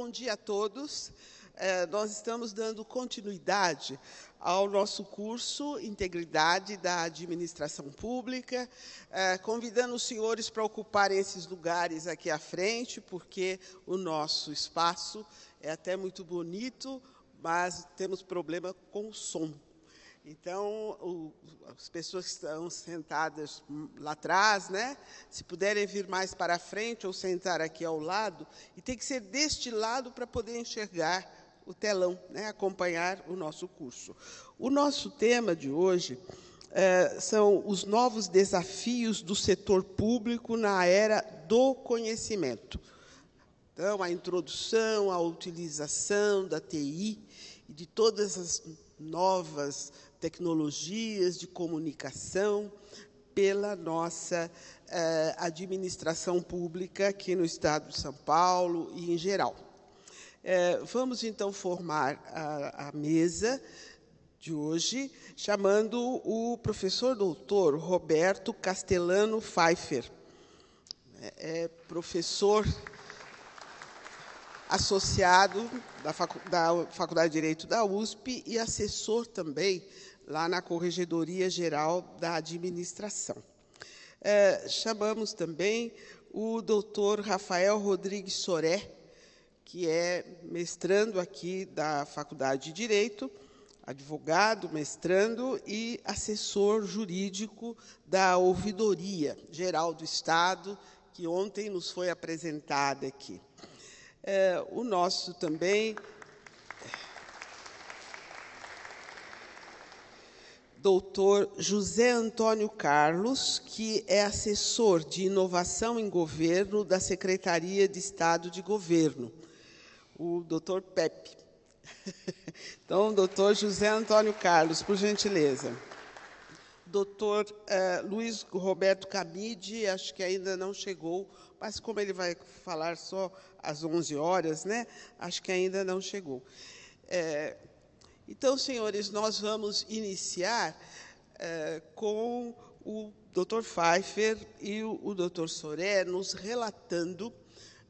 bom dia a todos. É, nós estamos dando continuidade ao nosso curso Integridade da Administração Pública, é, convidando os senhores para ocuparem esses lugares aqui à frente, porque o nosso espaço é até muito bonito, mas temos problema com o som. Então, o, as pessoas que estão sentadas lá atrás, né? Se puderem vir mais para frente ou sentar aqui ao lado, e tem que ser deste lado para poder enxergar o telão, né? Acompanhar o nosso curso. O nosso tema de hoje é, são os novos desafios do setor público na era do conhecimento. Então, a introdução, a utilização da TI e de todas as novas tecnologias de comunicação, pela nossa eh, administração pública aqui no estado de São Paulo e em geral. Eh, vamos então formar a, a mesa de hoje, chamando o professor doutor Roberto Castellano Pfeiffer. É, é professor associado da, da Faculdade de Direito da USP e assessor também lá na Corregedoria Geral da Administração. É, chamamos também o doutor Rafael Rodrigues Soré, que é mestrando aqui da Faculdade de Direito, advogado, mestrando e assessor jurídico da Ouvidoria Geral do Estado, que ontem nos foi apresentada aqui. É, o nosso também doutor José Antônio Carlos, que é assessor de inovação em governo da Secretaria de Estado de Governo, o doutor Pepe. Então, doutor José Antônio Carlos, por gentileza. Doutor eh, Luiz Roberto Camide, acho que ainda não chegou, mas como ele vai falar só às 11 horas, né? acho que ainda não chegou. É, então, senhores, nós vamos iniciar eh, com o Dr. Pfeiffer e o, o Dr. Soré nos relatando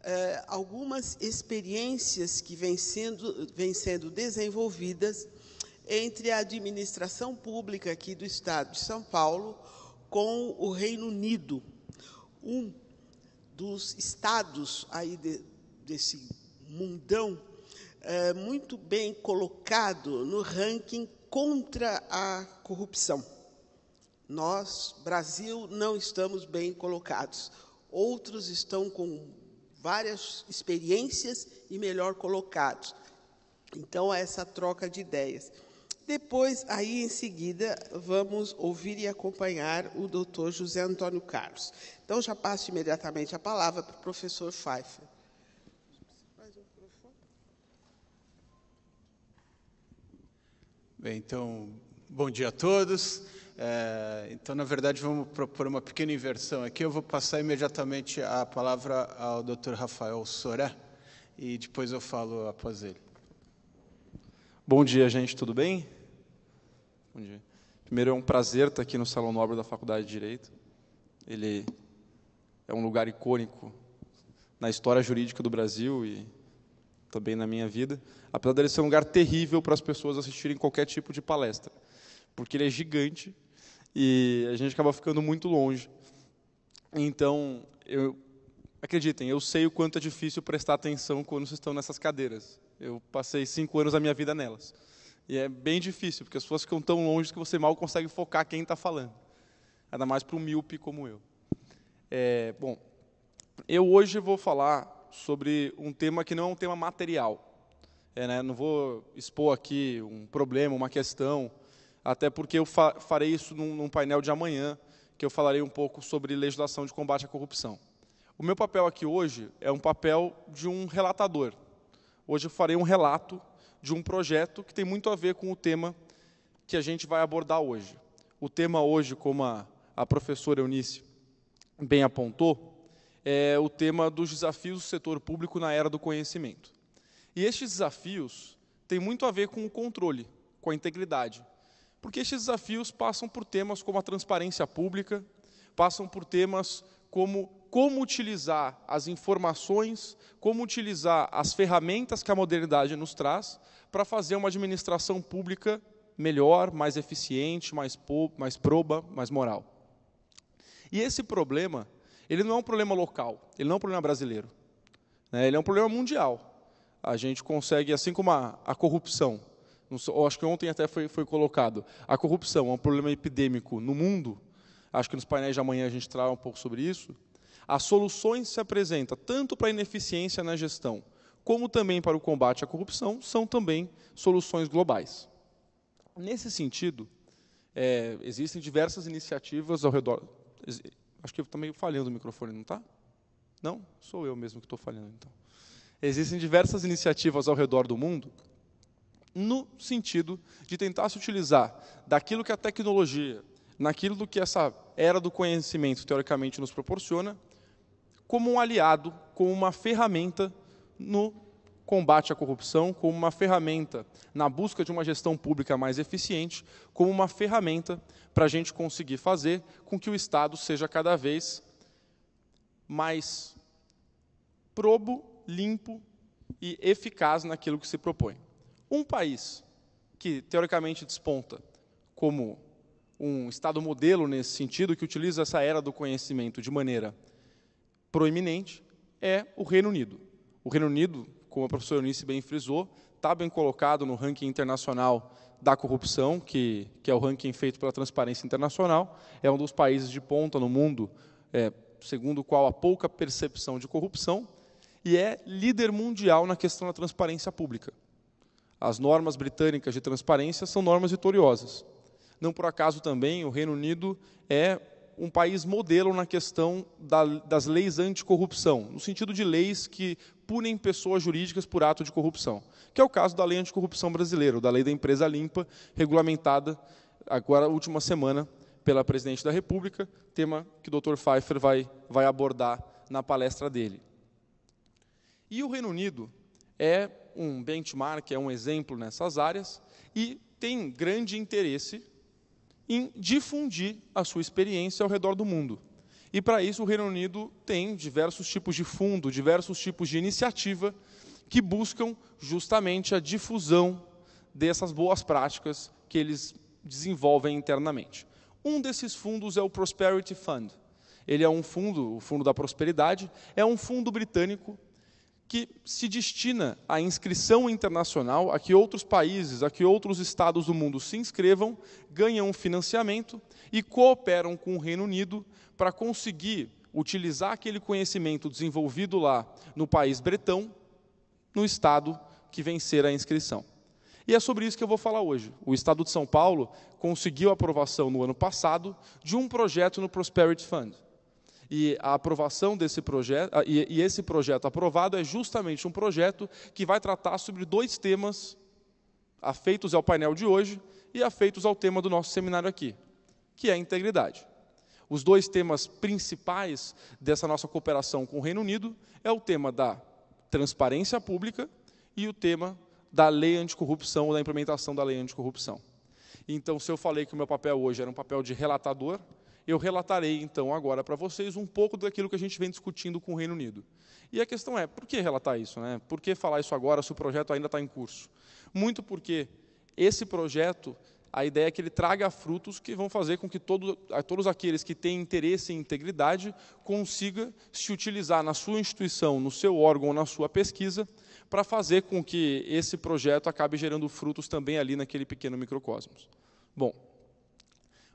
eh, algumas experiências que vêm sendo, sendo desenvolvidas entre a administração pública aqui do Estado de São Paulo com o Reino Unido, um dos estados aí de, desse mundão é, muito bem colocado no ranking contra a corrupção. Nós, Brasil, não estamos bem colocados. Outros estão com várias experiências e melhor colocados. Então, é essa troca de ideias. Depois, aí em seguida, vamos ouvir e acompanhar o doutor José Antônio Carlos. Então, já passo imediatamente a palavra para o professor Pfeiffer. Bem, então, bom dia a todos. É, então, na verdade, vamos propor uma pequena inversão aqui. Eu vou passar imediatamente a palavra ao Dr. Rafael Soré e depois eu falo após ele. Bom dia, gente, tudo bem? Bom dia. Primeiro, é um prazer estar aqui no Salão Nobre da Faculdade de Direito. Ele é um lugar icônico na história jurídica do Brasil e também na minha vida, apesar dele ser um lugar terrível para as pessoas assistirem qualquer tipo de palestra, porque ele é gigante e a gente acaba ficando muito longe. Então, eu acreditem, eu sei o quanto é difícil prestar atenção quando vocês estão nessas cadeiras. Eu passei cinco anos da minha vida nelas. E é bem difícil, porque as pessoas ficam tão longe que você mal consegue focar quem está falando. Ainda mais para um míope como eu. É, bom, eu hoje vou falar sobre um tema que não é um tema material. É, né, não vou expor aqui um problema, uma questão, até porque eu fa farei isso num, num painel de amanhã, que eu falarei um pouco sobre legislação de combate à corrupção. O meu papel aqui hoje é um papel de um relatador. Hoje eu farei um relato de um projeto que tem muito a ver com o tema que a gente vai abordar hoje. O tema hoje, como a, a professora Eunice bem apontou, é, o tema dos desafios do setor público na era do conhecimento. E estes desafios têm muito a ver com o controle, com a integridade, porque estes desafios passam por temas como a transparência pública, passam por temas como como utilizar as informações, como utilizar as ferramentas que a modernidade nos traz para fazer uma administração pública melhor, mais eficiente, mais, mais proba, mais moral. E esse problema ele não é um problema local, ele não é um problema brasileiro. Né? Ele é um problema mundial. A gente consegue, assim como a, a corrupção, não, acho que ontem até foi, foi colocado, a corrupção é um problema epidêmico no mundo, acho que nos painéis de amanhã a gente trará um pouco sobre isso, as soluções que se apresentam tanto para a ineficiência na gestão, como também para o combate à corrupção, são também soluções globais. Nesse sentido, é, existem diversas iniciativas ao redor Acho que eu estou meio falhando o microfone, não está? Não? Sou eu mesmo que estou falhando, então. Existem diversas iniciativas ao redor do mundo no sentido de tentar se utilizar daquilo que a tecnologia, naquilo do que essa era do conhecimento teoricamente nos proporciona, como um aliado, como uma ferramenta no combate à corrupção como uma ferramenta na busca de uma gestão pública mais eficiente, como uma ferramenta para a gente conseguir fazer com que o Estado seja cada vez mais probo, limpo e eficaz naquilo que se propõe. Um país que teoricamente desponta como um Estado modelo nesse sentido, que utiliza essa era do conhecimento de maneira proeminente, é o Reino Unido. O Reino Unido como a professora Eunice bem frisou, está bem colocado no ranking internacional da corrupção, que, que é o ranking feito pela Transparência Internacional, é um dos países de ponta no mundo, é, segundo o qual há pouca percepção de corrupção, e é líder mundial na questão da transparência pública. As normas britânicas de transparência são normas vitoriosas. Não por acaso também o Reino Unido é um país modelo na questão da, das leis anticorrupção, no sentido de leis que punem pessoas jurídicas por ato de corrupção, que é o caso da Lei Anticorrupção Brasileira, ou da Lei da Empresa Limpa, regulamentada agora, última semana, pela Presidente da República, tema que o Dr. Pfeiffer vai, vai abordar na palestra dele. E o Reino Unido é um benchmark, é um exemplo nessas áreas, e tem grande interesse em difundir a sua experiência ao redor do mundo. E para isso o Reino Unido tem diversos tipos de fundo, diversos tipos de iniciativa que buscam justamente a difusão dessas boas práticas que eles desenvolvem internamente. Um desses fundos é o Prosperity Fund. Ele é um fundo, o Fundo da Prosperidade, é um fundo britânico que se destina à inscrição internacional, a que outros países, a que outros estados do mundo se inscrevam, ganham um financiamento e cooperam com o Reino Unido para conseguir utilizar aquele conhecimento desenvolvido lá no país bretão, no estado que vencer a inscrição. E é sobre isso que eu vou falar hoje. O Estado de São Paulo conseguiu aprovação no ano passado de um projeto no Prosperity Fund. E a aprovação desse projeto, e esse projeto aprovado é justamente um projeto que vai tratar sobre dois temas afeitos ao painel de hoje e afeitos ao tema do nosso seminário aqui, que é a integridade. Os dois temas principais dessa nossa cooperação com o Reino Unido é o tema da transparência pública e o tema da lei anticorrupção ou da implementação da lei anticorrupção. Então, se eu falei que o meu papel hoje era um papel de relatador, eu relatarei então agora para vocês um pouco daquilo que a gente vem discutindo com o Reino Unido. E a questão é, por que relatar isso? Né? Por que falar isso agora se o projeto ainda está em curso? Muito porque esse projeto, a ideia é que ele traga frutos que vão fazer com que todo, todos aqueles que têm interesse em integridade consiga se utilizar na sua instituição, no seu órgão, na sua pesquisa, para fazer com que esse projeto acabe gerando frutos também ali naquele pequeno microcosmos. Bom,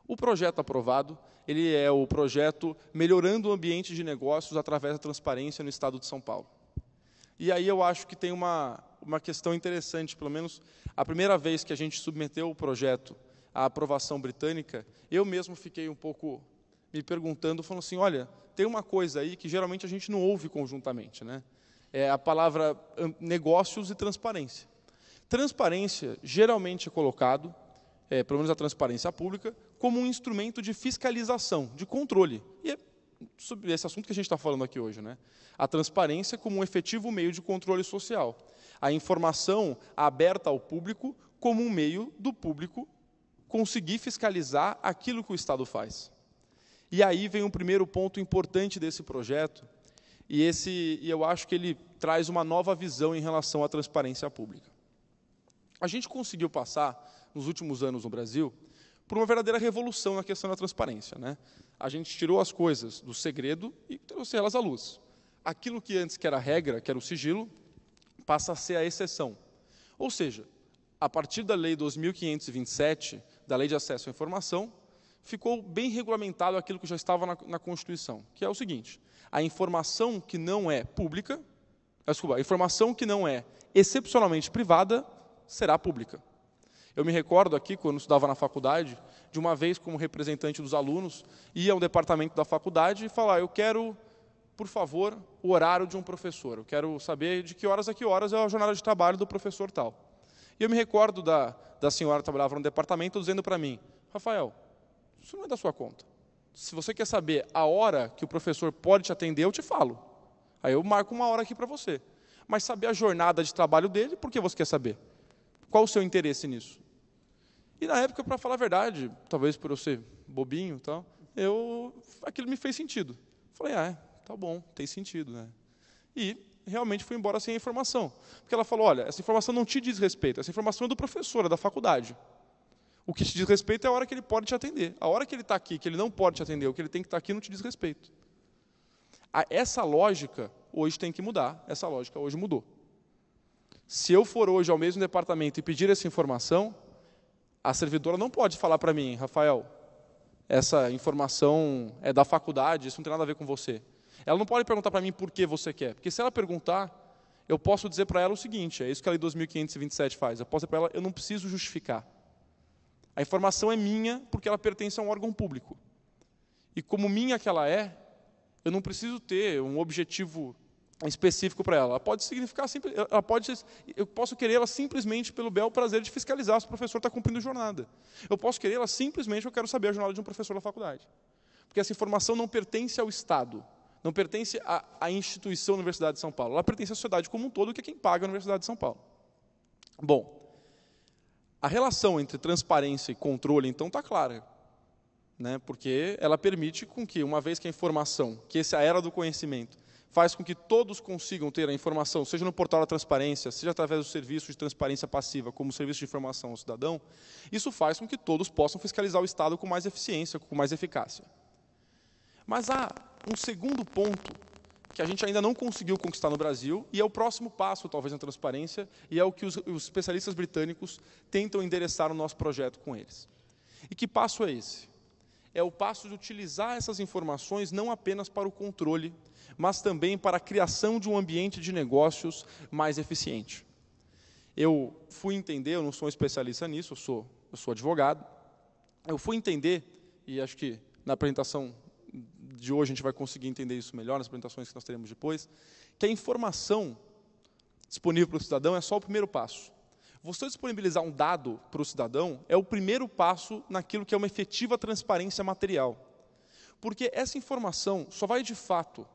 o projeto aprovado, ele é o projeto Melhorando o Ambiente de Negócios através da Transparência no Estado de São Paulo. E aí eu acho que tem uma, uma questão interessante, pelo menos a primeira vez que a gente submeteu o projeto à aprovação britânica, eu mesmo fiquei um pouco me perguntando, falando assim, olha, tem uma coisa aí que geralmente a gente não ouve conjuntamente, né? É a palavra negócios e transparência. Transparência geralmente é colocado, é, pelo menos a transparência pública, como um instrumento de fiscalização, de controle. E é sobre esse assunto que a gente está falando aqui hoje, né? A transparência como um efetivo meio de controle social. A informação aberta ao público como um meio do público conseguir fiscalizar aquilo que o Estado faz. E aí vem um primeiro ponto importante desse projeto, e esse e eu acho que ele traz uma nova visão em relação à transparência pública. A gente conseguiu passar nos últimos anos no Brasil por uma verdadeira revolução na questão da transparência. Né? A gente tirou as coisas do segredo e trouxe elas à luz. Aquilo que antes que era regra, que era o sigilo, passa a ser a exceção. Ou seja, a partir da Lei 2527, da Lei de Acesso à Informação, ficou bem regulamentado aquilo que já estava na, na Constituição, que é o seguinte: a informação que não é pública, ah, desculpa, a informação que não é excepcionalmente privada será pública. Eu me recordo aqui, quando estudava na faculdade, de uma vez, como representante dos alunos, ir ao departamento da faculdade e falar: Eu quero, por favor, o horário de um professor. Eu quero saber de que horas a que horas é a jornada de trabalho do professor tal. E eu me recordo da, da senhora que trabalhava no departamento dizendo para mim: Rafael, isso não é da sua conta. Se você quer saber a hora que o professor pode te atender, eu te falo. Aí eu marco uma hora aqui para você. Mas saber a jornada de trabalho dele, por que você quer saber? Qual o seu interesse nisso? E na época, para falar a verdade, talvez por eu ser bobinho, tal, eu aquilo me fez sentido. Falei, ah, é, tá bom, tem sentido, né? E realmente fui embora sem a informação, porque ela falou, olha, essa informação não te diz respeito, essa informação é do professor, é da faculdade. O que te diz respeito é a hora que ele pode te atender. A hora que ele está aqui, que ele não pode te atender, o que ele tem que estar tá aqui não te diz respeito. Essa lógica hoje tem que mudar. Essa lógica hoje mudou. Se eu for hoje ao mesmo departamento e pedir essa informação, a servidora não pode falar para mim, Rafael, essa informação é da faculdade, isso não tem nada a ver com você. Ela não pode perguntar para mim por que você quer, porque se ela perguntar, eu posso dizer para ela o seguinte: é isso que a Lei 2527 faz. Eu posso dizer para ela, eu não preciso justificar. A informação é minha porque ela pertence a um órgão público. E como minha que ela é, eu não preciso ter um objetivo específico para ela. Ela pode significar simples, ela pode, eu posso querer ela simplesmente pelo bel prazer de fiscalizar se o professor está cumprindo jornada. Eu posso querer ela simplesmente eu quero saber a jornada de um professor da faculdade, porque essa informação não pertence ao Estado, não pertence à, à instituição Universidade de São Paulo, ela pertence à sociedade como um todo, que é quem paga a Universidade de São Paulo. Bom, a relação entre transparência e controle então está clara. Né, porque ela permite com que, uma vez que a informação, que essa era do conhecimento, faz com que todos consigam ter a informação, seja no portal da transparência, seja através do serviço de transparência passiva, como o serviço de informação ao cidadão, isso faz com que todos possam fiscalizar o Estado com mais eficiência, com mais eficácia. Mas há um segundo ponto que a gente ainda não conseguiu conquistar no Brasil, e é o próximo passo, talvez, na transparência, e é o que os, os especialistas britânicos tentam endereçar no nosso projeto com eles. E que passo é esse? é o passo de utilizar essas informações não apenas para o controle, mas também para a criação de um ambiente de negócios mais eficiente. Eu fui entender, eu não sou um especialista nisso, eu sou, eu sou advogado, eu fui entender, e acho que na apresentação de hoje a gente vai conseguir entender isso melhor, nas apresentações que nós teremos depois, que a informação disponível para o cidadão é só o primeiro passo. Você disponibilizar um dado para o cidadão é o primeiro passo naquilo que é uma efetiva transparência material. Porque essa informação só vai de fato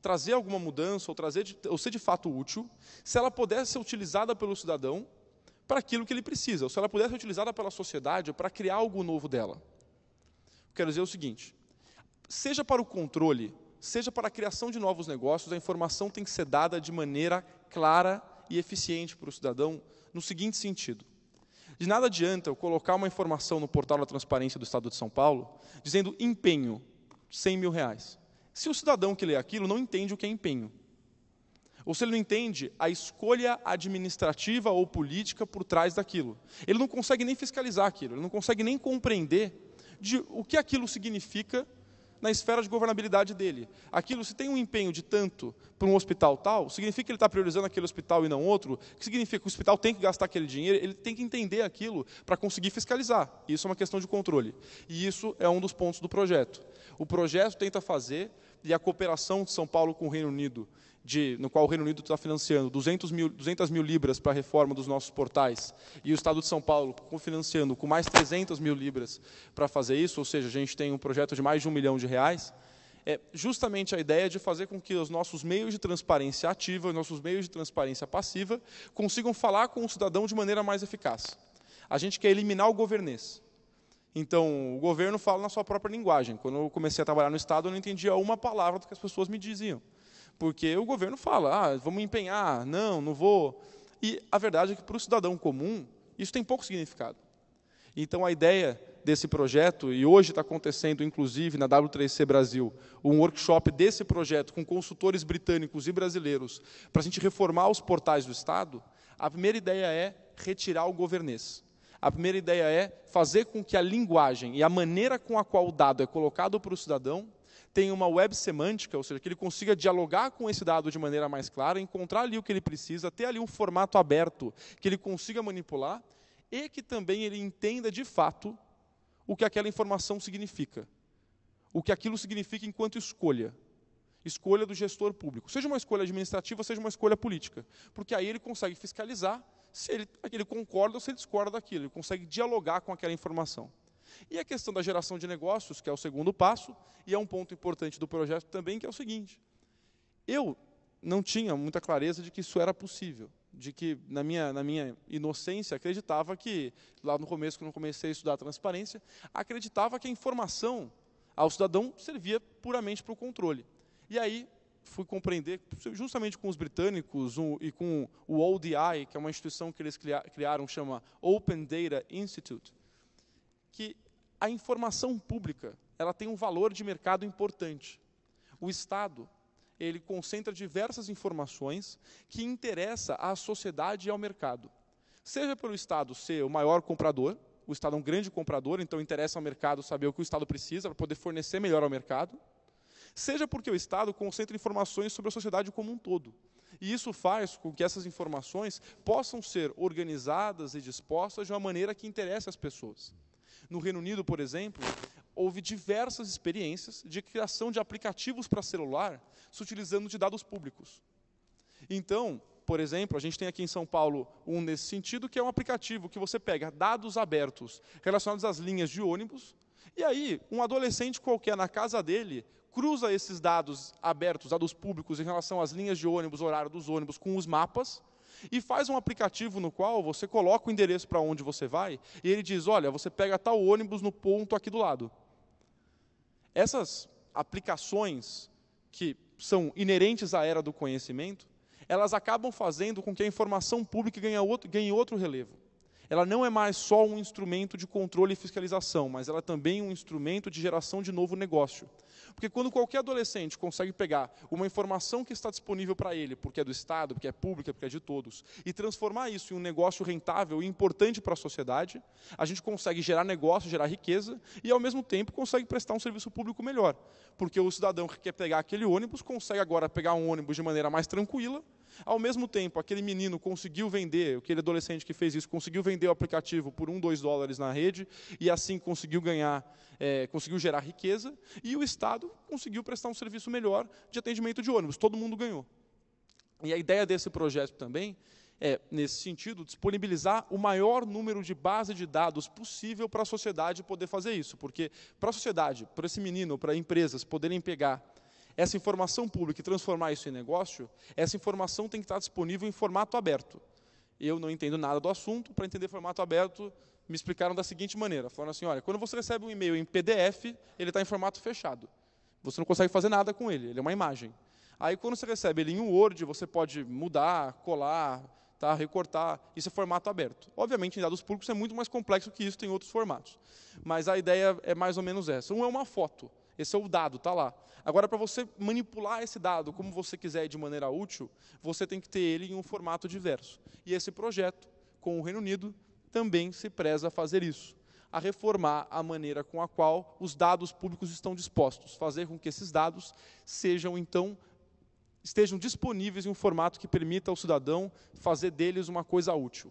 trazer alguma mudança ou, trazer, ou ser de fato útil se ela puder ser utilizada pelo cidadão para aquilo que ele precisa, ou se ela puder ser utilizada pela sociedade para criar algo novo dela. Quero dizer o seguinte: seja para o controle, seja para a criação de novos negócios, a informação tem que ser dada de maneira clara e eficiente para o cidadão, no seguinte sentido: de nada adianta eu colocar uma informação no portal da transparência do Estado de São Paulo dizendo empenho, 100 mil reais. Se o cidadão que lê aquilo não entende o que é empenho, ou se ele não entende a escolha administrativa ou política por trás daquilo, ele não consegue nem fiscalizar aquilo, ele não consegue nem compreender de o que aquilo significa na esfera de governabilidade dele. Aquilo, se tem um empenho de tanto para um hospital tal, significa que ele está priorizando aquele hospital e não outro, que significa que o hospital tem que gastar aquele dinheiro, ele tem que entender aquilo para conseguir fiscalizar. Isso é uma questão de controle. E isso é um dos pontos do projeto. O projeto tenta fazer, e a cooperação de São Paulo com o Reino Unido de, no qual o Reino Unido está financiando 200 mil, 200 mil libras para a reforma dos nossos portais, e o Estado de São Paulo financiando com mais 300 mil libras para fazer isso, ou seja, a gente tem um projeto de mais de um milhão de reais, é justamente a ideia de fazer com que os nossos meios de transparência ativa, os nossos meios de transparência passiva, consigam falar com o cidadão de maneira mais eficaz. A gente quer eliminar o governês. Então, o governo fala na sua própria linguagem. Quando eu comecei a trabalhar no Estado, eu não entendia uma palavra do que as pessoas me diziam. Porque o governo fala, ah, vamos empenhar, não, não vou. E a verdade é que para o cidadão comum, isso tem pouco significado. Então a ideia desse projeto, e hoje está acontecendo, inclusive, na W3C Brasil, um workshop desse projeto com consultores britânicos e brasileiros, para a gente reformar os portais do Estado, a primeira ideia é retirar o governês. A primeira ideia é fazer com que a linguagem e a maneira com a qual o dado é colocado para o cidadão tenha uma web semântica, ou seja, que ele consiga dialogar com esse dado de maneira mais clara, encontrar ali o que ele precisa, ter ali um formato aberto que ele consiga manipular e que também ele entenda de fato o que aquela informação significa, o que aquilo significa enquanto escolha. Escolha do gestor público, seja uma escolha administrativa, seja uma escolha política, porque aí ele consegue fiscalizar se ele, ele concorda ou se ele discorda daquilo, ele consegue dialogar com aquela informação. E a questão da geração de negócios, que é o segundo passo, e é um ponto importante do projeto também, que é o seguinte: eu não tinha muita clareza de que isso era possível, de que, na minha, na minha inocência, acreditava que, lá no começo, quando eu comecei a estudar transparência, acreditava que a informação ao cidadão servia puramente para o controle. E aí fui compreender, justamente com os britânicos um, e com o ODI, que é uma instituição que eles criaram, chama Open Data Institute, que a informação pública ela tem um valor de mercado importante. O Estado ele concentra diversas informações que interessa à sociedade e ao mercado. Seja pelo Estado ser o maior comprador, o Estado é um grande comprador, então interessa ao mercado saber o que o Estado precisa para poder fornecer melhor ao mercado. Seja porque o Estado concentra informações sobre a sociedade como um todo. E isso faz com que essas informações possam ser organizadas e dispostas de uma maneira que interesse as pessoas. No Reino Unido, por exemplo, houve diversas experiências de criação de aplicativos para celular se utilizando de dados públicos. Então, por exemplo, a gente tem aqui em São Paulo um nesse sentido, que é um aplicativo que você pega dados abertos relacionados às linhas de ônibus, e aí um adolescente qualquer na casa dele cruza esses dados abertos, dados públicos em relação às linhas de ônibus, horário dos ônibus, com os mapas, e faz um aplicativo no qual você coloca o endereço para onde você vai e ele diz: olha, você pega tal ônibus no ponto aqui do lado. Essas aplicações que são inerentes à era do conhecimento, elas acabam fazendo com que a informação pública ganhe outro, ganhe outro relevo ela não é mais só um instrumento de controle e fiscalização, mas ela é também um instrumento de geração de novo negócio. Porque quando qualquer adolescente consegue pegar uma informação que está disponível para ele, porque é do Estado, porque é pública, porque é de todos, e transformar isso em um negócio rentável e importante para a sociedade, a gente consegue gerar negócio, gerar riqueza e, ao mesmo tempo, consegue prestar um serviço público melhor. Porque o cidadão que quer pegar aquele ônibus consegue agora pegar um ônibus de maneira mais tranquila ao mesmo tempo, aquele menino conseguiu vender, aquele adolescente que fez isso, conseguiu vender o aplicativo por um, dois dólares na rede e assim conseguiu ganhar, é, conseguiu gerar riqueza e o Estado conseguiu prestar um serviço melhor de atendimento de ônibus. Todo mundo ganhou. E a ideia desse projeto também é, nesse sentido, disponibilizar o maior número de base de dados possível para a sociedade poder fazer isso. Porque para a sociedade, para esse menino, para empresas poderem pegar essa informação pública e transformar isso em negócio, essa informação tem que estar disponível em formato aberto. Eu não entendo nada do assunto, para entender formato aberto, me explicaram da seguinte maneira: falaram assim, olha, quando você recebe um e-mail em PDF, ele está em formato fechado. Você não consegue fazer nada com ele, ele é uma imagem. Aí, quando você recebe ele em Word, você pode mudar, colar, tá, recortar, isso é formato aberto. Obviamente, em dados públicos é muito mais complexo que isso, tem outros formatos. Mas a ideia é mais ou menos essa. Um é uma foto. Esse é o dado, está lá. Agora, para você manipular esse dado como você quiser de maneira útil, você tem que ter ele em um formato diverso. E esse projeto, com o Reino Unido, também se preza a fazer isso a reformar a maneira com a qual os dados públicos estão dispostos, fazer com que esses dados sejam então estejam disponíveis em um formato que permita ao cidadão fazer deles uma coisa útil.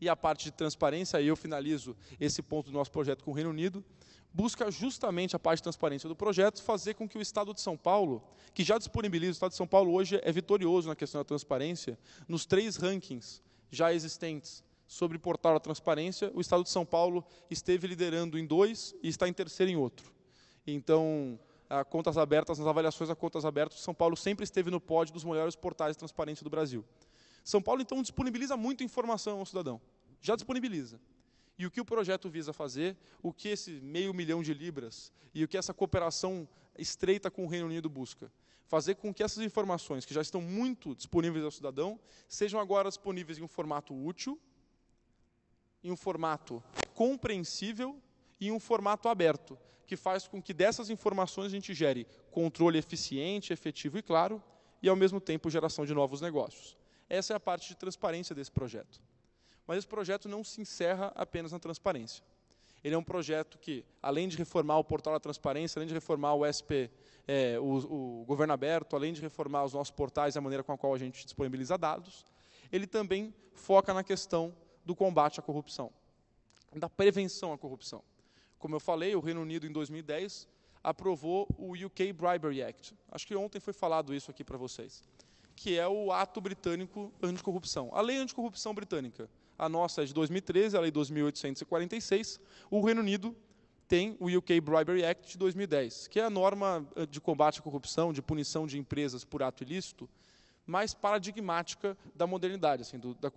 E a parte de transparência, aí eu finalizo esse ponto do nosso projeto com o Reino Unido, busca justamente a parte de transparência do projeto fazer com que o Estado de São Paulo, que já disponibiliza, o Estado de São Paulo hoje é vitorioso na questão da transparência, nos três rankings já existentes sobre portal da transparência, o Estado de São Paulo esteve liderando em dois e está em terceiro em outro. Então, a contas abertas, nas avaliações a contas abertas, São Paulo sempre esteve no pódio dos melhores portais de transparência do Brasil. São Paulo, então, disponibiliza muito informação ao cidadão. Já disponibiliza. E o que o projeto visa fazer, o que esse meio milhão de libras e o que essa cooperação estreita com o Reino Unido busca? Fazer com que essas informações, que já estão muito disponíveis ao cidadão, sejam agora disponíveis em um formato útil, em um formato compreensível e em um formato aberto, que faz com que dessas informações a gente gere controle eficiente, efetivo e claro, e ao mesmo tempo geração de novos negócios. Essa é a parte de transparência desse projeto. Mas esse projeto não se encerra apenas na transparência. Ele é um projeto que, além de reformar o portal da transparência, além de reformar o SP, é, o, o governo aberto, além de reformar os nossos portais e a maneira com a qual a gente disponibiliza dados, ele também foca na questão do combate à corrupção, da prevenção à corrupção. Como eu falei, o Reino Unido, em 2010, aprovou o UK Bribery Act. Acho que ontem foi falado isso aqui para vocês, que é o ato britânico anticorrupção, a lei anticorrupção britânica a nossa é de 2013, a lei 2846. O Reino Unido tem o UK Bribery Act de 2010, que é a norma eh, de combate à corrupção, de punição de empresas por ato ilícito, mais paradigmática da modernidade, assim, do, da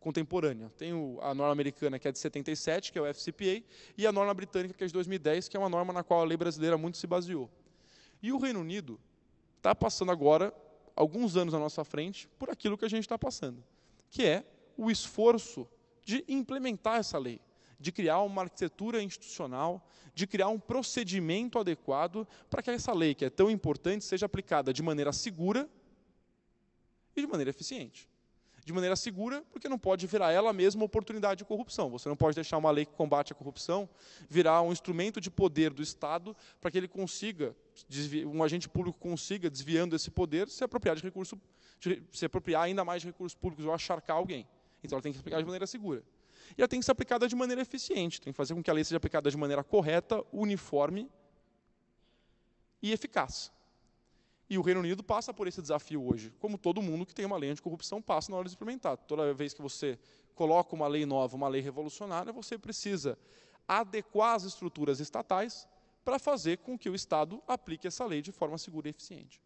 contemporânea. Tem o, a norma americana, que é de 77, que é o FCPA, e a norma britânica, que é de 2010, que é uma norma na qual a lei brasileira muito se baseou. E o Reino Unido está passando agora, alguns anos à nossa frente, por aquilo que a gente está passando, que é o esforço de implementar essa lei, de criar uma arquitetura institucional, de criar um procedimento adequado para que essa lei, que é tão importante, seja aplicada de maneira segura e de maneira eficiente. De maneira segura, porque não pode virar ela mesma oportunidade de corrupção. Você não pode deixar uma lei que combate a corrupção virar um instrumento de poder do Estado para que ele consiga, um agente público consiga, desviando esse poder, se apropriar de recurso, se apropriar ainda mais de recursos públicos ou acharcar alguém. Então ela tem que ser aplicada de maneira segura. E ela tem que ser aplicada de maneira eficiente, tem que fazer com que a lei seja aplicada de maneira correta, uniforme e eficaz. E o Reino Unido passa por esse desafio hoje, como todo mundo que tem uma lei anticorrupção passa na hora de implementar. Toda vez que você coloca uma lei nova, uma lei revolucionária, você precisa adequar as estruturas estatais para fazer com que o Estado aplique essa lei de forma segura e eficiente.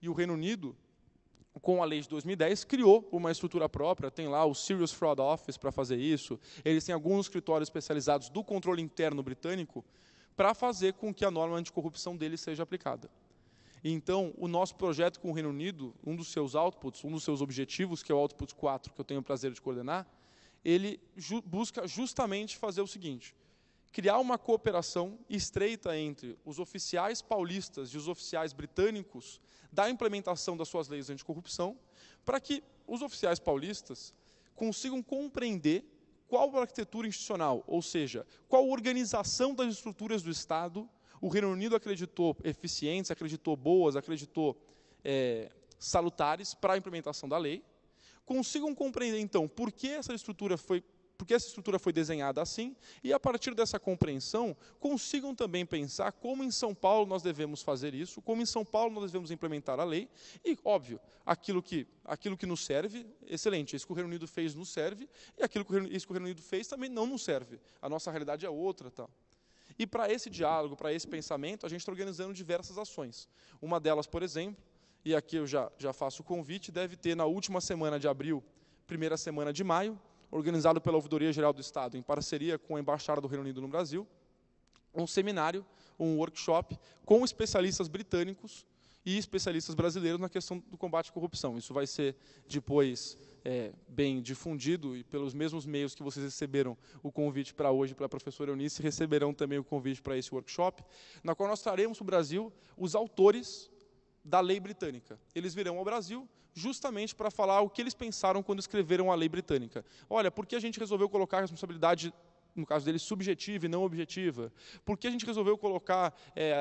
E o Reino Unido com a lei de 2010, criou uma estrutura própria, tem lá o Serious Fraud Office para fazer isso, eles têm alguns escritórios especializados do controle interno britânico para fazer com que a norma anticorrupção deles seja aplicada. Então, o nosso projeto com o Reino Unido, um dos seus outputs, um dos seus objetivos, que é o Output 4, que eu tenho o prazer de coordenar, ele ju busca justamente fazer o seguinte: criar uma cooperação estreita entre os oficiais paulistas e os oficiais britânicos da implementação das suas leis anticorrupção, para que os oficiais paulistas consigam compreender qual arquitetura institucional, ou seja, qual organização das estruturas do Estado o Reino Unido acreditou eficientes, acreditou boas, acreditou é, salutares para a implementação da lei, consigam compreender então por que essa estrutura foi porque essa estrutura foi desenhada assim, e a partir dessa compreensão, consigam também pensar como em São Paulo nós devemos fazer isso, como em São Paulo nós devemos implementar a lei, e, óbvio, aquilo que, aquilo que nos serve, excelente, isso que o Reino Unido fez nos serve, e aquilo que, isso que o Reino Unido fez também não nos serve, a nossa realidade é outra. Tá? E para esse diálogo, para esse pensamento, a gente está organizando diversas ações. Uma delas, por exemplo, e aqui eu já, já faço o convite, deve ter na última semana de abril, primeira semana de maio, organizado pela Ouvidoria Geral do Estado, em parceria com a Embaixada do Reino Unido no Brasil, um seminário, um workshop com especialistas britânicos e especialistas brasileiros na questão do combate à corrupção. Isso vai ser depois é, bem difundido e pelos mesmos meios que vocês receberam o convite para hoje para a professora Eunice, receberão também o convite para esse workshop, na qual nós traremos para o Brasil os autores da lei britânica. Eles virão ao Brasil justamente para falar o que eles pensaram quando escreveram a lei britânica. Olha, por que a gente resolveu colocar a responsabilidade no caso deles subjetiva e não objetiva? Por que a gente resolveu colocar é,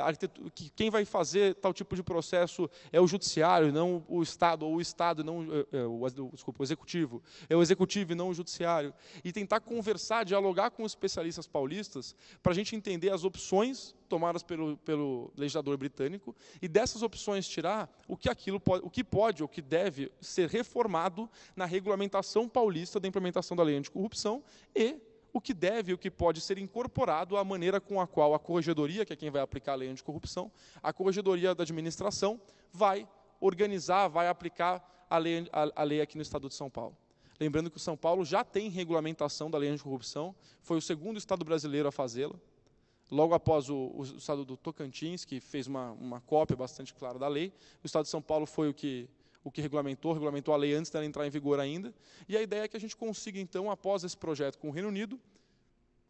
que quem vai fazer tal tipo de processo é o judiciário, não o Estado, ou o Estado, não é, é o, desculpa, o executivo, é o executivo e não o judiciário? E tentar conversar, dialogar com os especialistas paulistas para a gente entender as opções tomadas pelo, pelo legislador britânico, e dessas opções tirar o que aquilo pode, o que pode ou que deve ser reformado na regulamentação paulista da implementação da lei anticorrupção e o que deve e o que pode ser incorporado à maneira com a qual a corregedoria, que é quem vai aplicar a lei anticorrupção, a corregedoria da administração vai organizar, vai aplicar a lei, a, a lei aqui no Estado de São Paulo. Lembrando que o São Paulo já tem regulamentação da lei anticorrupção, foi o segundo Estado brasileiro a fazê-la logo após o, o, estado do Tocantins, que fez uma, uma cópia bastante clara da lei, o estado de São Paulo foi o que, o que regulamentou, regulamentou a lei antes dela entrar em vigor ainda, e a ideia é que a gente consiga, então, após esse projeto com o Reino Unido,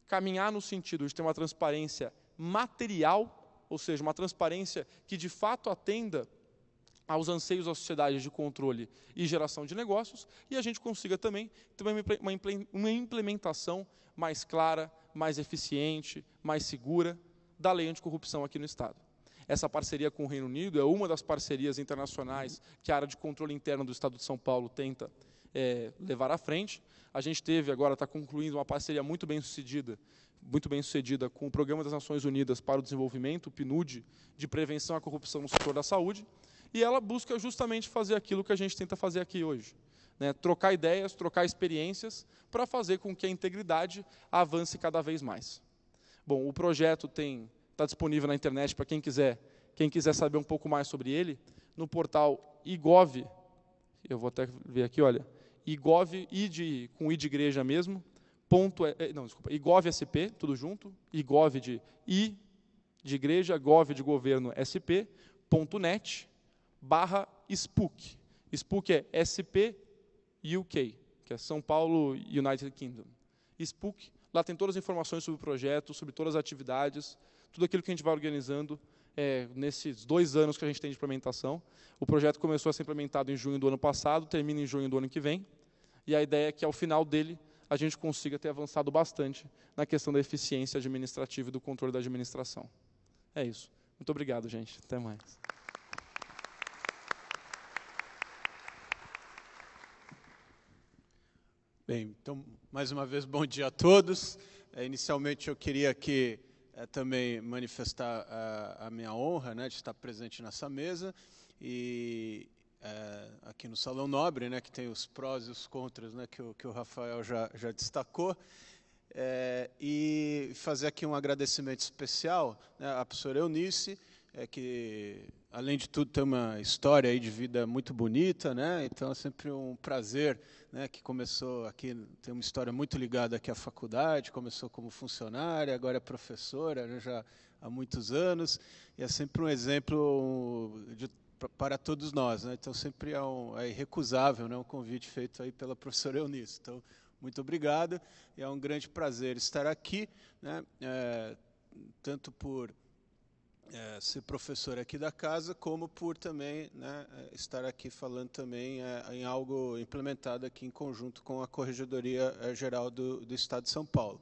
caminhar no sentido de ter uma transparência material, ou seja, uma transparência que de fato atenda aos anseios da sociedade de controle e geração de negócios, e a gente consiga também ter uma implementação mais clara, mais eficiente, mais segura da lei anticorrupção aqui no Estado. Essa parceria com o Reino Unido é uma das parcerias internacionais que a área de controle interno do Estado de São Paulo tenta é, levar à frente. A gente teve agora, está concluindo uma parceria muito bem sucedida, muito bem sucedida com o Programa das Nações Unidas para o Desenvolvimento, o PNUD, de prevenção à corrupção no setor da saúde. E ela busca justamente fazer aquilo que a gente tenta fazer aqui hoje. Né, trocar ideias, trocar experiências, para fazer com que a integridade avance cada vez mais. Bom, o projeto tem está disponível na internet para quem quiser, quem quiser saber um pouco mais sobre ele, no portal igov. Eu vou até ver aqui, olha, igov id com i de igreja mesmo. Ponto, é, é, não, desculpa, igovsp, tudo junto, igov de i de igreja, gov de governo sp ponto net barra SPUC. SPUC é SP UK, que é São Paulo United Kingdom. SPUC, lá tem todas as informações sobre o projeto, sobre todas as atividades, tudo aquilo que a gente vai organizando é, nesses dois anos que a gente tem de implementação. O projeto começou a ser implementado em junho do ano passado, termina em junho do ano que vem, e a ideia é que ao final dele a gente consiga ter avançado bastante na questão da eficiência administrativa e do controle da administração. É isso. Muito obrigado, gente. Até mais. Bem, então, mais uma vez, bom dia a todos. É, inicialmente, eu queria aqui é, também manifestar a, a, minha honra né, de estar presente nessa mesa e é, aqui no Salão Nobre, né, que tem os prós e os contras né, que, o, que o Rafael já, já destacou. É, e fazer aqui um agradecimento especial né, à professora Eunice, é, que além de tudo, tem uma história aí de vida muito bonita, né? Então é sempre um prazer, né? Que começou aqui, tem uma história muito ligada aqui à faculdade, começou como funcionária, agora é professora, né? já há muitos anos, e é sempre um exemplo de, para todos nós, né? Então sempre é, um, é irrecusável, né? Um convite feito aí pela professora Eunice. Então, muito obrigado, e é um grande prazer estar aqui, né? É, tanto por é, ser professor aqui da casa, como por também né, é, estar aqui falando também é, em algo implementado aqui em conjunto com a Corregedoria é, Geral do, do Estado de São Paulo.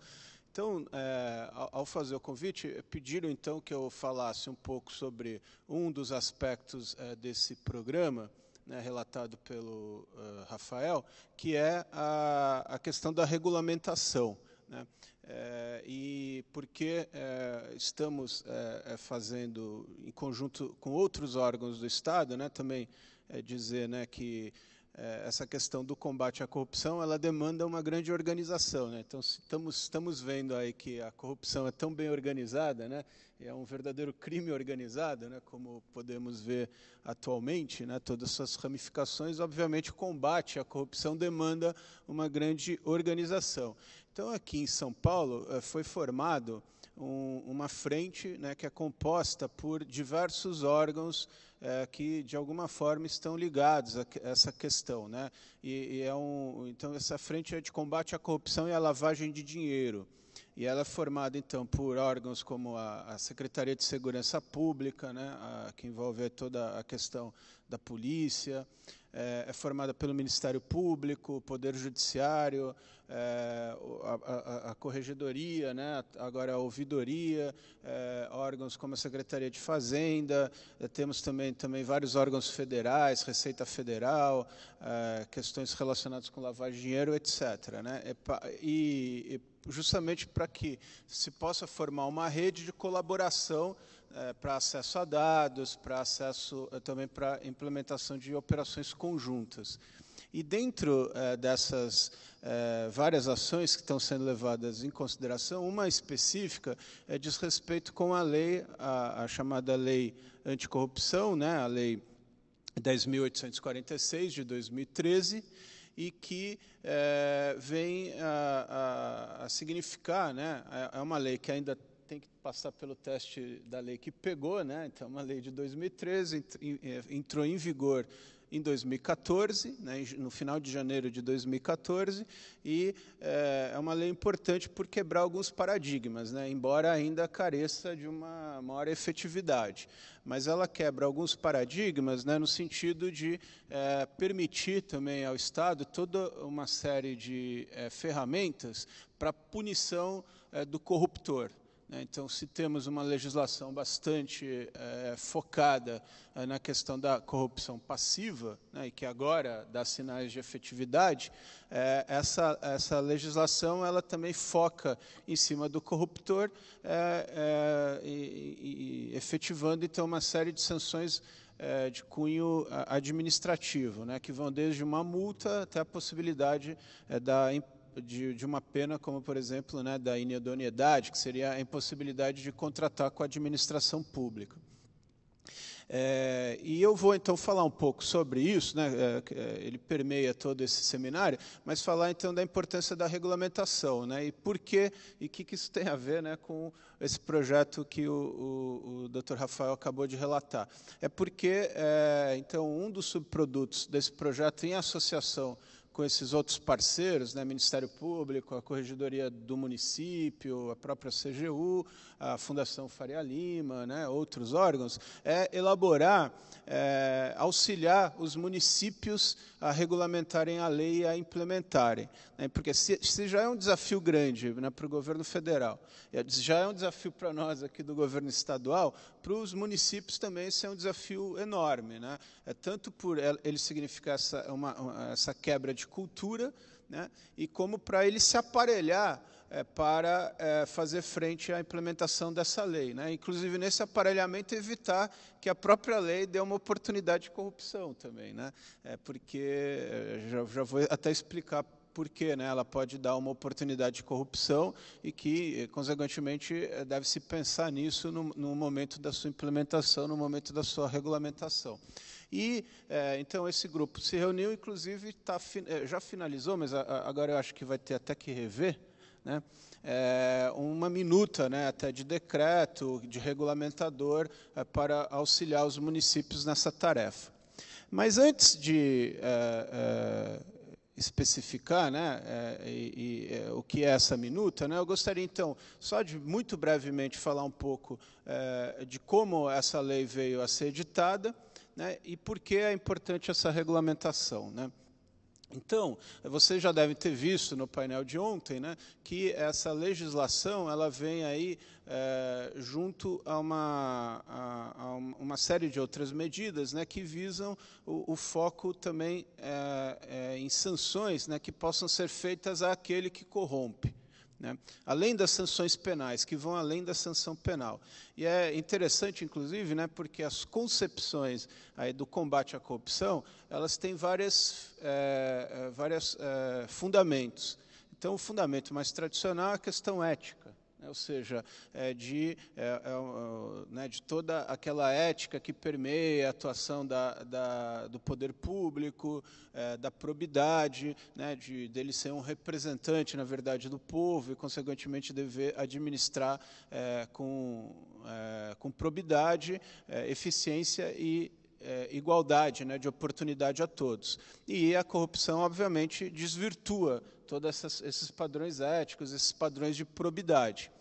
Então, é, ao fazer o convite, pediram então que eu falasse um pouco sobre um dos aspectos é, desse programa, né, relatado pelo uh, Rafael, que é a, a questão da regulamentação. Né? É, e porque é, estamos é, é, fazendo, em conjunto com outros órgãos do Estado, né, também é, dizer né, que é, essa questão do combate à corrupção ela demanda uma grande organização. Né? Então, estamos, estamos vendo aí que a corrupção é tão bem organizada, né? é um verdadeiro crime organizado, né? como podemos ver atualmente, né? todas essas ramificações, obviamente, o combate à corrupção demanda uma grande organização. Então, aqui em São Paulo, eh, foi formado um, uma frente né, que é composta por diversos órgãos é, que, de alguma forma, estão ligados a essa questão. Né? E, e é um, então, essa frente é de combate à corrupção e à lavagem de dinheiro. E ela é formada, então, por órgãos como a, a Secretaria de Segurança Pública, né, a, que envolve toda a questão da polícia, é, é formada pelo Ministério Público, Poder Judiciário, é, a, a, a, Corregedoria, né, agora a Ouvidoria, é, órgãos como a Secretaria de Fazenda, é, temos também, também vários órgãos federais, Receita Federal, é, questões relacionadas com lavagem de dinheiro, etc. Né, e, e justamente para que se possa formar uma rede de colaboração é, para acesso a dados, para acesso eh, também para implementação de operações conjuntas. E dentro eh, dessas eh, várias ações que estão sendo levadas em consideração, uma específica é diz respeito com a lei, a, a chamada lei anticorrupção, né, a lei 10.846 de 2013, e que vem a, a, a significar, né, é, é uma lei que ainda tem que passar pelo teste da lei que pegou, né? Então, uma lei de 2013 é, entrou em vigor em 2014, né, no final de janeiro de 2014, e é, é uma lei importante por quebrar alguns paradigmas, né, embora ainda careça de uma maior efetividade. Mas ela quebra alguns paradigmas né, no sentido de é, permitir também ao Estado toda uma série de é, ferramentas para punição é, do corruptor. Né? Então, se temos uma legislação bastante é, focada é, na questão da corrupção passiva, né, e que agora dá sinais de efetividade, é, essa, essa legislação ela também foca em cima do corruptor, e, e, efetivando então uma série de sanções de cunho administrativo, né, que vão desde uma multa até a possibilidade da empresa de, de uma pena como, por exemplo, né, da inidoneidade, que seria a impossibilidade de contratar com a administração pública. É, e eu vou então falar um pouco sobre isso, né, é, é, ele permeia todo esse seminário, mas falar então da importância da regulamentação né, e por que e o que, que, isso tem a ver né, com esse projeto que o, o, o Dr. Rafael acabou de relatar. É porque é, então um dos subprodutos desse projeto em associação com esses outros parceiros, né, Ministério Público, a Corregedoria do Município, a própria CGU, a Fundação Faria Lima, né, outros órgãos, é elaborar, é, auxiliar os municípios a regulamentarem a lei e a implementarem. Né, porque se, se, já é um desafio grande né, para o governo federal, já é um desafio para nós aqui do governo estadual, para os municípios também isso é um desafio enorme. Né? É tanto por ele significar essa, uma, essa quebra de cultura, né? e como para ele se aparelhar é, para é, fazer frente à implementação dessa lei. Né? Inclusive, nesse aparelhamento, evitar que a própria lei dê uma oportunidade de corrupção também. Né? É, porque, é, já, já vou até explicar porque né, ela pode dar uma oportunidade de corrupção e que, eh, consequentemente, eh, deve-se pensar nisso no, no, momento da sua implementação, no momento da sua regulamentação. E, é, então, esse grupo se reuniu, inclusive, tá, já finalizou, mas agora eu acho que vai ter até que rever, né, é, uma minuta né, até de decreto, de regulamentador, é, para auxiliar os municípios nessa tarefa. Mas antes de especificar né, é, e, é, o que é essa minuta, né, eu gostaria então só de muito brevemente falar um pouco é, de como essa lei veio a ser editada né, e por que é importante essa regulamentação. Né. Então, você já deve ter visto no painel de ontem né, que essa legislação ela vem aí é, junto a uma, a, a, uma série de outras medidas né, que visam o, o foco também é, é, em sanções né, que possam ser feitas àquele que corrompe. Né? Além das sanções penais, que vão além da sanção penal. E é interessante, inclusive, né, porque as concepções aí, do combate à corrupção, elas têm várias, é, várias é, fundamentos. Então, o fundamento mais tradicional é a questão ética. Né? ou seja, é de, é, é né? de toda aquela ética que permeia a atuação da, da, do poder público, da probidade, né, de, dele ser um representante, na verdade, do povo e, consequentemente, dever administrar com, com probidade, eficiência e é, igualdade né, de oportunidade a todos. E a corrupção, obviamente, desvirtua todos esses padrões éticos, esses padrões de probidade.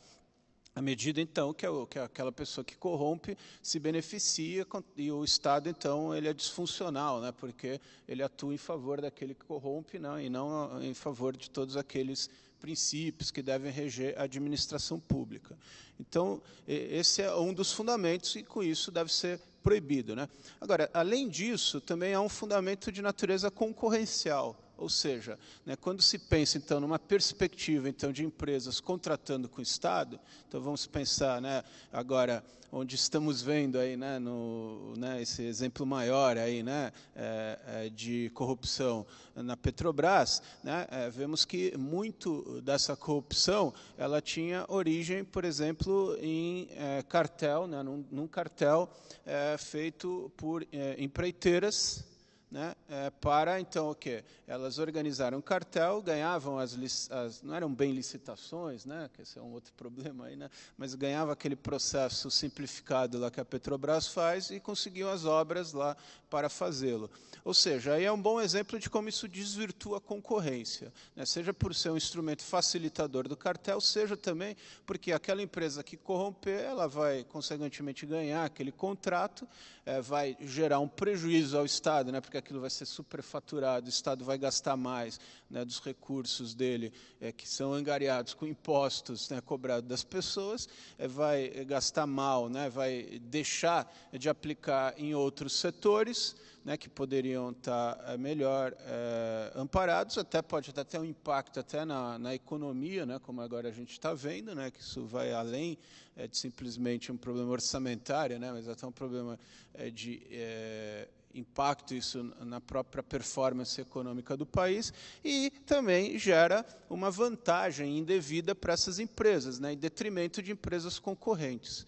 À medida, então, que, que aquela pessoa que corrompe se beneficia e o Estado, então, ele é disfuncional, né, porque ele atua em favor daquele que corrompe não, né? e não em favor de todos aqueles princípios que devem reger a administração pública. Então, esse é um dos fundamentos e com isso deve ser proibido. Né? Agora, além disso, também há um fundamento de natureza concorrencial. Ou seja, né, quando se pensa então numa perspectiva então de empresas contratando com o Estado, então vamos pensar, né, agora onde estamos vendo aí, né, no, né, esse exemplo maior aí, né, é, é, de corrupção na Petrobras, né, é, vemos que muito dessa corrupção ela tinha origem, por exemplo, em é, cartel, né, num, num cartel é, feito por é, empreiteiras né, é, para então o quê? Elas organizaram um cartel, ganhavam as, as, não eram bem licitações, né, que esse é um outro problema aí, né, mas ganhava aquele processo simplificado lá que a Petrobras faz e conseguiam as obras lá para fazê-lo. Ou seja, aí é um bom exemplo de como isso desvirtua a concorrência, né, seja por ser um instrumento facilitador do cartel, seja também porque aquela empresa que corromper, ela vai consequentemente ganhar aquele contrato, é, vai gerar um prejuízo ao Estado, né, porque aquilo vai ser superfaturado, o Estado vai gastar mais né, dos recursos dele, é, que são angariados com impostos né, cobrados das pessoas, é, vai gastar mal, né, vai deixar de aplicar em outros setores né, que poderiam estar é, melhor é, amparados, até pode até ter um impacto até na, na economia, né, como agora a gente está vendo, né, que isso vai além é, de simplesmente um problema orçamentário, né, mas até um problema é, de é, impacto isso na própria performance econômica do país e também gera uma vantagem indevida para essas empresas, né, em detrimento de empresas concorrentes.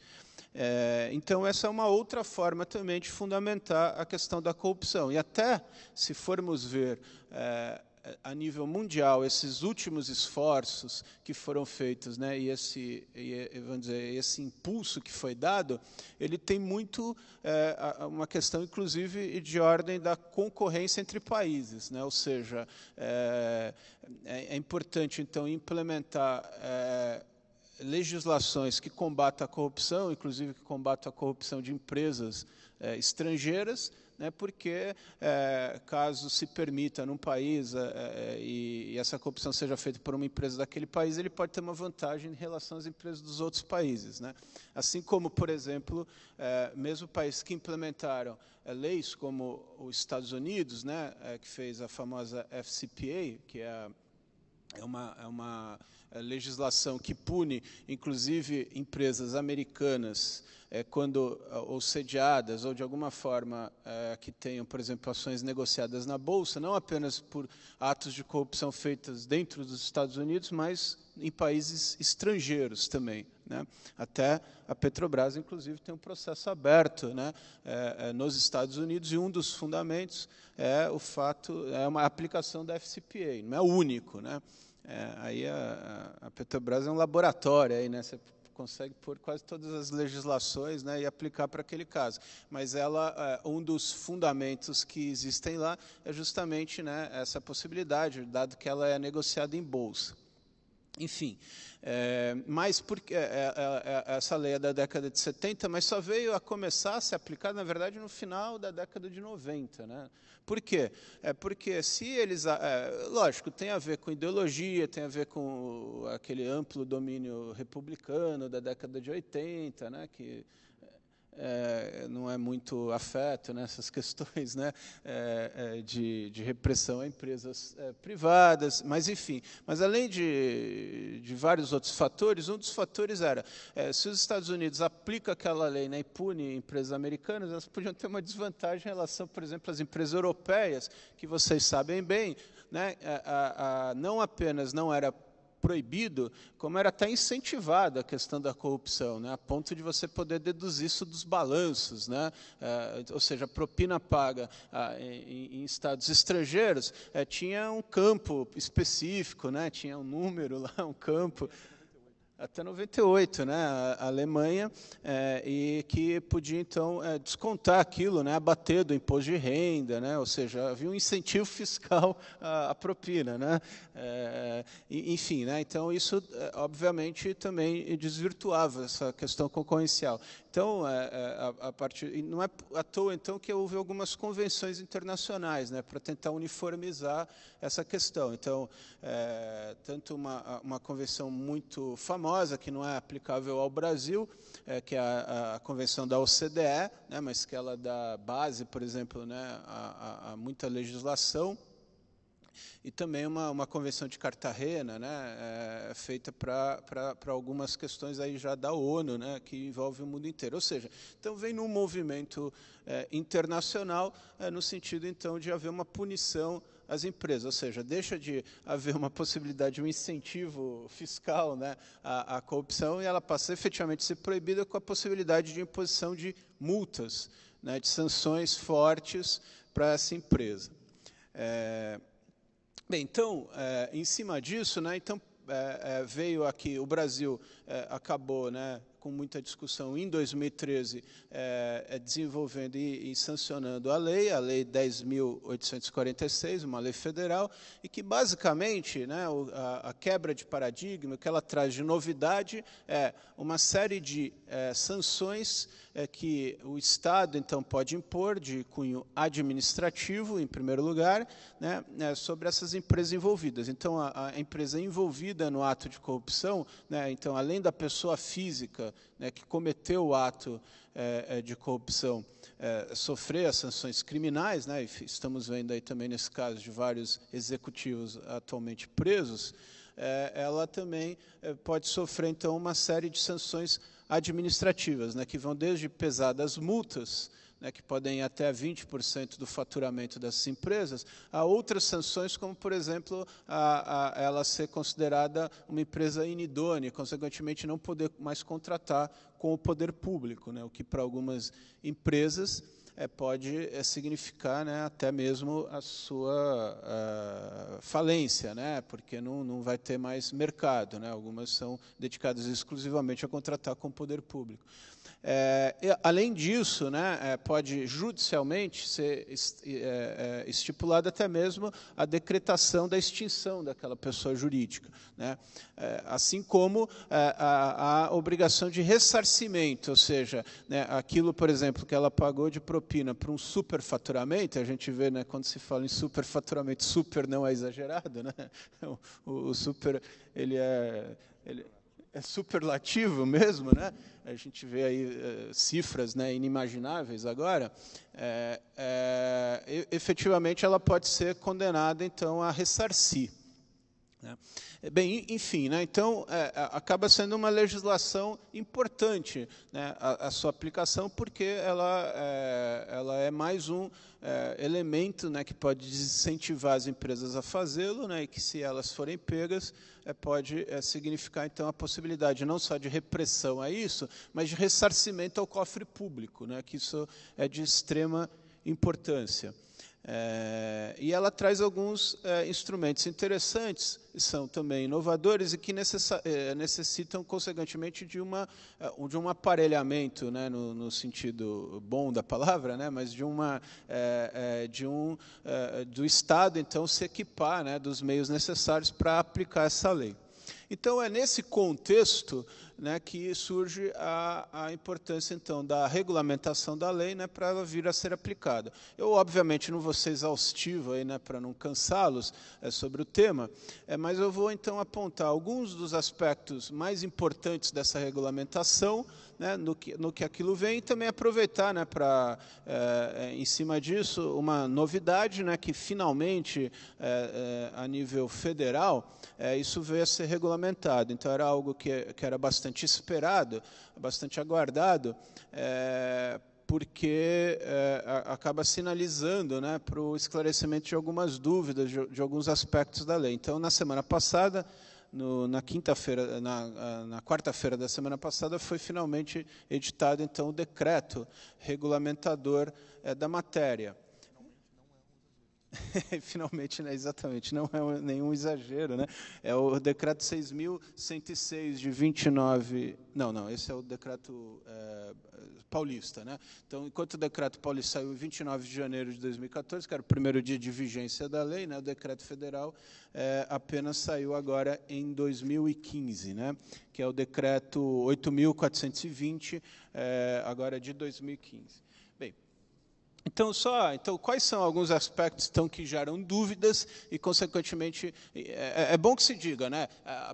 É, então, essa é uma outra forma também de fundamentar a questão da corrupção. E até, se formos ver é, a nível mundial esses últimos esforços que foram feitos, né, e esse, e, vamos dizer, esse impulso que foi dado, ele tem muito é, uma questão, inclusive, de ordem da concorrência entre países, né, ou seja, é, é, é importante então implementar é, legislações que combatam a corrupção, inclusive que combatam a corrupção de empresas é, estrangeiras né, porque é, caso se permita num país é, é, e, e, essa corrupção seja feita por uma empresa daquele país, ele pode ter uma vantagem em relação às empresas dos outros países. Né? Assim como, por exemplo, é, mesmo países que implementaram é, leis como os Estados Unidos, né, é, que fez a famosa FCPA, que é a é uma, é uma é, legislação que pune, inclusive, empresas americanas, é, quando é, ou sediadas, ou de alguma forma é, que tenham, por exemplo, ações negociadas na Bolsa, não apenas por atos de corrupção feitos dentro dos Estados Unidos, mas em países estrangeiros também. Né? Até a Petrobras, inclusive, tem um processo aberto né? É, é, nos Estados Unidos, e um dos fundamentos é o fato, é uma aplicação da FCPA, não é o único. Né? É, aí a, a, Petrobras é um laboratório, aí, né? Você consegue pôr quase todas as legislações né, e aplicar para aquele caso. Mas ela, é, um dos fundamentos que existem lá é justamente né, essa possibilidade, dado que ela é negociada em bolsa. Enfim, é, mas porque é é, é, é, essa lei é da década de 70, mas só veio a começar a ser aplicada, na verdade, no final da década de 90. Né? Por quê? É porque se eles. É, lógico, tem a ver com ideologia, tem a ver com aquele amplo domínio republicano da década de 80, né? que é, não é muito afeto nessas né, questões né, é, é, de, de, repressão a empresas é, privadas, mas enfim. Mas além de, de, vários outros fatores, um dos fatores era é, se os Estados Unidos aplicam aquela lei né, e punem empresas americanas, elas podiam ter uma desvantagem em relação, por exemplo, às empresas europeias, que vocês sabem bem, né, a, a, a, não apenas não era proibido, como era até incentivada a questão da corrupção, né? a ponto de você poder deduzir isso dos balanços, né? É, ou seja, a propina paga ah, em, em, estados estrangeiros é, tinha um campo específico, né? tinha um número lá, um campo até 98, né, a Alemanha, é, e que podia então é, descontar aquilo, né, abater do imposto de renda, né, ou seja, havia um incentivo fiscal à, à propina, né, é, enfim, né, então isso é, obviamente também desvirtuava essa questão concorrencial. Então, é, é, a, a partir, não é à toa, então, que houve algumas convenções internacionais né, para tentar uniformizar essa questão. Então, é, tanto uma, uma convenção muito famosa, que não é aplicável ao Brasil, é, que é a, a, convenção da OCDE, né, mas que ela dá base, por exemplo, né, a, a muita legislação e também uma, uma convenção de Cartagena, né, é, feita para algumas questões aí já da ONU, né, que envolve o mundo inteiro. Ou seja, então vem num movimento é, internacional é, no sentido então de haver uma punição às empresas, ou seja, deixa de haver uma possibilidade, um incentivo fiscal né, à, à corrupção e ela passa efetivamente a ser proibida com a possibilidade de imposição de multas, né, de sanções fortes para essa empresa. É, Bem, então, é, em cima disso, né, então, é, é veio aqui, o Brasil é, acabou né, com muita discussão em 2013, é, é, desenvolvendo e, e, sancionando a lei, a Lei 10.846, uma lei federal, e que basicamente né, a, a, quebra de paradigma, o que ela traz de novidade é uma série de é, sanções é, que o Estado, então, pode impor de cunho administrativo, em primeiro lugar, né, é, sobre essas empresas envolvidas. Então, a, a, empresa envolvida no ato de corrupção, né, então, além da pessoa física né, que cometeu o ato é, é, de corrupção é, sofrer as sanções criminais, né, estamos vendo aí também nesse caso de vários executivos atualmente presos, ela também pode sofrer, então, uma série de sanções administrativas, né, que vão desde pesadas multas, né, que podem ir até 20% do faturamento dessas empresas, a outras sanções, como, por exemplo, a, a ela ser considerada uma empresa inidônea, consequentemente, não poder mais contratar com o poder público, né, o que para algumas empresas é, pode é, significar né, até mesmo a sua falência, né, porque não, não vai ter mais mercado. Né, algumas são dedicadas exclusivamente a contratar com o poder público. É, além disso, né, é, pode judicialmente ser é, é, estipulada até mesmo a decretação da extinção daquela pessoa jurídica, né? é, assim como é, a, a, obrigação de ressarcimento, ou seja, né, aquilo, por exemplo, que ela pagou de propina para um superfaturamento, a gente vê né, quando se fala em superfaturamento, super não é exagerado, né? o, o, super ele é ele, é superlativo mesmo, né? A gente vê aí eh, cifras né, inimagináveis agora. É, é, efetivamente, ela pode ser condenada então a ressarcir. Né? Bem, enfim, né, então é, é, acaba sendo uma legislação importante né, a, a, sua aplicação, porque ela é, ela é mais um é, elemento né, que pode desincentivar as empresas a fazê-lo, né? e que, se elas forem pegas, é, pode é, significar, então, a possibilidade não só de repressão a isso, mas de ressarcimento ao cofre público, né? que isso é de extrema importância. É, e ela traz alguns é, instrumentos interessantes, são também inovadores e que é, necessitam, consequentemente, de, uma, é, de um aparelhamento, né, no, no, sentido bom da palavra, né, mas de, uma, é, é de um, do Estado, então, se equipar né, dos meios necessários para aplicar essa lei. Então, é nesse contexto né, que surge a, a, importância, então, da regulamentação da lei né, para ela vir a ser aplicada. Eu, obviamente, não vou ser exaustivo aí, né, para não cansá-los é, sobre o tema, é, mas eu vou, então, apontar alguns dos aspectos mais importantes dessa regulamentação, né, no, que, no que aquilo vem, e também aproveitar né, para, é, é, em cima disso, uma novidade né, que, finalmente, é, é, a nível federal, isso veio a ser regulamentado. Então, era algo que, que era bastante bastante esperado, bastante aguardado, é, porque é, acaba sinalizando né, para o esclarecimento de algumas dúvidas, de, de, alguns aspectos da lei. Então, na semana passada, no, na quinta-feira, na, na quarta-feira da semana passada, foi finalmente editado então o decreto regulamentador é, da matéria. Finalmente, né? exatamente, não é nenhum exagero, né? É o decreto 6.106 de 29. Não, não, esse é o decreto é, paulista, né? Então, enquanto o decreto paulista saiu em 29 de janeiro de 2014, que era o primeiro dia de vigência da lei, né? O decreto federal é, apenas saiu agora em 2015, né? Que é o decreto 8.420, é, eh, agora de 2015. Então, só, então, quais são alguns aspectos então, que geram dúvidas e, consequentemente, é, é, é bom que se diga, né?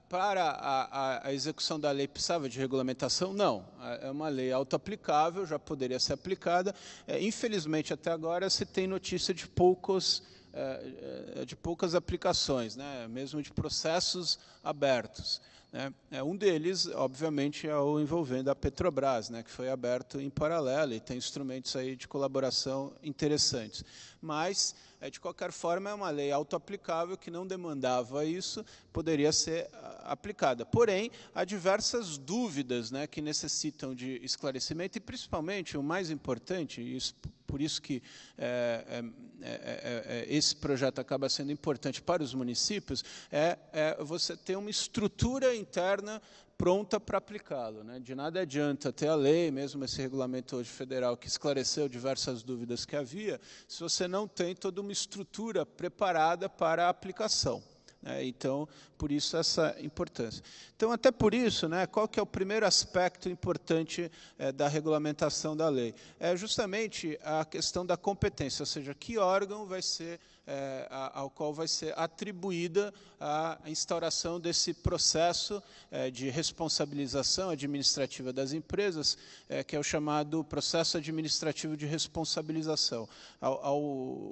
Para a, a, execução da lei precisava de regulamentação? Não. É, é uma lei autoaplicável, já poderia ser aplicada. É, infelizmente, até agora, se tem notícia de poucos é, de poucas aplicações, né? mesmo de processos abertos. Né? É, um deles, obviamente, é o envolvendo a Petrobras, né, que foi aberto em paralelo e tem instrumentos aí de colaboração interessantes mas, eh, de qualquer forma, é uma lei autoaplicável que não demandava isso, poderia ser ah, aplicada. Porém, há diversas dúvidas né, que necessitam de esclarecimento, e principalmente o mais importante, e isso por isso que é, é, é, esse projeto acaba sendo importante para os municípios, é, é você ter uma estrutura interna pronta para aplicá-lo. Né? De nada adianta ter a lei, mesmo esse regulamento hoje federal que esclareceu diversas dúvidas que havia, se você não tem toda uma estrutura preparada para a aplicação. Né? então, por isso essa importância. Então, até por isso, né, qual que é o primeiro aspecto importante é, da regulamentação da lei? É justamente a questão da competência, ou seja, que órgão vai ser é, ao qual vai ser atribuída a instauração desse processo é, de responsabilização administrativa das empresas, é, que é o chamado processo administrativo de responsabilização, ao,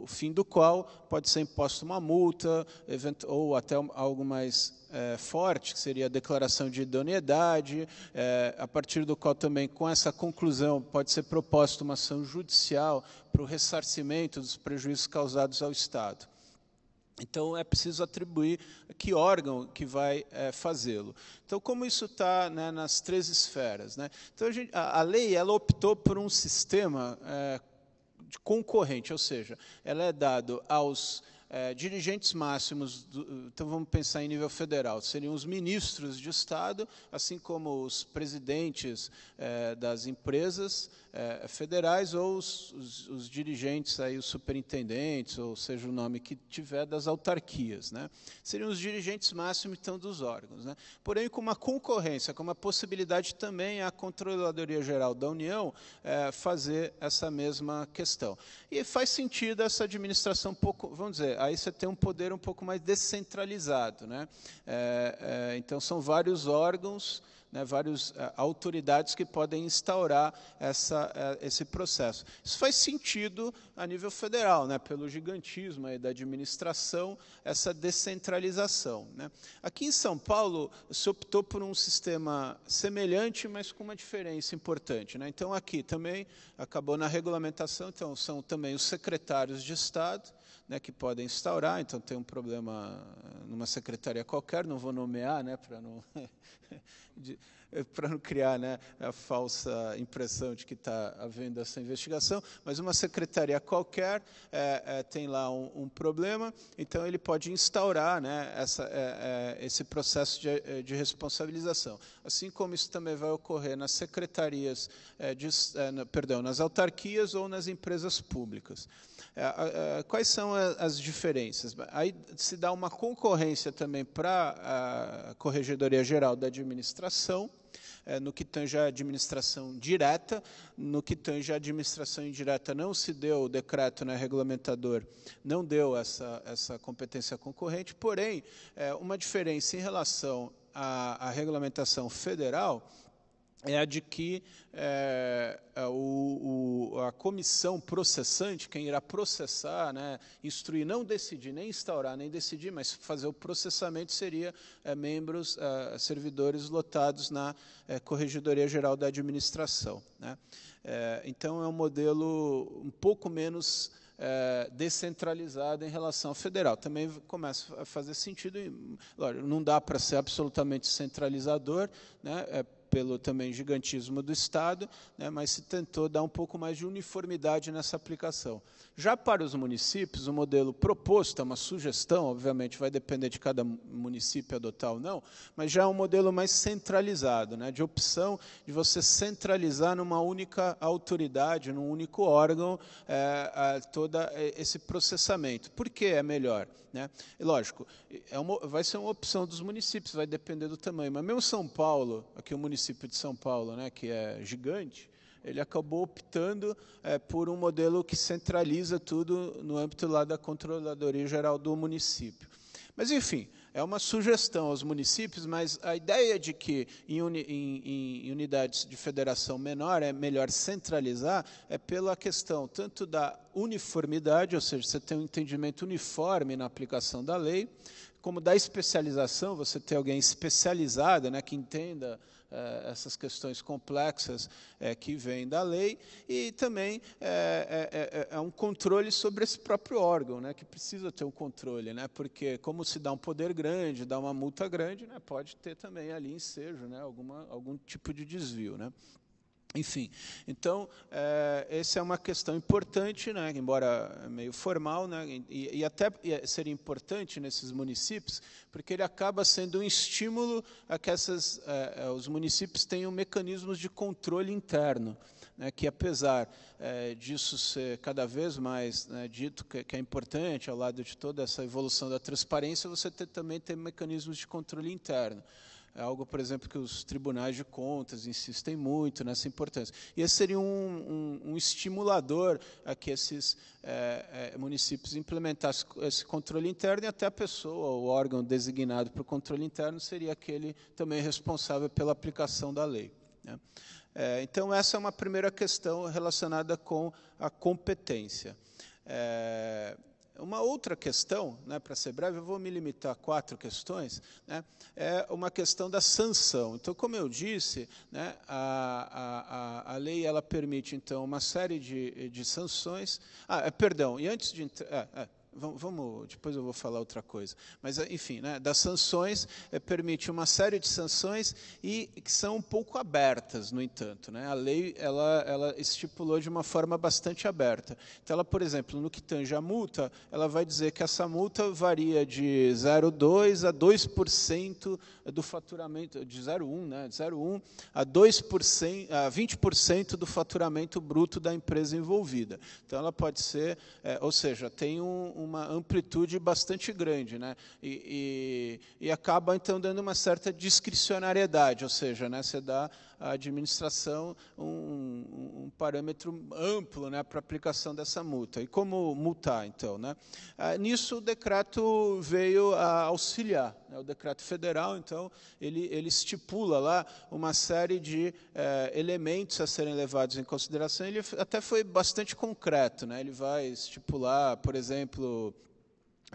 ao fim do qual pode ser imposta uma multa ou até algo mais é, forte, que seria a declaração de idoneidade, é, a partir do qual também, com essa conclusão, pode ser proposta uma ação judicial para o ressarcimento dos prejuízos causados ao Estado. Então, é preciso atribuir que órgão que vai é, fazê-lo. Então, como isso está né, nas três esferas? Né? Então, a, gente, a, a, lei ela optou por um sistema é, concorrente, ou seja, ela é dado aos é, dirigentes máximos, do, então vamos pensar em nível federal, seriam os ministros de Estado, assim como os presidentes é, das empresas, é, federais ou os, os, os, dirigentes, aí, os superintendentes, ou seja o nome que tiver, das autarquias. Né? Seriam os dirigentes máximos, então, dos órgãos. Né? Porém, com uma concorrência, com uma possibilidade também a Controladoria Geral da União é, fazer essa mesma questão. E faz sentido essa administração um pouco, vamos dizer, aí você tem um poder um pouco mais descentralizado. Né? É, é então, são vários órgãos né, várias eh, autoridades que podem instaurar essa, eh, esse processo. Isso faz sentido a nível federal, né, pelo gigantismo da administração, essa descentralização. Né. Aqui em São Paulo, se optou por um sistema semelhante, mas com uma diferença importante. Né. Então, aqui também acabou na regulamentação, então são também os secretários de Estado, né, que podem instaurar. Então, tem um problema eh, numa secretaria qualquer, não vou nomear, né, para não, eh, não criar né, a falsa impressão de que está havendo essa investigação, mas uma secretaria qualquer é, é, tem lá um, um, problema, então ele pode instaurar né, essa, é, esse processo de, de, responsabilização. Assim como isso também vai ocorrer nas secretarias, de, perdão, nas autarquias ou nas empresas públicas. É, quais são as diferenças? Aí se dá uma concorrência também para a Corregedoria Geral da Administração, é, no que tange à administração direta. No que tange à administração indireta, não se deu o decreto né, regulamentador, não deu essa, essa competência concorrente, porém, é, uma diferença em relação à, à regulamentação federal é a de que é, é, o, o, a comissão processante, quem irá processar, né, instruir, não decidir, nem instaurar, nem decidir, mas fazer o processamento seria é, membros, é, servidores lotados na é, Corregedoria Geral da Administração. Né? É, então, é um modelo um pouco menos descentralizado em relação ao federal. Também começa a fazer sentido. E, não dá para ser absolutamente centralizador, né? pelo também gigantismo do Estado, né, mas se tentou dar um pouco mais de uniformidade nessa aplicação. Já para os municípios, o modelo proposto é uma sugestão, obviamente vai depender de cada município adotar ou não, mas já é um modelo mais centralizado, né, de opção de você centralizar numa única autoridade, num único órgão, é, eh, todo eh, esse processamento. Por que é melhor? Né? lógico, é uma, vai ser uma opção dos municípios, vai depender do tamanho, mas mesmo São Paulo, aqui o município município de São Paulo, né, que é gigante, ele acabou optando é, por um modelo que centraliza tudo no âmbito lá da Controladoria Geral do município. Mas, enfim, é uma sugestão aos municípios, mas a ideia de que em, uni, em, em, unidades de federação menor é melhor centralizar é pela questão tanto da uniformidade, ou seja, você tem um entendimento uniforme na aplicação da lei, como da especialização, você tem alguém especializado né, que entenda eh, essas questões complexas eh, que vêm da lei, e também é, é, é, um controle sobre esse próprio órgão, né, que precisa ter um controle, né, porque como se dá um poder grande, dá uma multa grande, né, pode ter também ali ensejo, né, alguma, algum tipo de desvio. Né. Enfim, então, é, essa é uma questão importante, né, embora meio formal, né, e, e, até eh, seria importante nesses municípios, porque ele acaba sendo um estímulo a que essas, é, os municípios tenham mecanismos de controle interno, né, que apesar é, disso ser cada vez mais né, dito que, que, é importante, ao lado de toda essa evolução da transparência, você ter, também tem mecanismos de controle interno. É algo, por exemplo, que os tribunais de contas insistem muito nessa importância. E esse seria um, um, um estimulador a que esses é, é, municípios implementassem esse controle interno e até a pessoa, o órgão designado para o controle interno, seria aquele também responsável pela aplicação da lei. Né? É, então, essa é uma primeira questão relacionada com a competência. É, uma outra questão, né, para ser breve, eu vou me limitar a quatro questões, né, é uma questão da sanção. Então, como eu disse, né, a, a, a lei ela permite, então, uma série de, de sanções. Ah, é, perdão, e antes de. Ah, Vamos, depois eu vou falar outra coisa. Mas, eh, enfim, né, das sanções, é, permite uma série de sanções e que são um pouco abertas, no entanto. Né? A lei ela, ela estipulou de uma forma bastante aberta. Então, ela, por exemplo, no que tange a multa, ela vai dizer que essa multa varia de 0,2% a 2% do faturamento, de 0,1%, né? 0,1% a, 2%, a 20% do faturamento bruto da empresa envolvida. Então, ela pode ser, é, ou seja, tem um uma amplitude bastante grande, né? E, e, e acaba então dando uma certa discricionariedade, ou seja, né, você dá a administração um, um parâmetro amplo né, para aplicação dessa multa. E como multar, então? Né? Ah, nisso, o decreto veio a auxiliar. Né? O decreto federal, então, ele, ele estipula lá uma série de eh, elementos a serem levados em consideração. Ele até foi bastante concreto. Né? Ele vai estipular, por exemplo,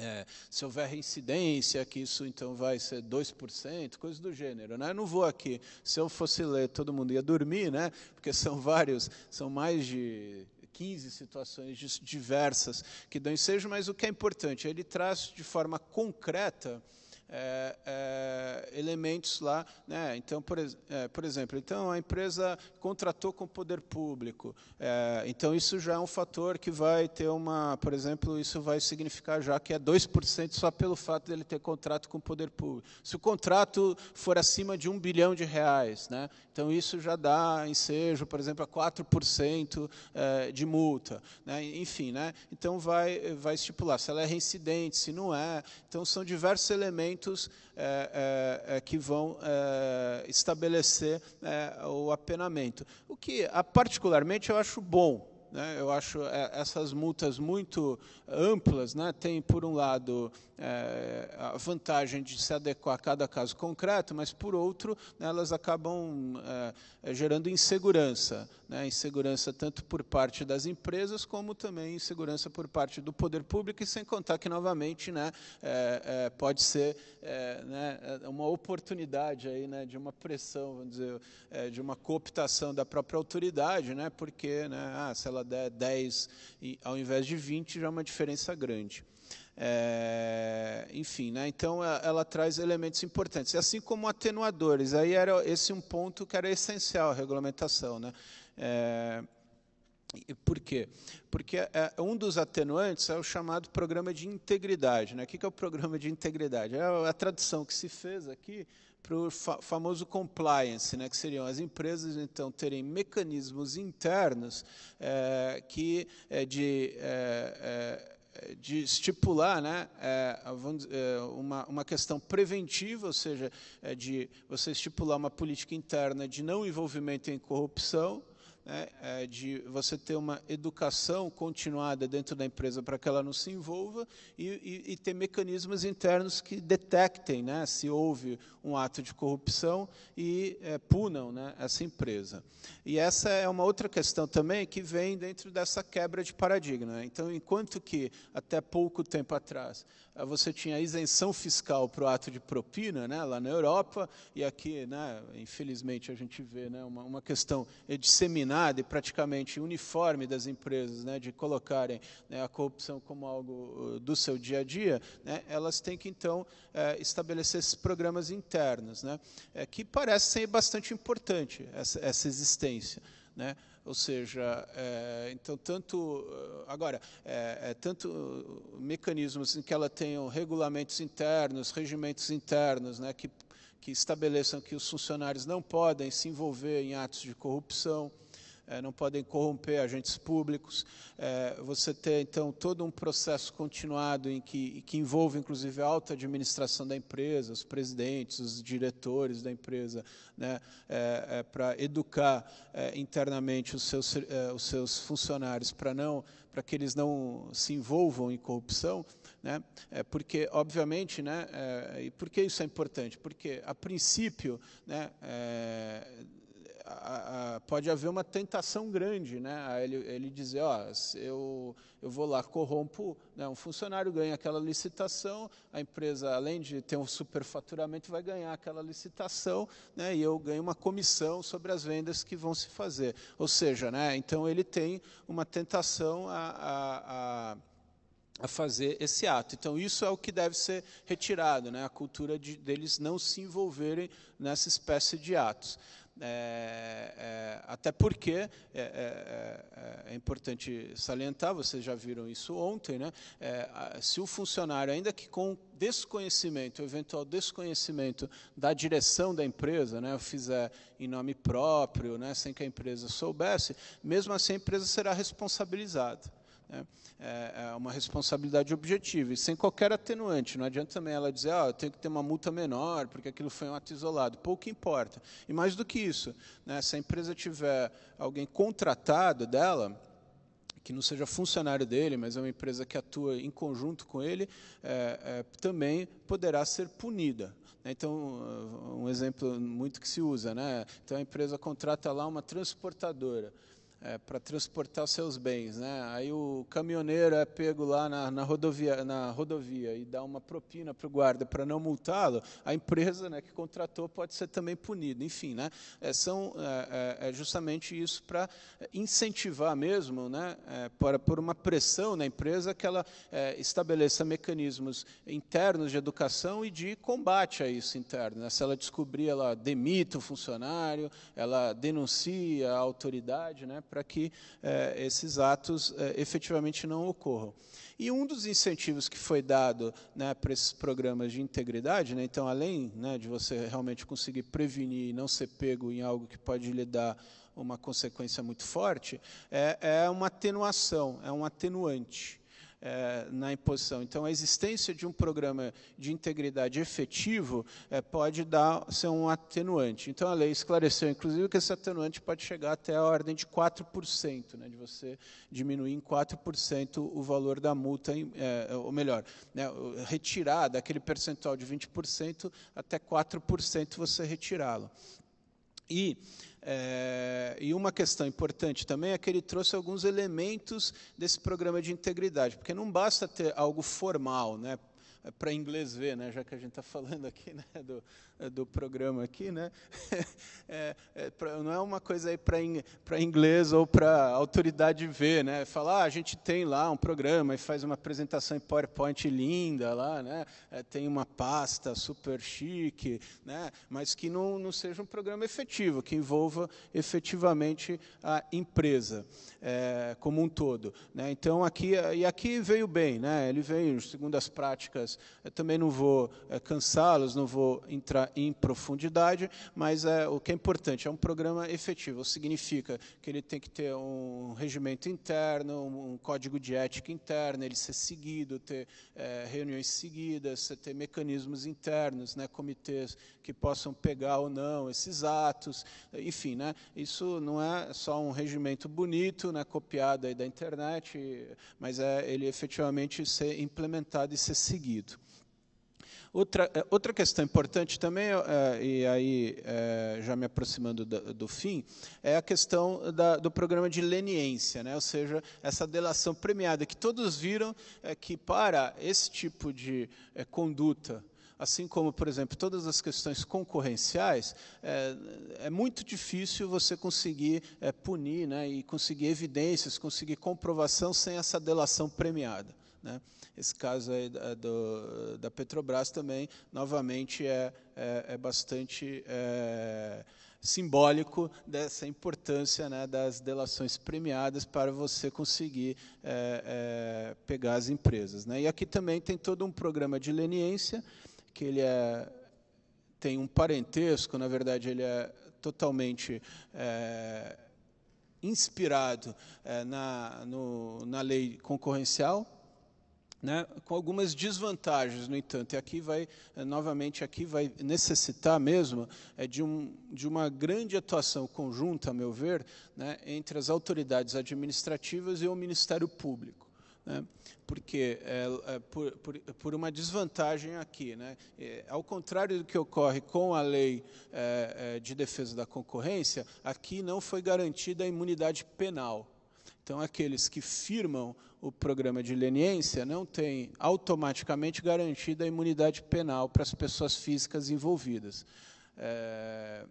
é, se houver reincidência, que isso então vai ser 2%, coisas do gênero. Né? Eu não vou aqui, se eu fosse ler, todo mundo ia dormir, né? porque são vários, são mais de 15 situações diversas que dão ensejo, mas o que é importante, ele traz de forma concreta é, é, elementos lá. Né? Então, por, é, por, exemplo, então a empresa contratou com o poder público. É, então, isso já é um fator que vai ter uma, por exemplo, isso vai significar já que é 2% só pelo fato dele ter contrato com o poder público. Se o contrato for acima de um bilhão de reais, né? então isso já dá ensejo, por exemplo, a 4% é, de multa. Né? Enfim, né? então vai, vai estipular se ela é reincidente, se não é. Então, são diversos elementos elementos é, é, é, que vão é, estabelecer é, o apenamento. O que, particularmente, eu acho bom, né? Eu acho é, essas multas muito amplas, né? tem, por um lado, é, a vantagem de se adequar a cada caso concreto, mas, por outro, né, elas acabam é, gerando insegurança. Né? Insegurança tanto por parte das empresas, como também insegurança por parte do poder público, e sem contar que, novamente, né, é, é pode ser é, né, uma oportunidade aí, né, de uma pressão, vamos dizer, de uma cooptação da própria autoridade, né, porque né, ah, se ela ela der 10 ao invés de 20, já é uma diferença grande. É, enfim, né? então é, ela traz elementos importantes, assim como atenuadores. Aí era esse um ponto que era essencial a regulamentação. Né? É, por quê? Porque é, um dos atenuantes é o chamado programa de integridade. Né? O que é o programa de integridade? É a é tradução que se fez aqui para o fa famoso compliance, né, que seriam as empresas então terem mecanismos internos é, que é, de é, de estipular né, uma questão preventiva, ou seja, de você estipular uma política interna de não envolvimento em corrupção, né, é, de você ter uma educação continuada dentro da empresa para que ela não se envolva e, e, e ter mecanismos internos que detectem né, se houve um ato de corrupção e é, punam né, essa empresa. E essa é uma outra questão também que vem dentro dessa quebra de paradigma. Então, enquanto que até pouco tempo atrás ah, você tinha isenção fiscal para o ato de propina, né, lá na Europa, e aqui, né, infelizmente, a gente vê né, uma, uma questão é, disseminada e praticamente uniforme das empresas, né, de colocarem né, a corrupção como algo uh, do seu dia a dia, né, elas têm que, então, é, estabelecer esses programas internos, né, é, que parece ser bastante importante essa, essa existência. Né? Ou seja, é, então tanto eh, agora é, é, tanto mecanismos em que ela tenha regulamentos internos, regimentos internos, né, que que estabeleçam que os funcionários não podem se envolver em atos de corrupção é, não podem corromper agentes públicos. É, você ter então, todo um processo continuado em que, que envolve, inclusive, a alta administração da empresa, os presidentes, os diretores da empresa, né, é, é para educar é, internamente os seus, é, os seus funcionários para não para que eles não se envolvam em corrupção, né? É porque obviamente, né? É, e por que isso é importante? Porque a princípio, né? É, a, a, pode haver uma tentação grande, né? Ele, ele dizer, ó, eu, eu vou lá, corrompo, né? um funcionário ganha aquela licitação, a empresa, além de ter um superfaturamento, vai ganhar aquela licitação, né? E eu ganho uma comissão sobre as vendas que vão se fazer. Ou seja, né? Então ele tem uma tentação a, a a fazer esse ato. Então, isso é o que deve ser retirado, né? a cultura de, deles não se envolverem nessa espécie de atos. É, é, até porque é é, é, é, é, importante salientar, vocês já viram isso ontem, né? se o funcionário, ainda que com desconhecimento, eventual desconhecimento da direção da empresa, né, fizer em nome próprio, né, sem que a empresa soubesse, mesmo assim a empresa será responsabilizada. Né? É, é uma responsabilidade objetiva e sem qualquer atenuante. Não adianta também ela dizer, ah, eu tenho que ter uma multa menor porque aquilo foi um ato isolado. Pouco importa. E mais do que isso, né, se a empresa tiver alguém contratado dela, que não seja funcionário dele, mas é uma empresa que atua em conjunto com ele, é, é, também poderá ser punida. Né? Então, um exemplo muito que se usa, né? Então a empresa contrata lá uma transportadora é, para transportar os seus bens. Né? Aí o caminhoneiro é pego lá na, na rodovia, na rodovia e dá uma propina para o guarda para não multá-lo, a empresa né, que contratou pode ser também punida. Enfim, né? é, são, é, é, é justamente isso para incentivar mesmo, né, é, para, por uma pressão na empresa, que ela é, estabeleça mecanismos internos de educação e de combate a isso interno. Né? Se ela descobrir, ela demite o funcionário, ela denuncia a autoridade, né? para que eh, esses atos eh, efetivamente não ocorram. E um dos incentivos que foi dado né, para esses programas de integridade, né, então, além né, de você realmente conseguir prevenir e não ser pego em algo que pode lhe dar uma consequência muito forte, é, é uma atenuação, é um atenuante é, na imposição. Então, a existência de um programa de integridade efetivo é, pode dar, ser um atenuante. Então, a lei esclareceu, inclusive, que esse atenuante pode chegar até a ordem de 4%, né, de você diminuir em 4% o valor da multa, em, é, ou melhor, né, retirar daquele percentual de 20%, até 4% você retirá-lo. E é, e uma questão importante também é que ele trouxe alguns elementos desse programa de integridade, porque não basta ter algo formal, né? para inglês ver, né? já que a gente está falando aqui né? do, do programa aqui, né? É, é, pra, não é uma coisa aí para in, pra inglês ou para autoridade ver, né? Falar, ah, a gente tem lá um programa e faz uma apresentação em PowerPoint linda lá, né? É, tem uma pasta super chique, né? Mas que não, não seja um programa efetivo, que envolva efetivamente a empresa é, como um todo, né? Então aqui e aqui veio bem, né? Ele veio segundo as práticas. Eu também não vou é, cansá-los, não vou entrar em profundidade, mas é, o que é importante é um programa efetivo. Significa que ele tem que ter um regimento interno, um, um código de ética interna, ele ser seguido, ter é, reuniões seguidas, ter mecanismos internos, né, comitês que possam pegar ou não esses atos, enfim, né, isso não é só um regimento bonito, né, copiado da internet, mas é ele efetivamente ser implementado e ser seguido. Outra, é, outra questão importante também, é, e aí é, já me aproximando do, fim, é a questão da, do programa de leniência, né? ou seja, essa delação premiada, que todos viram que para esse tipo de conduta, assim como, por exemplo, todas as questões concorrenciais, é, é muito difícil você conseguir é, punir né, e conseguir evidências, conseguir comprovação sem essa delação premiada. Né? Esse caso aí da, do, da Petrobras também, novamente, é, é, é bastante é, simbólico dessa importância né, das delações premiadas para você conseguir é, é, pegar as empresas. Né? E aqui também tem todo um programa de leniência, que ele é, tem um parentesco, na verdade, ele é totalmente inspirado é, na, no, na lei concorrencial né, com algumas desvantagens, no entanto, e aqui vai, eh, novamente, aqui vai necessitar mesmo é, de, um, de uma grande atuação conjunta, a meu ver, né, entre as autoridades administrativas e o Ministério Público. Né, porque é, é, por, por, por, uma desvantagem aqui, né, ao contrário do que ocorre com a lei de defesa da concorrência, aqui não foi garantida a imunidade penal. Então, aqueles que firmam o programa de leniência não tem automaticamente garantida a imunidade penal para as pessoas físicas envolvidas. É,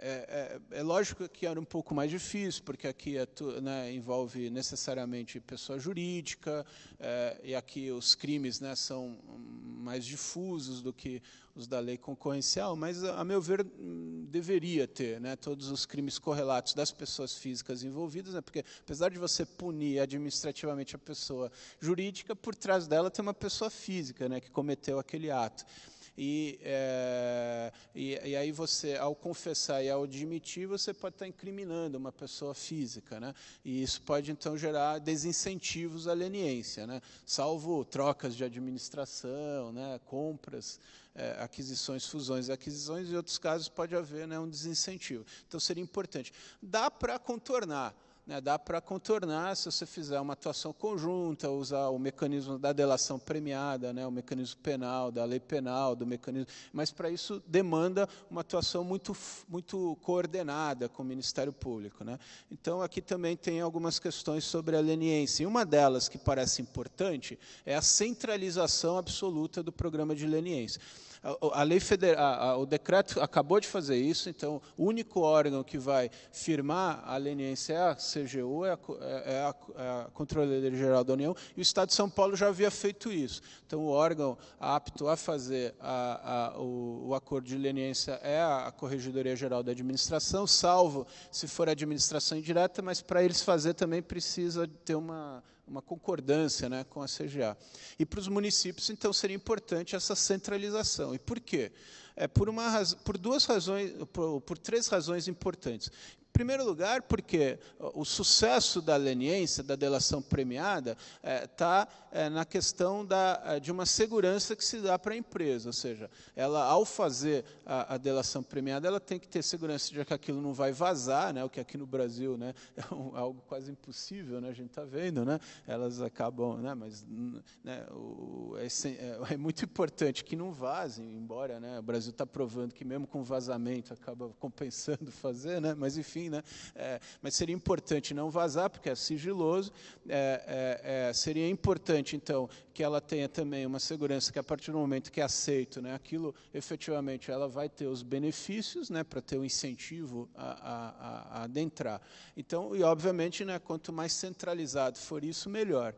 é, é, é, lógico que era um pouco mais difícil, porque aqui é tu, né, envolve necessariamente pessoa jurídica, é, e aqui os crimes né, são mais difusos do que os da lei concorrencial, mas, a meu ver, deveria ter né, todos os crimes correlatos das pessoas físicas envolvidas, né, porque, apesar de você punir administrativamente a pessoa jurídica, por trás dela tem uma pessoa física né, que cometeu aquele ato. E, é, e, e, aí você, ao confessar e ao admitir, você pode estar incriminando uma pessoa física, né? E isso pode então gerar desincentivos à leniência, né? Salvo trocas de administração, né? Compras, é, aquisições, fusões e aquisições, e outros casos pode haver né, um desincentivo. Então seria importante. Dá para contornar né, dá para contornar se você fizer uma atuação conjunta, usar o mecanismo da delação premiada, né, o mecanismo penal, da lei penal, do mecanismo. Mas para isso demanda uma atuação muito, muito coordenada com o Ministério Público. Né? Então aqui também tem algumas questões sobre a leniência. E uma delas que parece importante é a centralização absoluta do programa de leniência. A, lei federal, a, o decreto acabou de fazer isso, então o único órgão que vai firmar a leniência é a CGU, é, é, é a, é a, a Controladoria Geral da União, e o Estado de São Paulo já havia feito isso. Então o órgão apto a fazer o, o acordo de leniência é a Corregedoria Geral da Administração, salvo se for administração indireta, mas para eles fazer também precisa ter uma uma concordância né, com a CGA. E para os municípios, então, seria importante essa centralização. E por quê? É por, uma, por duas razões, por, por três razões importantes primeiro lugar, porque uh, o sucesso da leniência, da delação premiada, está eh, é, eh, é, na questão da, eh, de uma segurança que se dá para a empresa. Ou seja, ela, ao fazer a, a, delação premiada, ela tem que ter segurança de que aquilo não vai vazar, né, o que aqui no Brasil né, é um, algo quase impossível, né, a gente está vendo. Né, elas acabam, né, mas né, o, é, é, é, muito importante que não vazem, embora né, o Brasil está provando que mesmo com vazamento acaba compensando fazer, né, mas enfim, né? É, mas seria importante não vazar, porque é sigiloso. É, é, é, seria importante, então, que ela tenha também uma segurança que, a partir do momento que é aceito, né, aquilo efetivamente ela vai ter os benefícios né, para ter o um incentivo a, a, a adentrar. Então, e obviamente, né, quanto mais centralizado for isso, melhor.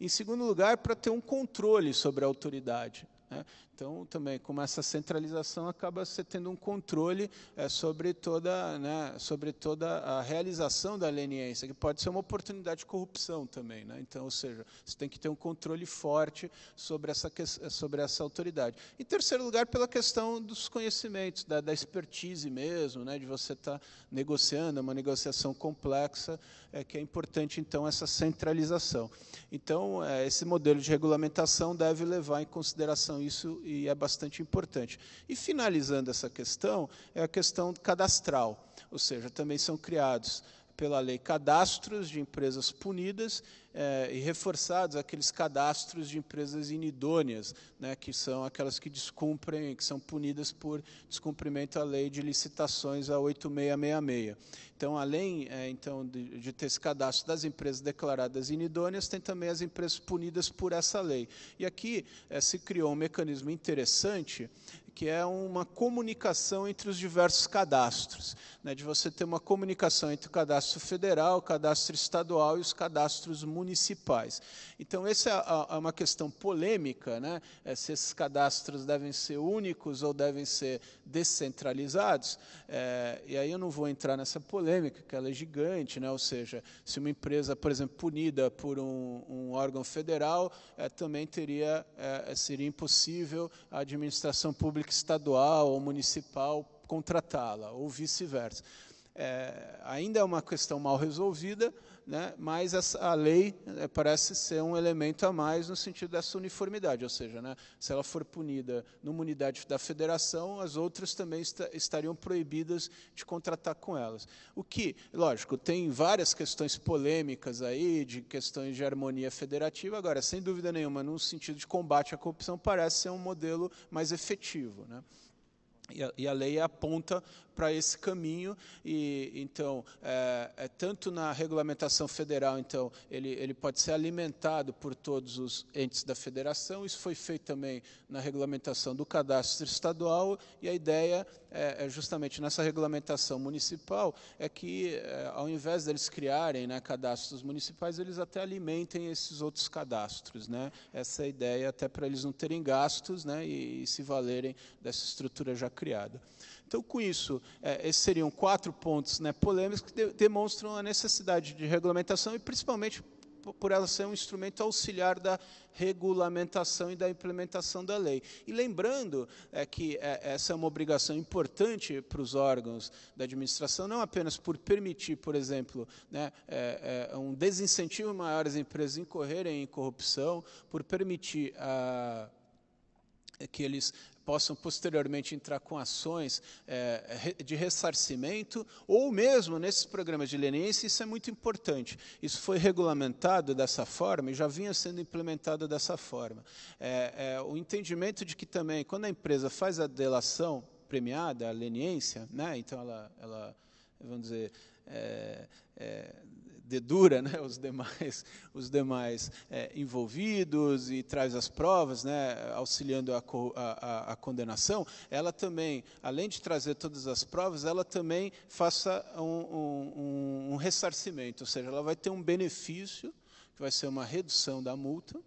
Em segundo lugar, para ter um controle sobre a autoridade. Né? Então, também, como essa centralização acaba se tendo um controle é, sobre, toda, né, sobre toda a realização da leniência, que pode ser uma oportunidade de corrupção também. Né? Então, ou seja, você tem que ter um controle forte sobre essa, eh, sobre essa autoridade. Em terceiro lugar, pela questão dos conhecimentos, da, da expertise mesmo, né, de você estar tá negociando, é uma negociação complexa, é, que é importante, então, essa centralização. Então, é, esse modelo de regulamentação deve levar em consideração isso e é bastante importante. E finalizando essa questão, é a questão cadastral, ou seja, também são criados pela lei cadastros de empresas punidas eh, e reforçados aqueles cadastros de empresas inidôneas, né, que são aquelas que descumprem, que são punidas por descumprimento à lei de licitações a 8666. Então, além eh, então de, de, ter esse cadastro das empresas declaradas inidôneas, tem também as empresas punidas por essa lei. E aqui eh, se criou um mecanismo interessante que é uma comunicação entre os diversos cadastros, né, de você ter uma comunicação entre o cadastro federal, o cadastro estadual e os cadastros municipais. Então, essa é, é uma questão polêmica, né, é, se esses cadastros devem ser únicos ou devem ser descentralizados, é, e aí eu não vou entrar nessa polêmica, que ela é gigante, né, ou seja, se uma empresa, por exemplo, punida por um, um órgão federal, é, também teria, é, é, seria impossível a administração pública pública estadual ou municipal contratá-la, ou vice-versa. É, ainda é uma questão mal resolvida, né, mas essa, a lei né, parece ser um elemento a mais no sentido dessa uniformidade, ou seja, né, se ela for punida numa unidade da federação, as outras também estariam proibidas de contratar com elas. O que, lógico, tem várias questões polêmicas aí, de questões de harmonia federativa, agora, sem dúvida nenhuma, no sentido de combate à corrupção, parece ser um modelo mais efetivo. Né? E a, e a lei aponta para esse caminho e então é, é, tanto na regulamentação federal então ele ele pode ser alimentado por todos os entes da federação isso foi feito também na regulamentação do cadastro estadual e a ideia é, é justamente nessa regulamentação municipal é que é, ao invés deles criarem né, cadastros municipais eles até alimentem esses outros cadastros né essa é a ideia até para eles não terem gastos né e, e se valerem dessa estrutura já criada então, com isso, é, esses seriam quatro pontos né, polêmicos que de, demonstram a necessidade de regulamentação e, principalmente, por ela ser um instrumento auxiliar da regulamentação e da implementação da lei. E lembrando é, que é, essa é uma obrigação importante para os órgãos da administração, não apenas por permitir, por exemplo, né, é, é um desincentivo maior às empresas incorrerem em corrupção, por permitir a ah, que eles possam posteriormente entrar com ações é, de ressarcimento, ou mesmo nesses programas de leniência, isso é muito importante. Isso foi regulamentado dessa forma e já vinha sendo implementado dessa forma. É, é, o entendimento de que também, quando a empresa faz a delação premiada, a leniência, né, então ela, ela, vamos dizer, é, é, dedura né, os demais, os demais é, envolvidos e traz as provas, né, auxiliando a, a, a, condenação, ela também, além de trazer todas as provas, ela também faça um, um, um ressarcimento, ou seja, ela vai ter um benefício, que vai ser uma redução da multa,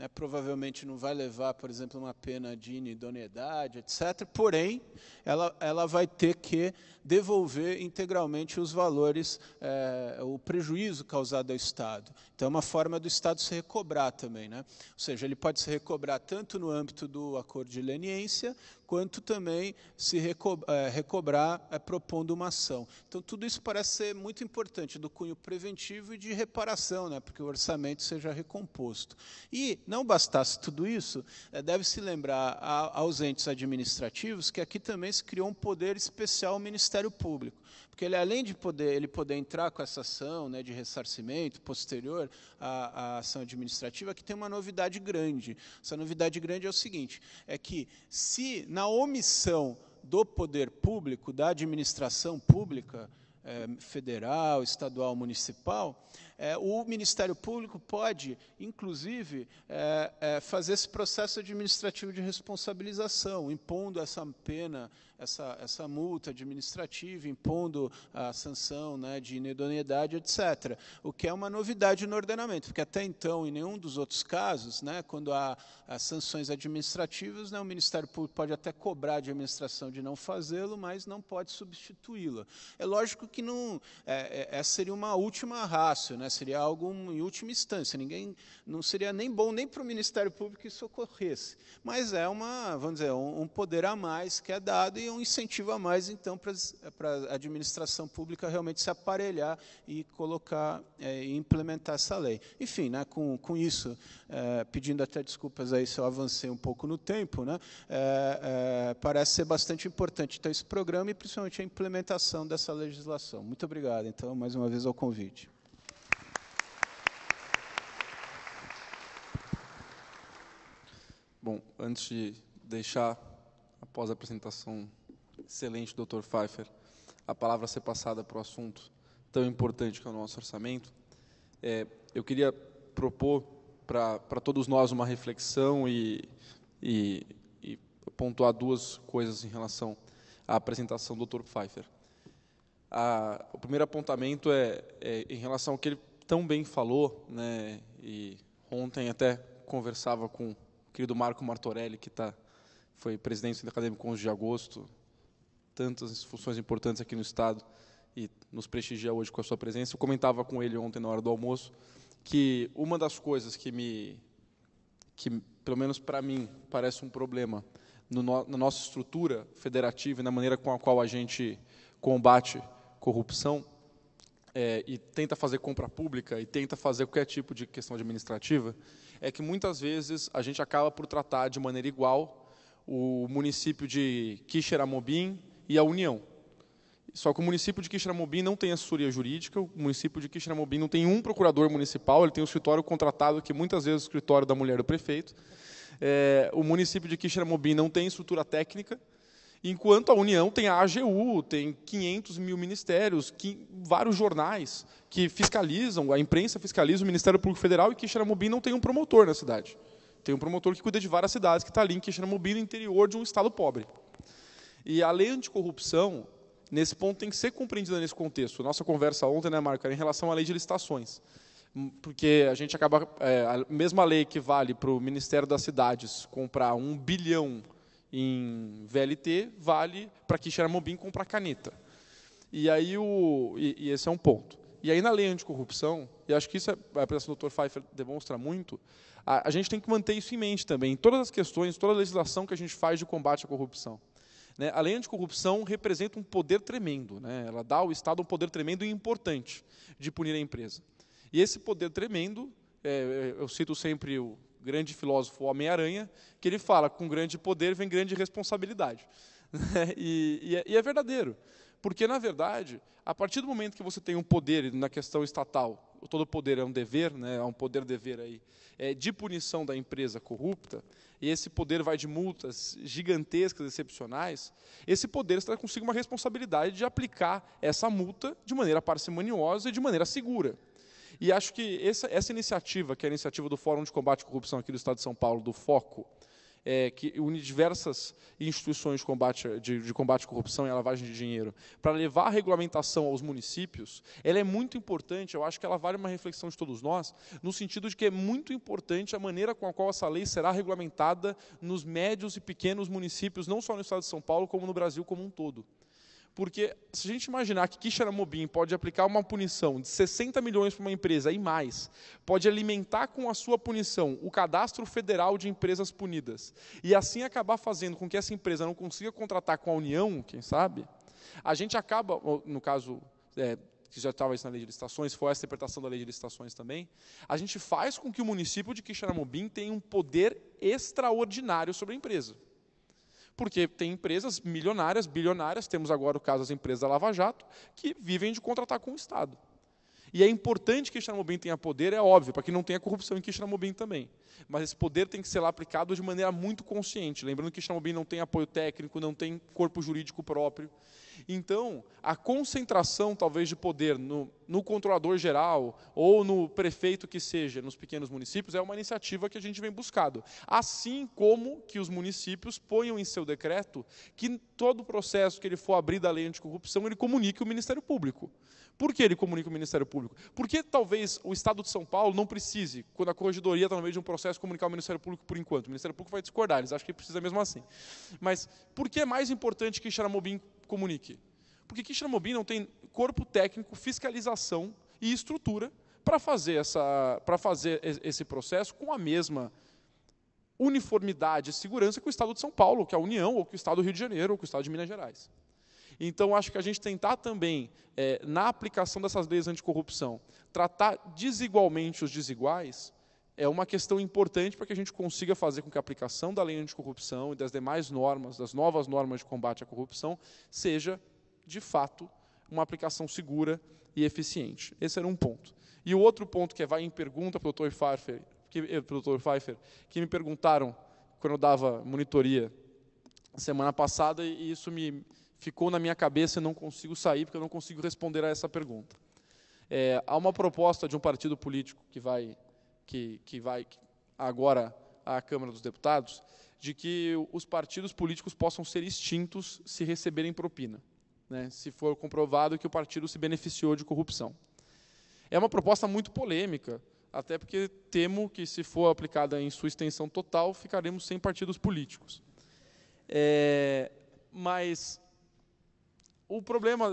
né, provavelmente não vai levar, por exemplo, uma pena de inidoneidade, etc. Porém, ela, ela vai ter que devolver integralmente os valores, é, o prejuízo causado ao Estado. Então, é uma forma do Estado se recobrar também. Né? Ou seja, ele pode se recobrar tanto no âmbito do acordo de leniência, quanto também se eh, recobrar é, propondo uma ação. Então, tudo isso parece ser muito importante, do cunho preventivo e de reparação, né, porque o orçamento seja recomposto. E, não bastasse tudo isso, é, deve-se lembrar a, aos entes administrativos que aqui também se criou um poder especial ao Ministério Público. Porque ele, além de poder, ele poder entrar com essa ação né, de ressarcimento posterior à, à ação administrativa, que tem uma novidade grande. Essa novidade grande é o seguinte: é que se na omissão do poder público, da administração pública, é, federal, estadual, municipal, é, o Ministério Público pode, inclusive, é, fazer esse processo administrativo de responsabilização, impondo essa pena essa, essa multa administrativa, impondo a sanção né, de inedoneidade, etc. O que é uma novidade no ordenamento, porque até então, em nenhum dos outros casos, né, quando há, há sanções administrativas, né, o Ministério Público pode até cobrar de administração de não fazê-lo, mas não pode substituí-la. É lógico que não, é, é, essa seria uma última rácio, né, seria algo em última instância. Ninguém não seria nem bom nem para o Ministério Público que isso ocorresse, mas é uma, vamos dizer, um, um poder a mais que é dado e um incentivo a mais, então, para a administração pública realmente se aparelhar e colocar é, e implementar essa lei. Enfim, né, com, com isso, é, pedindo até desculpas aí se eu avancei um pouco no tempo, né, é, é parece ser bastante importante então, esse programa e principalmente a implementação dessa legislação. Muito obrigado, então, mais uma vez ao convite. Bom, antes de deixar após a apresentação Excelente, doutor Pfeiffer. A palavra ser passada para o assunto tão importante que é o nosso orçamento. É, eu queria propor para todos nós uma reflexão e, e, e, pontuar duas coisas em relação à apresentação do doutor Pfeiffer. A, o primeiro apontamento é, é, em relação ao que ele tão bem falou, né, e ontem até conversava com o querido Marco Martorelli, que tá, foi presidente do Acadêmico 11 de Agosto, tantas funções importantes aqui no Estado e nos prestigia hoje com a sua presença. Eu comentava com ele ontem na hora do almoço que uma das coisas que me, que pelo menos para mim parece um problema no, na nossa estrutura federativa e na maneira com a qual a gente combate corrupção é, e tenta fazer compra pública e tenta fazer qualquer tipo de questão administrativa, é que muitas vezes a gente acaba por tratar de maneira igual o município de Quixeramobim e a União. Só que o município de Quixeramobim não tem assessoria jurídica, o município de Quixeramobim não tem um procurador municipal, ele tem um escritório contratado, que muitas vezes é o escritório da mulher do prefeito. É, o município de Quixeramobim não tem estrutura técnica, enquanto a União tem a AGU, tem 500 mil ministérios, que, vários jornais que fiscalizam, a imprensa fiscaliza o Ministério Público Federal e Quixeramobim não tem um promotor na cidade. Tem um promotor que cuida de várias cidades, que está ali em Quixeramobim, no interior de um estado pobre. E a lei anticorrupção, nesse ponto, tem que ser compreendida nesse contexto. Nossa conversa ontem, né, Marco, era em relação à lei de licitações. Hum, porque a gente acaba. É, a mesma lei que vale para o Ministério das Cidades comprar um bilhão em VLT, vale para Quixeramobim comprar caneta. E aí o. E, e esse é um ponto. E aí na lei anticorrupção, e acho que isso é, é a apresentação do Dr. Pfeiffer demonstra muito, a, a gente tem que manter isso em mente também, em todas as questões, toda a legislação que a gente faz de combate à corrupção. Né? A lei anticorrupção representa um poder tremendo, né? ela dá ao Estado um poder tremendo e importante de punir a empresa. E esse poder tremendo, é, é eu cito sempre o grande filósofo Homem-Aranha, que ele fala: com grande poder vem grande responsabilidade. Né? e, e, é, e é verdadeiro. Porque, na verdade, a partir do momento que você tem um poder na questão estatal, todo poder é um dever, né, é um poder-dever aí, é, de punição da empresa corrupta, e esse poder vai de multas gigantescas, excepcionais, esse poder está consigo uma responsabilidade de aplicar essa multa de maneira parcimoniosa e de maneira segura. E acho que essa, essa iniciativa, que é a iniciativa do Fórum de Combate à Corrupção aqui do Estado de São Paulo, do FOCO, é, que une diversas instituições de combate, de, de combate à corrupção e à lavagem de dinheiro, para levar a regulamentação aos municípios, ela é muito importante, eu acho que ela vale uma reflexão de todos nós, no sentido de que é muito importante a maneira com a qual essa lei será regulamentada nos médios e pequenos municípios, não só no estado de São Paulo, como no Brasil como um todo. Porque se a gente imaginar que Kixaramobim pode aplicar uma punição de 60 milhões para uma empresa e mais, pode alimentar com a sua punição o cadastro federal de empresas punidas, e assim acabar fazendo com que essa empresa não consiga contratar com a União, quem sabe, a gente acaba, no caso, é, que já estava isso na lei de licitações, foi essa interpretação da lei de licitações também, a gente faz com que o município de Quixaramobim tenha um poder extraordinário sobre a empresa. Porque tem empresas milionárias, bilionárias, temos agora o caso das empresas da Lava Jato, que vivem de contratar com o Estado. E é importante que Xaramobim tenha poder, é óbvio, para que não tenha corrupção em Xaramobim também. Mas esse poder tem que ser lá aplicado de maneira muito consciente. Lembrando que Xaramobim não tem apoio técnico, não tem corpo jurídico próprio. Então, a concentração, talvez, de poder no, no, controlador geral ou no prefeito que seja, nos pequenos municípios, é uma iniciativa que a gente vem buscado. Assim como que os municípios ponham em seu decreto que todo o processo que ele for abrir da lei anticorrupção, ele comunique o Ministério Público. Por que ele comunica o Ministério Público? Porque talvez o Estado de São Paulo não precise, quando a corregedoria está no meio de um processo, comunicar ao Ministério Público por enquanto. O Ministério Público vai discordar, eles acham que precisa mesmo assim. Mas por que é mais importante que Xaramobim comunique? Porque Quixeramobim não tem corpo técnico, fiscalização e estrutura para fazer, essa, fazer esse processo com a mesma uniformidade e segurança que o Estado de São Paulo, que é a União, ou que o Estado do Rio de Janeiro, ou que o Estado de Minas Gerais. Então, acho que a gente tentar também, é, na aplicação dessas leis anticorrupção, tratar desigualmente os desiguais, é uma questão importante para que a gente consiga fazer com que a aplicação da lei anticorrupção e das demais normas, das novas normas de combate à corrupção, seja, de fato, uma aplicação segura e eficiente. Esse era um ponto. E o outro ponto que é, vai em pergunta para o Dr. Pfeiffer, que, eh, o Dr. Pfeiffer, que me perguntaram quando eu dava monitoria semana passada, e isso me ficou na minha cabeça e não consigo sair, porque eu não consigo responder a essa pergunta. É, há uma proposta de um partido político que vai que, que vai agora à Câmara dos Deputados, de que os partidos políticos possam ser extintos se receberem propina, né, se for comprovado que o partido se beneficiou de corrupção. É uma proposta muito polêmica, até porque temo que, se for aplicada em sua extensão total, ficaremos sem partidos políticos. É, mas o problema,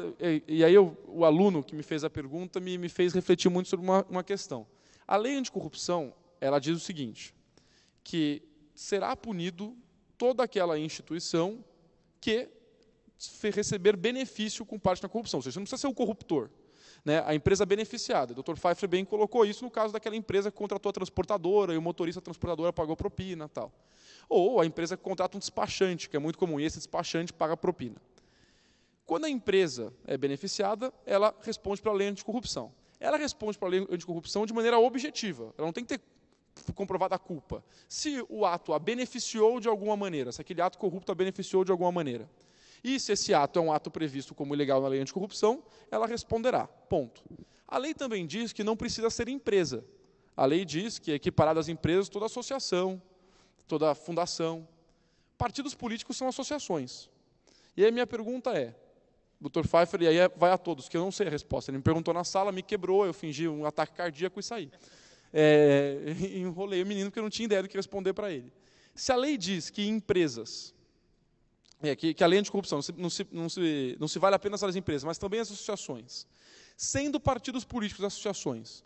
e aí eu, o aluno que me fez a pergunta me, me fez refletir muito sobre uma, uma questão. A lei anticorrupção, ela diz o seguinte, que será punido toda aquela instituição que receber benefício com parte da corrupção. Ou seja, você não precisa ser o corruptor. Né? A empresa beneficiada. O Dr. Pfeiffer bem colocou isso no caso daquela empresa que contratou a transportadora e o motorista transportadora pagou propina tal. Ou a empresa que contrata um despachante, que é muito comum, e esse despachante paga propina. Quando a empresa é beneficiada, ela responde pela lei anticorrupção ela responde para a lei anticorrupção de maneira objetiva. Ela não tem que ter comprovada a culpa. Se o ato a beneficiou de alguma maneira, se aquele ato corrupto a beneficiou de alguma maneira. E se esse ato é um ato previsto como ilegal na lei anticorrupção, ela responderá. Ponto. A lei também diz que não precisa ser empresa. A lei diz que é equiparada às empresas toda associação, toda fundação. Partidos políticos são associações. E aí a minha pergunta é: Dr. Pfeiffer, e aí é, vai a todos, que eu não sei a resposta. Ele me perguntou na sala, me quebrou, eu fingi um ataque cardíaco e saí. É, enrolei o menino porque eu não tinha ideia do que responder para ele. Se a lei diz que empresas, é, que, que, a lei é anticorrupção não se, não, se, não, se, não se vale apenas as empresas, mas também as associações, sendo partidos políticos associações,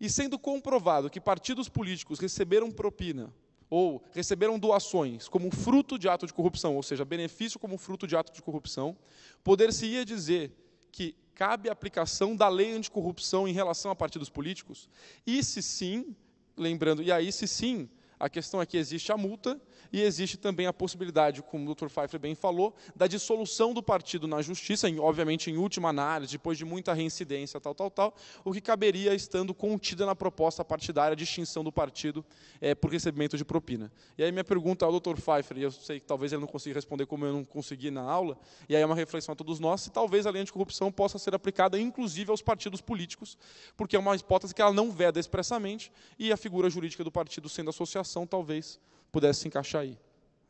e sendo comprovado que partidos políticos receberam propina ou receberam doações como fruto de ato de corrupção, ou seja, benefício como fruto de ato de corrupção, poder-se-ia dizer que cabe a aplicação da lei anticorrupção em relação a partidos políticos? E se sim, lembrando, e aí se sim, a questão é que existe a multa e existe também a possibilidade, como o Dr. Pfeiffer bem falou, da dissolução do partido na justiça, em, obviamente em última análise, depois de muita reincidência, tal, tal, tal, o que caberia estando contida na proposta partidária de extinção do partido é, por recebimento de propina. E aí minha pergunta ao Dr. Pfeiffer, e eu sei que talvez ele não consiga responder como eu não consegui na aula, e aí é uma reflexão a todos nós, se talvez a lei corrupção, possa ser aplicada inclusive aos partidos políticos, porque é uma hipótese que ela não veda expressamente, e a figura jurídica do partido sendo associação talvez pudesse se encaixar aí.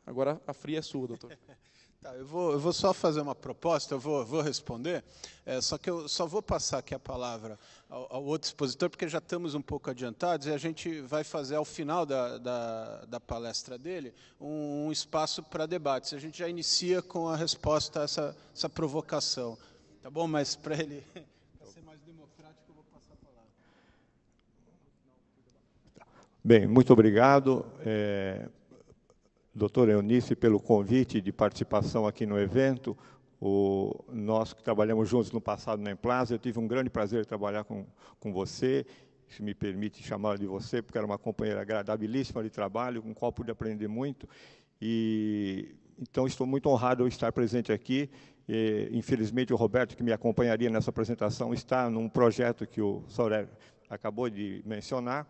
Agora a fria é sua, doutor. Tá, eu, vou, eu, vou, só fazer uma proposta, eu vou, vou responder, é, só que eu só vou passar aqui a palavra ao, ao, outro expositor, porque já estamos um pouco adiantados e a gente vai fazer, ao final da, da, da palestra dele, um, um espaço para debates. A gente já inicia com a resposta a essa, essa provocação. Tá bom? Mas para ele Bem, muito obrigado, é, doutora Eunice, pelo convite de participação aqui no evento. O, nós que trabalhamos juntos no passado na Emplaza, eu tive um grande prazer trabalhar com, com você se me permite chamar de você, porque era uma companheira agradabilíssima de trabalho, com qual pude aprender muito. E então estou muito honrado de estar presente aqui. E, infelizmente o Roberto que me acompanharia nessa apresentação está num projeto que o Sauré acabou de mencionar.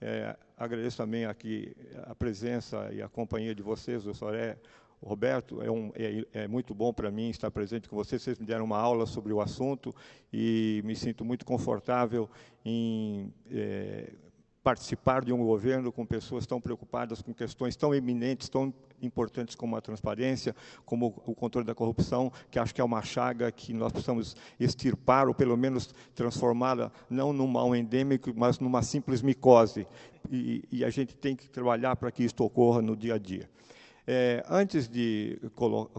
É, agradeço também aqui a presença e a companhia de vocês, O Soré, Roberto, é, um, é, é, muito bom para mim estar presente com vocês. Vocês me deram uma aula sobre o assunto e me sinto muito confortável em é, participar de um governo com pessoas tão preocupadas com questões tão eminentes, tão importantes como a transparência, como o controle da corrupção, que acho que é uma chaga que nós precisamos extirpar ou pelo menos transformá-la não num mal endêmico, mas numa simples micose. E, e a gente tem que trabalhar para que isto ocorra no dia a dia. É, antes de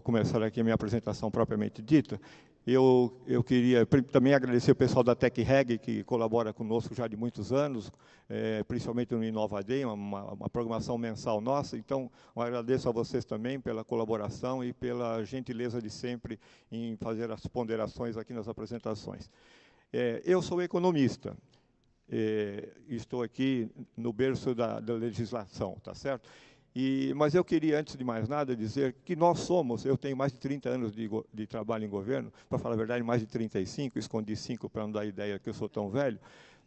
começar aqui a minha apresentação propriamente dita, eu, eu queria também agradecer o pessoal da TechReg que colabora conosco já de muitos anos, é, principalmente no InovaDay, uma, uma programação mensal nossa. Então, agradeço a vocês também pela colaboração e pela gentileza de sempre em fazer as ponderações aqui nas apresentações. É, eu sou economista, é, estou aqui no berço da, da legislação, tá certo? E, mas eu queria, antes de mais nada, dizer que nós somos, eu tenho mais de 30 anos de, de trabalho em governo, para falar a verdade, mais de 35, escondi 5 para não dar ideia que eu sou tão velho,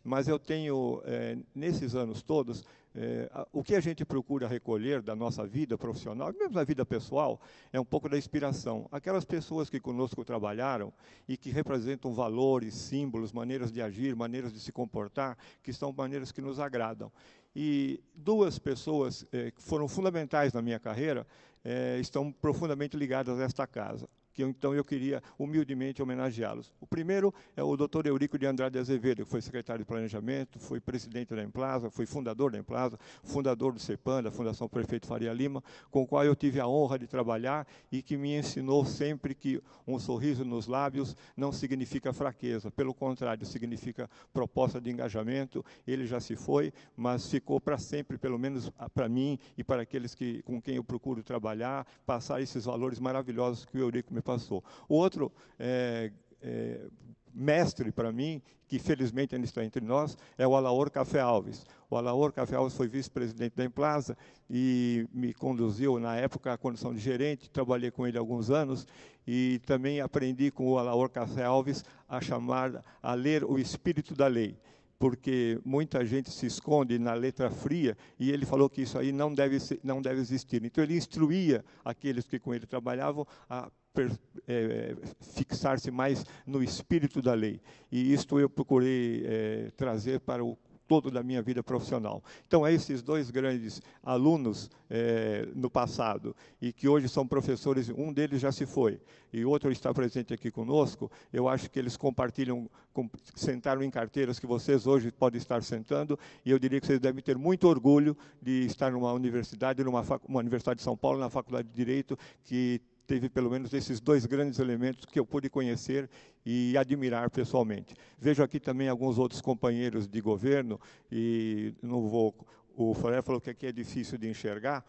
mas eu tenho, é, nesses anos todos, é, o que a gente procura recolher da nossa vida profissional, mesmo da vida pessoal, é um pouco da inspiração. Aquelas pessoas que conosco trabalharam e que representam valores, símbolos, maneiras de agir, maneiras de se comportar, que são maneiras que nos agradam. E duas pessoas eh, que foram fundamentais na minha carreira eh, estão profundamente ligadas a esta casa que eu, então eu queria humildemente homenageá-los. O primeiro é o Dr. Eurico de Andrade Azevedo, que foi secretário de Planejamento, foi presidente da Emplasa, foi fundador da Emplasa, fundador do CEPAN, da Fundação Prefeito Faria Lima, com o qual eu tive a honra de trabalhar e que me ensinou sempre que um sorriso nos lábios não significa fraqueza, pelo contrário, significa proposta de engajamento. Ele já se foi, mas ficou para sempre, pelo menos para mim e para aqueles que, com quem eu procuro trabalhar, passar esses valores maravilhosos que o Eurico me passou. Outro é, é, mestre para mim, que felizmente ainda está entre nós, é o Alaor Café Alves. O Alaor Café Alves foi vice-presidente da Emplaza e me conduziu, na época, à condição de gerente. Trabalhei com ele alguns anos e também aprendi com o Alaor Café Alves a chamar, a ler o espírito da lei porque muita gente se esconde na letra fria e ele falou que isso aí não deve, não deve existir. Então ele instruía aqueles que com ele trabalhavam a é, é, fixar-se mais no espírito da lei. E isto eu procurei é, trazer para o todo da minha vida profissional. Então, é esses dois grandes alunos é, no passado e que hoje são professores, um deles já se foi e outro está presente aqui conosco, eu acho que eles compartilham, com, sentaram em carteiras que vocês hoje podem estar sentando e eu diria que vocês devem ter muito orgulho de estar numa universidade, numa uma universidade de São Paulo, na Faculdade de Direito, que teve pelo menos esses dois grandes elementos que eu pude conhecer e admirar pessoalmente. Vejo aqui também alguns outros companheiros de governo, e não vou. O Floré falou que aqui é difícil de enxergar.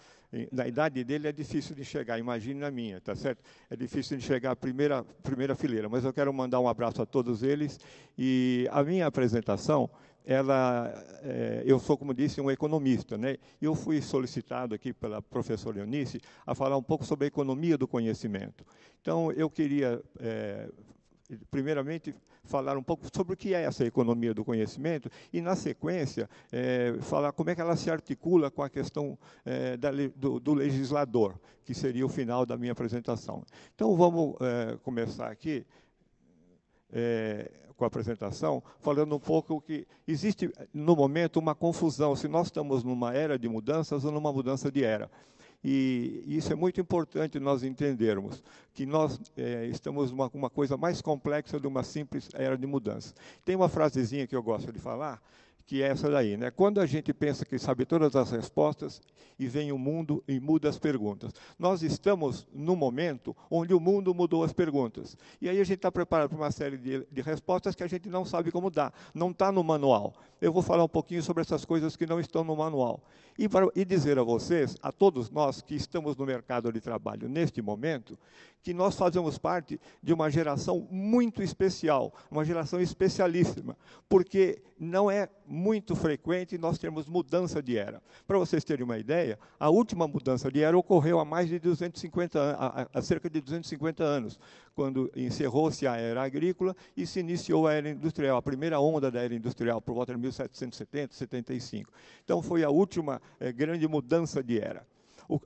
Na idade dele é difícil de enxergar, imagine na minha, tá certo? É difícil de enxergar a primeira, primeira fileira, mas eu quero mandar um abraço a todos eles. E a minha apresentação ela, é, eu sou, como disse, um economista. Né? Eu fui solicitado aqui pela professora Eunice a falar um pouco sobre a economia do conhecimento. Então, eu queria, é, primeiramente, falar um pouco sobre o que é essa economia do conhecimento e, na sequência, é, falar como é que ela se articula com a questão é, da, do, do, legislador, que seria o final da minha apresentação. Então, vamos começar aqui com a apresentação, falando um pouco que existe, no momento, uma confusão se nós estamos numa era de mudanças ou numa mudança de era. E isso é muito importante nós entendermos, que nós é, estamos numa uma coisa mais complexa de uma simples era de mudança. Tem uma frasezinha que eu gosto de falar, que é essa daí, né? Quando a gente pensa que sabe todas as respostas e vem o mundo e muda as perguntas. Nós estamos no momento onde o mundo mudou as perguntas. E aí a gente está preparado para uma série de, de, respostas que a gente não sabe como dar, não está no manual. Eu vou falar um pouquinho sobre essas coisas que não estão no manual. E, para, e dizer a vocês, a todos nós que estamos no mercado de trabalho neste momento, que nós fazemos parte de uma geração muito especial, uma geração especialíssima, porque não é muito frequente nós termos mudança de era. Para vocês terem uma ideia, a última mudança de era ocorreu há mais de 250 há cerca de 250 anos, quando encerrou-se a era agrícola e se iniciou a era industrial, a primeira onda da era industrial, por volta de 1770, 75. Então foi a última eh, grande mudança de era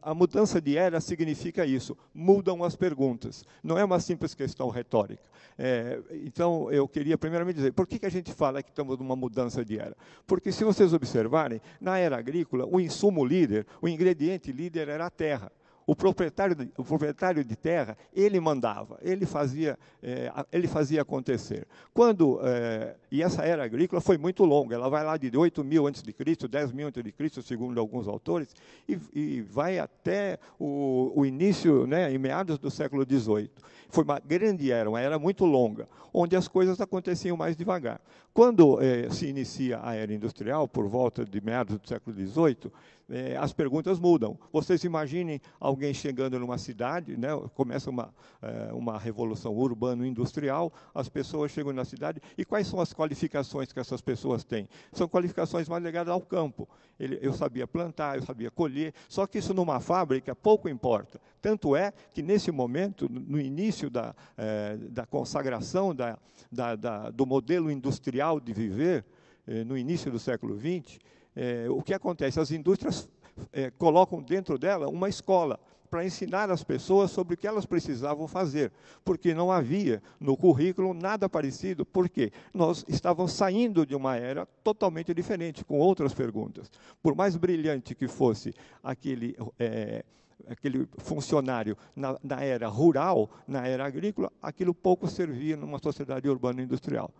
a mudança de era significa isso, mudam as perguntas. Não é uma simples questão retórica. É, então, eu queria primeiramente dizer, por que, que a gente fala que estamos numa mudança de era? Porque, se vocês observarem, na era agrícola, o insumo líder, o ingrediente líder era a terra. O proprietário de, o proprietário de terra, ele mandava, ele fazia, é, ele fazia acontecer. Quando, é, e essa era agrícola foi muito longa, ela vai lá de 8 mil antes de Cristo, 10 mil antes de Cristo, segundo alguns autores, e, e vai até o, o início, né, em meados do século XVIII. Foi uma grande era, uma era muito longa, onde as coisas aconteciam mais devagar. Quando é, se inicia a era industrial, por volta de meados do século XVIII, é, as perguntas mudam. Vocês imaginem alguém chegando numa cidade, né, começa uma, é, uma revolução urbano-industrial, as pessoas chegam na cidade, e quais são as qualificações que essas pessoas têm? São qualificações mais ligadas ao campo. Ele, eu sabia plantar, eu sabia colher, só que isso numa fábrica pouco importa. Tanto é que, nesse momento, no início da, é, da consagração da, da, da, do modelo industrial de viver, é, no início do século XX, é, o que acontece? As indústrias é, colocam dentro dela uma escola para ensinar as pessoas sobre o que elas precisavam fazer, porque não havia no currículo nada parecido, porque nós estávamos saindo de uma era totalmente diferente, com outras perguntas. Por mais brilhante que fosse aquele. É, aquele funcionário na, na, era rural, na era agrícola, aquilo pouco servia numa sociedade urbana industrial.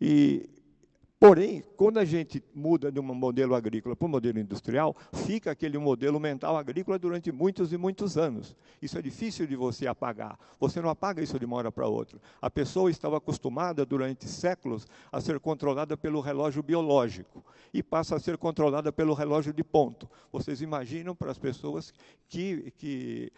E Porém, quando a gente muda de um modelo agrícola para um modelo industrial, fica aquele modelo mental agrícola durante muitos e muitos anos. Isso é difícil de você apagar. Você não apaga isso de uma hora para outra. A pessoa estava acostumada durante séculos a ser controlada pelo relógio biológico e passa a ser controlada pelo relógio de ponto. Vocês imaginam para as pessoas que, que,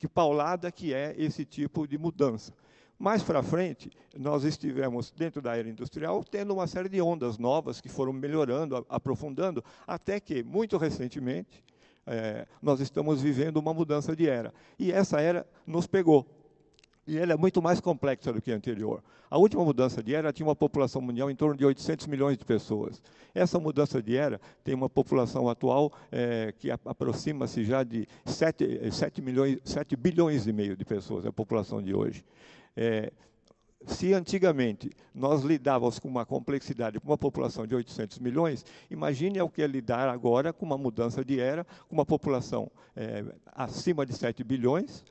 que paulada que é esse tipo de mudança. Mais para frente, nós estivemos, dentro da era industrial, tendo uma série de ondas novas que foram melhorando, aprofundando, até que, muito recentemente, é, nós estamos vivendo uma mudança de era. E essa era nos pegou. E ela é muito mais complexa do que a anterior. A última mudança de era tinha uma população mundial em torno de 800 milhões de pessoas. Essa mudança de era tem uma população atual é, que aproxima-se já de 7, 7, é, milhões, 7 bilhões e meio de pessoas, é a população de hoje. É, se antigamente nós lidávamos com uma complexidade, com uma população de 800 milhões, imagine o que é lidar agora com uma mudança de era, com uma população é, acima de 7 bilhões,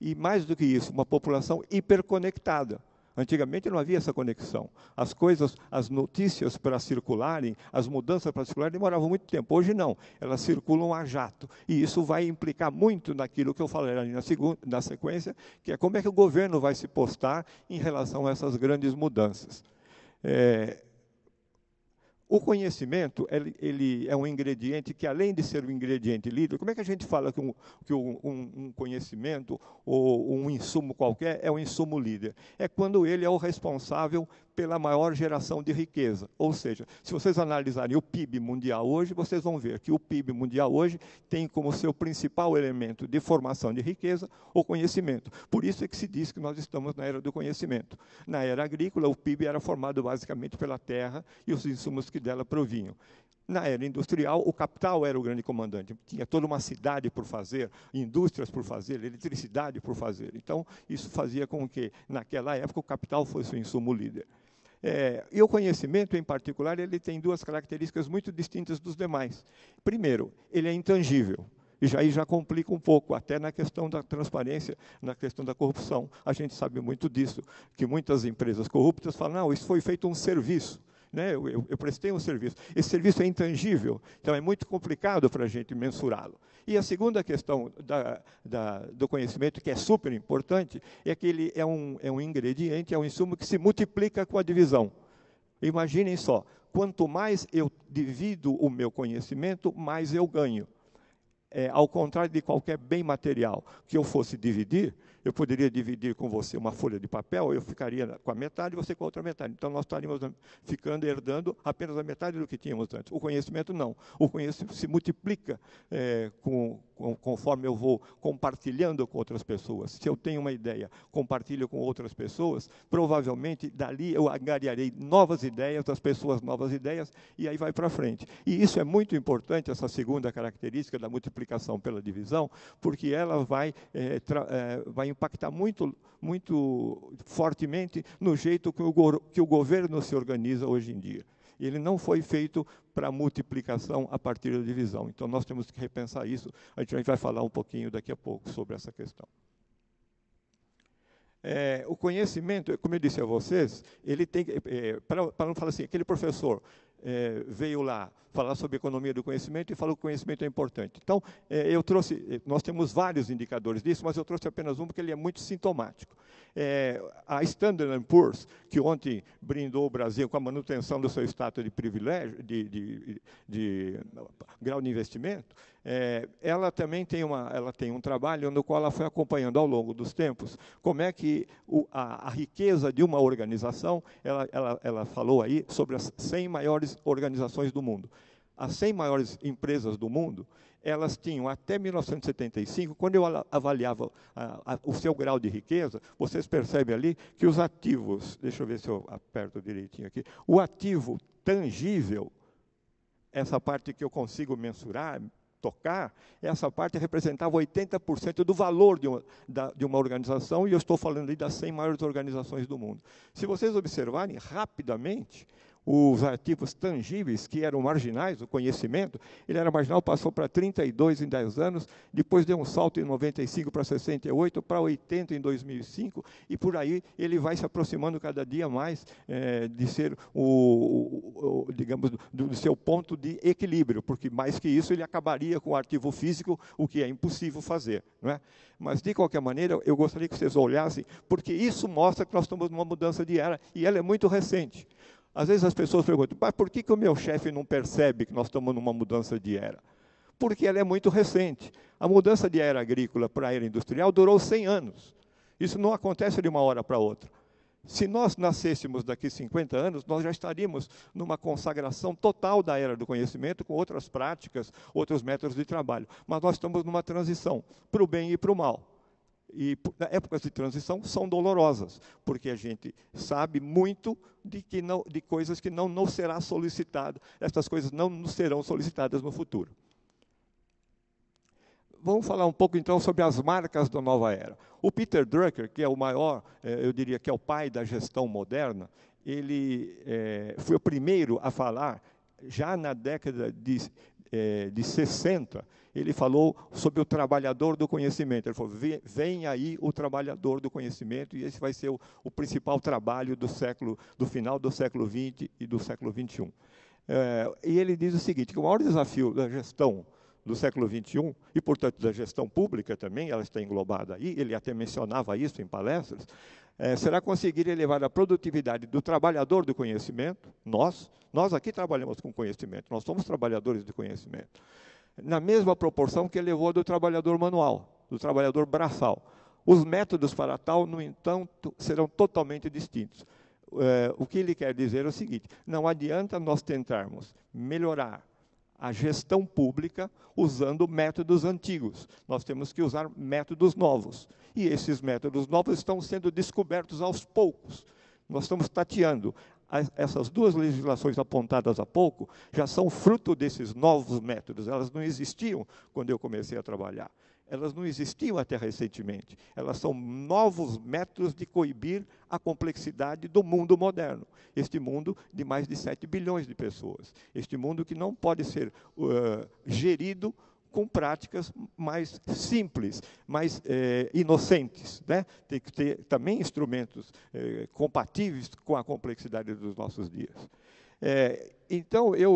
e mais do que isso, uma população hiperconectada. Antigamente não havia essa conexão. As coisas, as notícias para circularem, as mudanças para circularem demoravam muito tempo. Hoje não, elas circulam a jato. E isso vai implicar muito naquilo que eu falei ali na, segunda, na sequência, que é como é que o governo vai se postar em relação a essas grandes mudanças. É, o conhecimento ele, ele, é um ingrediente que, além de ser um ingrediente líder, como é que a gente fala que um, que um, um conhecimento ou um insumo qualquer é um insumo líder? É quando ele é o responsável pela maior geração de riqueza. Ou seja, se vocês analisarem o PIB mundial hoje, vocês vão ver que o PIB mundial hoje tem como seu principal elemento de formação de riqueza o conhecimento. Por isso é que se diz que nós estamos na era do conhecimento. Na era agrícola, o PIB era formado basicamente pela terra e os insumos que dela provinham. Na era industrial, o capital era o grande comandante. Tinha toda uma cidade por fazer, indústrias por fazer, eletricidade por fazer. Então, isso fazia com que, naquela época, o capital fosse o insumo líder. É, e o conhecimento, em particular, ele tem duas características muito distintas dos demais. Primeiro, ele é intangível. E já, aí já complica um pouco, até na questão da transparência, na questão da corrupção. A gente sabe muito disso, que muitas empresas corruptas falam, não, isso foi feito um serviço. Né? Eu, eu, eu prestei um serviço. Esse serviço é intangível, então é muito complicado para a gente mensurá-lo. E a segunda questão da, da, do conhecimento, que é super importante, é que ele é um, é um ingrediente, é um insumo que se multiplica com a divisão. Imaginem só, quanto mais eu divido o meu conhecimento, mais eu ganho. É, ao contrário de qualquer bem material que eu fosse dividir, eu poderia dividir com você uma folha de papel, eu ficaria com a metade e você com a outra metade. Então nós estaríamos ficando herdando apenas a metade do que tínhamos antes. O conhecimento não. O conhecimento se multiplica é, com, com, conforme eu vou compartilhando com outras pessoas. Se eu tenho uma ideia, compartilho com outras pessoas, provavelmente dali eu agariarei novas ideias, das pessoas novas ideias, e aí vai para frente. E isso é muito importante, essa segunda característica da multiplicação pela divisão, porque ela vai, é, é, vai impactar muito, muito fortemente no jeito que o, que o governo se organiza hoje em dia. Ele não foi feito para multiplicação a partir da divisão. Então, nós temos que repensar isso. A gente vai falar um pouquinho daqui a pouco sobre essa questão. É, o conhecimento, como eu disse a vocês, ele tem é, para não falar assim, aquele professor é, veio lá falar sobre economia do conhecimento e falou que o conhecimento é importante. Então, eh, eu trouxe, eh, nós temos vários indicadores disso, mas eu trouxe apenas um porque ele é muito sintomático. É, a Standard Poor's, que ontem brindou o Brasil com a manutenção do seu status de privilégio, de, de, de, de grau de investimento, é, ela também tem, uma, ela tem um trabalho no qual ela foi acompanhando ao longo dos tempos como é que o, a, a, riqueza de uma organização, ela, ela, ela falou aí sobre as 100 maiores organizações do mundo as 100 maiores empresas do mundo, elas tinham até 1975, quando eu avaliava a, ah, a, o seu grau de riqueza, vocês percebem ali que os ativos, deixa eu ver se eu aperto direitinho aqui, o ativo tangível, essa parte que eu consigo mensurar, tocar, essa parte representava 80% do valor de uma, da, de uma organização, e eu estou falando ali das 100 maiores organizações do mundo. Se vocês observarem, rapidamente, os ativos tangíveis, que eram marginais, o conhecimento, ele era marginal, passou para 32 em 10 anos, depois deu um salto em 95 para 68, para 80 em 2005, e por aí ele vai se aproximando cada dia mais é, de ser o, o digamos, do, do, seu ponto de equilíbrio, porque mais que isso ele acabaria com o ativo físico, o que é impossível fazer. Não é? Mas, de qualquer maneira, eu gostaria que vocês olhassem, porque isso mostra que nós estamos numa mudança de era, e ela é muito recente. Às vezes as pessoas perguntam, mas por que, que o meu chefe não percebe que nós estamos numa mudança de era? Porque ela é muito recente. A mudança de era agrícola para a era industrial durou 100 anos. Isso não acontece de uma hora para outra. Se nós nascêssemos daqui 50 anos, nós já estaríamos numa consagração total da era do conhecimento, com outras práticas, outros métodos de trabalho. Mas nós estamos numa transição, para o bem e para o mal e épocas de transição são dolorosas, porque a gente sabe muito de, que não, de coisas que não nos será solicitado, essas coisas não nos serão solicitadas no futuro. Vamos falar um pouco então sobre as marcas da nova era. O Peter Drucker, que é o maior, eh, eu diria que é o pai da gestão moderna, ele é, foi o primeiro a falar, já na década de, é, de 60, ele falou sobre o trabalhador do conhecimento. Ele falou: vem aí o trabalhador do conhecimento, e esse vai ser o, o principal trabalho do século, do final do século XX e do século XXI. É, e ele diz o seguinte: que o maior desafio da gestão do século XXI, e portanto da gestão pública também, ela está englobada aí, ele até mencionava isso em palestras, é, será conseguir elevar a produtividade do trabalhador do conhecimento, nós, nós aqui trabalhamos com conhecimento, nós somos trabalhadores do conhecimento, na mesma proporção que elevou a do trabalhador manual, do trabalhador braçal. Os métodos para tal, no entanto, serão totalmente distintos. É, o que ele quer dizer é o seguinte: não adianta nós tentarmos melhorar a gestão pública usando métodos antigos. Nós temos que usar métodos novos. E esses métodos novos estão sendo descobertos aos poucos. Nós estamos tateando essas duas legislações apontadas há pouco já são fruto desses novos métodos. Elas não existiam quando eu comecei a trabalhar. Elas não existiam até recentemente. Elas são novos métodos de coibir a complexidade do mundo moderno. Este mundo de mais de 7 bilhões de pessoas. Este mundo que não pode ser uh, gerido com práticas mais simples, mais é, inocentes. Né? Tem que ter também instrumentos é, compatíveis com a complexidade dos nossos dias. É, então, eu,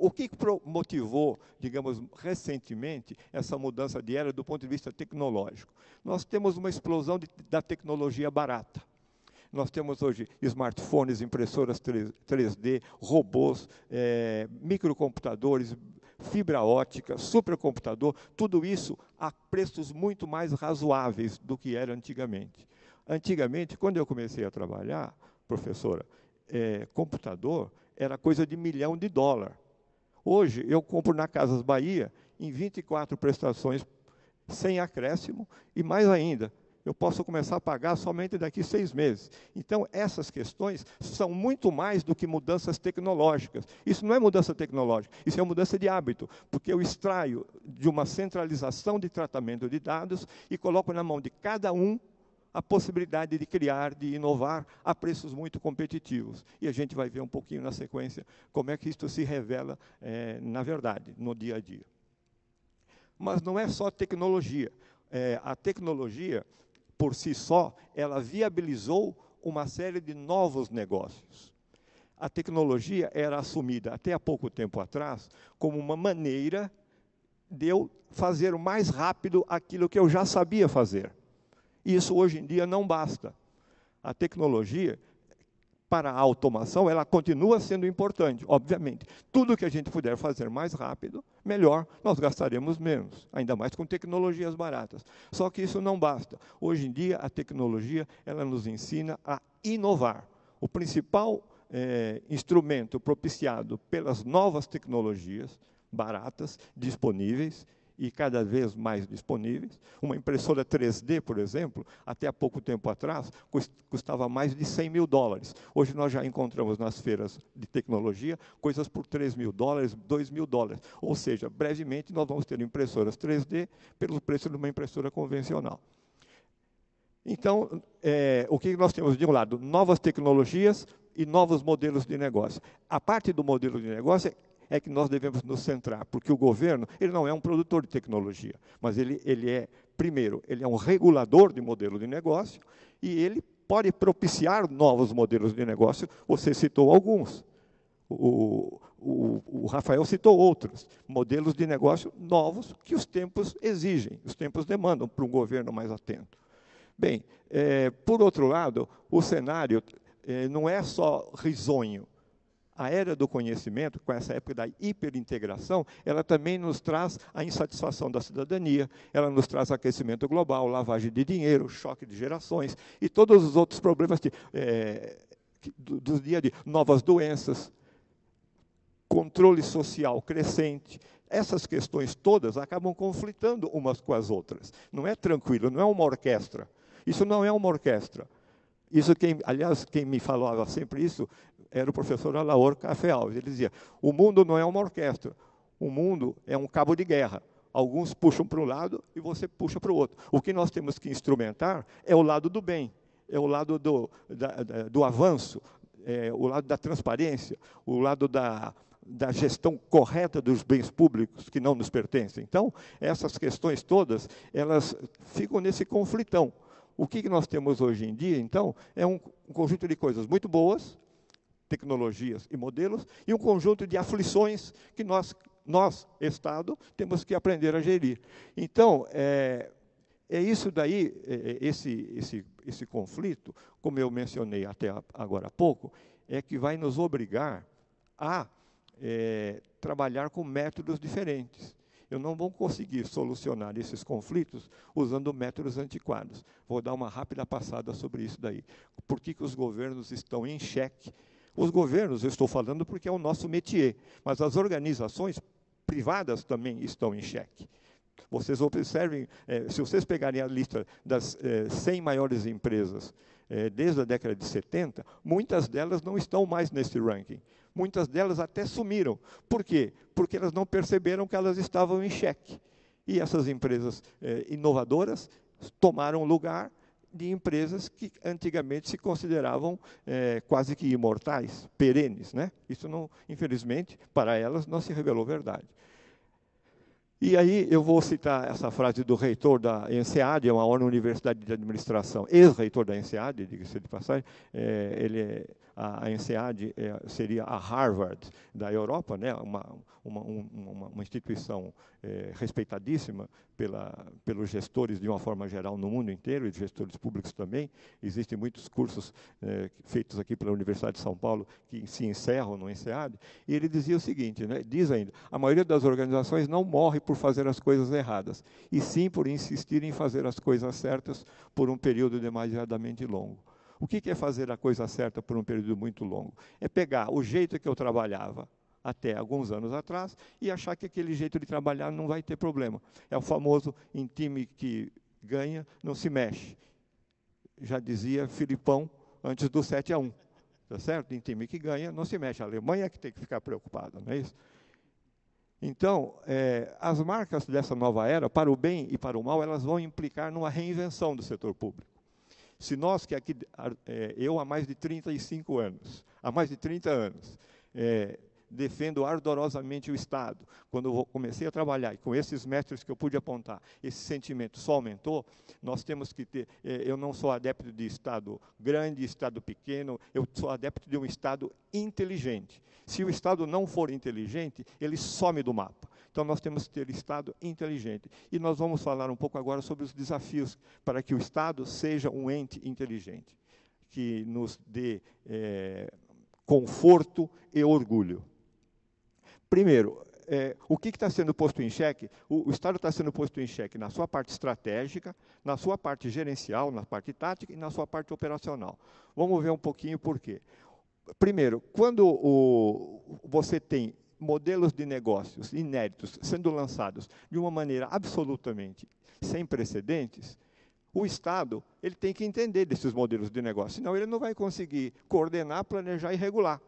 o que motivou, digamos, recentemente, essa mudança de era do ponto de vista tecnológico? Nós temos uma explosão de, da tecnologia barata. Nós temos hoje smartphones, impressoras 3, d robôs, é, microcomputadores, fibra ótica, supercomputador, tudo isso a preços muito mais razoáveis do que era antigamente. Antigamente, quando eu comecei a trabalhar, professora, é, computador era coisa de milhão de dólar. Hoje, eu compro na Casas Bahia em 24 prestações sem acréscimo e mais ainda, eu posso começar a pagar somente daqui seis meses. Então, essas questões são muito mais do que mudanças tecnológicas. Isso não é mudança tecnológica, isso é mudança de hábito, porque eu extraio de uma centralização de tratamento de dados e coloco na mão de cada um a possibilidade de criar, de inovar a preços muito competitivos. E a gente vai ver um pouquinho na sequência como é que isso se revela é, na verdade, no dia a dia. Mas não é só tecnologia. É, a tecnologia por si só, ela viabilizou uma série de novos negócios. A tecnologia era assumida até há pouco tempo atrás como uma maneira de eu fazer mais rápido aquilo que eu já sabia fazer. Isso hoje em dia não basta. A tecnologia para a automação, ela continua sendo importante, obviamente. Tudo que a gente puder fazer mais rápido, melhor, nós gastaremos menos, ainda mais com tecnologias baratas. Só que isso não basta. Hoje em dia, a tecnologia ela nos ensina a inovar. O principal é, instrumento propiciado pelas novas tecnologias baratas, disponíveis, e cada vez mais disponíveis. Uma impressora 3D, por exemplo, até há pouco tempo atrás, custava mais de 100 mil dólares. Hoje nós já encontramos nas feiras de tecnologia coisas por 3 mil dólares, 2 mil dólares. Ou seja, brevemente nós vamos ter impressoras 3D pelo preço de uma impressora convencional. Então, é, o que nós temos de um lado? Novas tecnologias, e novos modelos de negócio. A parte do modelo de negócio é é que nós devemos nos centrar, porque o governo ele não é um produtor de tecnologia, mas ele, ele é, primeiro, ele é um regulador de modelo de negócio e ele pode propiciar novos modelos de negócio, você citou alguns. O, o, o, Rafael citou outros modelos de negócio novos que os tempos exigem, os tempos demandam para um governo mais atento. Bem, é, por outro lado, o cenário é, não é só risonho, a era do conhecimento, com essa época da hiperintegração, ela também nos traz a insatisfação da cidadania, ela nos traz aquecimento global, lavagem de dinheiro, choque de gerações e todos os outros problemas de, é, do, do dia a dia, novas doenças, controle social crescente. Essas questões todas acabam conflitando umas com as outras. Não é tranquilo, não é uma orquestra. Isso não é uma orquestra. Isso quem, aliás, quem me falava sempre isso era o professor Alaor Café Alves. Ele dizia: o mundo não é uma orquestra, o mundo é um cabo de guerra. Alguns puxam para um lado e você puxa para o outro. O que nós temos que instrumentar é o lado do bem, é o lado do, da, da, do avanço, é o lado da transparência, o lado da, da gestão correta dos bens públicos que não nos pertencem. Então, essas questões todas, elas ficam nesse conflitão. O que nós temos hoje em dia, então, é um, um conjunto de coisas muito boas, tecnologias e modelos, e um conjunto de aflições que nós, nós Estado, temos que aprender a gerir. Então, é, é isso daí, é, é esse, esse, esse conflito, como eu mencionei até agora há pouco, é que vai nos obrigar a é, trabalhar com métodos diferentes. Eu não vou conseguir solucionar esses conflitos usando métodos antiquados. Vou dar uma rápida passada sobre isso daí. Por que, que os governos estão em xeque os governos, eu estou falando porque é o nosso métier, mas as organizações privadas também estão em xeque. Vocês observem, é, se vocês pegarem a lista das 100 é, maiores empresas é, desde a década de 70, muitas delas não estão mais nesse ranking. Muitas delas até sumiram. Por quê? Porque elas não perceberam que elas estavam em xeque. E essas empresas inovadoras tomaram lugar de empresas que antigamente se consideravam é, quase que imortais, perenes. Né? Isso, não, infelizmente, para elas não se revelou verdade. E aí eu vou citar essa frase do reitor da ENSEAD, é uma maior universidade de administração, ex-reitor da ENSEAD, diga-se de passagem, é, ele é a, a é, seria a Harvard da Europa, né? uma, uma, uma, uma instituição é, respeitadíssima pela, pelos gestores de uma forma geral no mundo inteiro, e de gestores públicos também. Existem muitos cursos é, feitos aqui pela Universidade de São Paulo que se encerram no ENSEAD, e ele dizia o seguinte, né? diz ainda, a maioria das organizações não morre por fazer as coisas erradas, e sim por insistir em fazer as coisas certas por um período demasiadamente longo. O que é fazer a coisa certa por um período muito longo? É pegar o jeito que eu trabalhava até alguns anos atrás e achar que aquele jeito de trabalhar não vai ter problema. É o famoso em time que ganha, não se mexe. Já dizia Filipão antes do 7 a 1. Tá certo? Em time que ganha, não se mexe. A Alemanha é que tem que ficar preocupada, não é isso? Então, é, as marcas dessa nova era, para o bem e para o mal, elas vão implicar numa reinvenção do setor público. Se nós que aqui, é, eu há mais de 35 anos, há mais de 30 anos, é, defendo ardorosamente o Estado, quando eu comecei a trabalhar e com esses métodos que eu pude apontar, esse sentimento só aumentou, nós temos que ter, é, eu não sou adepto de Estado grande, Estado pequeno, eu sou adepto de um Estado inteligente. Se o Estado não for inteligente, ele some do mapa. Então, nós temos que ter Estado inteligente. E nós vamos falar um pouco agora sobre os desafios para que o Estado seja um ente inteligente, que nos dê é, conforto e orgulho. Primeiro, é, o que está sendo posto em xeque? O, o Estado está sendo posto em xeque na sua parte estratégica, na sua parte gerencial, na parte tática e na sua parte operacional. Vamos ver um pouquinho por quê. Primeiro, quando o, você tem modelos de negócios inéditos sendo lançados de uma maneira absolutamente sem precedentes, o Estado ele tem que entender desses modelos de negócio, senão ele não vai conseguir coordenar, planejar e regular.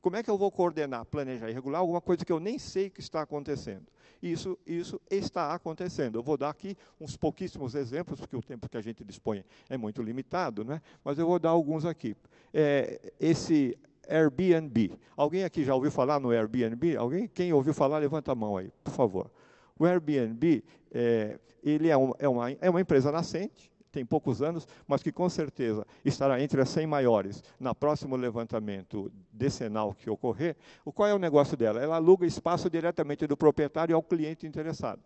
Como é que eu vou coordenar, planejar e regular alguma coisa que eu nem sei que está acontecendo? Isso, isso está acontecendo. Eu vou dar aqui uns pouquíssimos exemplos, porque o tempo que a gente dispõe é muito limitado, né? mas eu vou dar alguns aqui. É, esse Airbnb. Alguém aqui já ouviu falar no Airbnb? Alguém? Quem ouviu falar, levanta a mão aí, por favor. O Airbnb é, ele é, um, é, uma, é uma empresa nascente, tem poucos anos, mas que com certeza estará entre as 100 maiores na próximo levantamento decenal que ocorrer. O qual é o negócio dela? Ela aluga espaço diretamente do proprietário ao cliente interessado.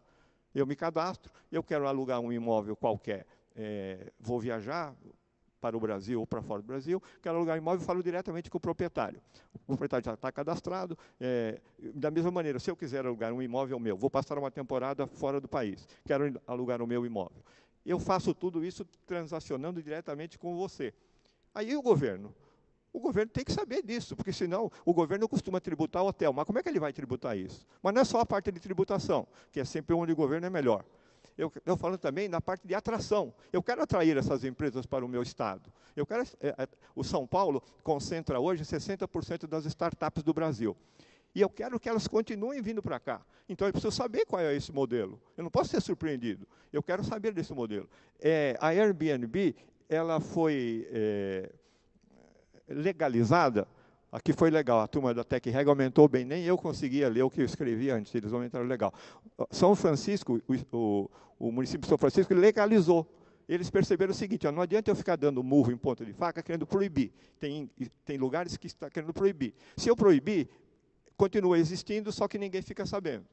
Eu me cadastro, eu quero alugar um imóvel qualquer, é, vou viajar, para o Brasil ou para fora do Brasil, quero alugar imóvel, falo diretamente com o proprietário. O proprietário já está cadastrado. É, da mesma maneira, se eu quiser alugar um imóvel meu, vou passar uma temporada fora do país, quero alugar o meu imóvel. Eu faço tudo isso transacionando diretamente com você. Aí o governo, o governo tem que saber disso, porque senão o governo costuma tributar o hotel. Mas como é que ele vai tributar isso? Mas não é só a parte de tributação, que é sempre onde o governo é melhor eu, eu falo também na parte de atração. Eu quero atrair essas empresas para o meu estado. Eu quero, é, é o São Paulo concentra hoje 60% das startups do Brasil. E eu quero que elas continuem vindo para cá. Então eu preciso saber qual é esse modelo. Eu não posso ser surpreendido. Eu quero saber desse modelo. É, a Airbnb ela foi é, legalizada Aqui foi legal, a turma da Tec Reg aumentou bem, nem eu conseguia ler o que eu escrevi antes, eles aumentaram legal. São Francisco, o, o, o município de São Francisco legalizou. Eles perceberam o seguinte, ó, não adianta eu ficar dando murro em ponta de faca querendo proibir. Tem, tem lugares que está querendo proibir. Se eu proibir, continua existindo, só que ninguém fica sabendo.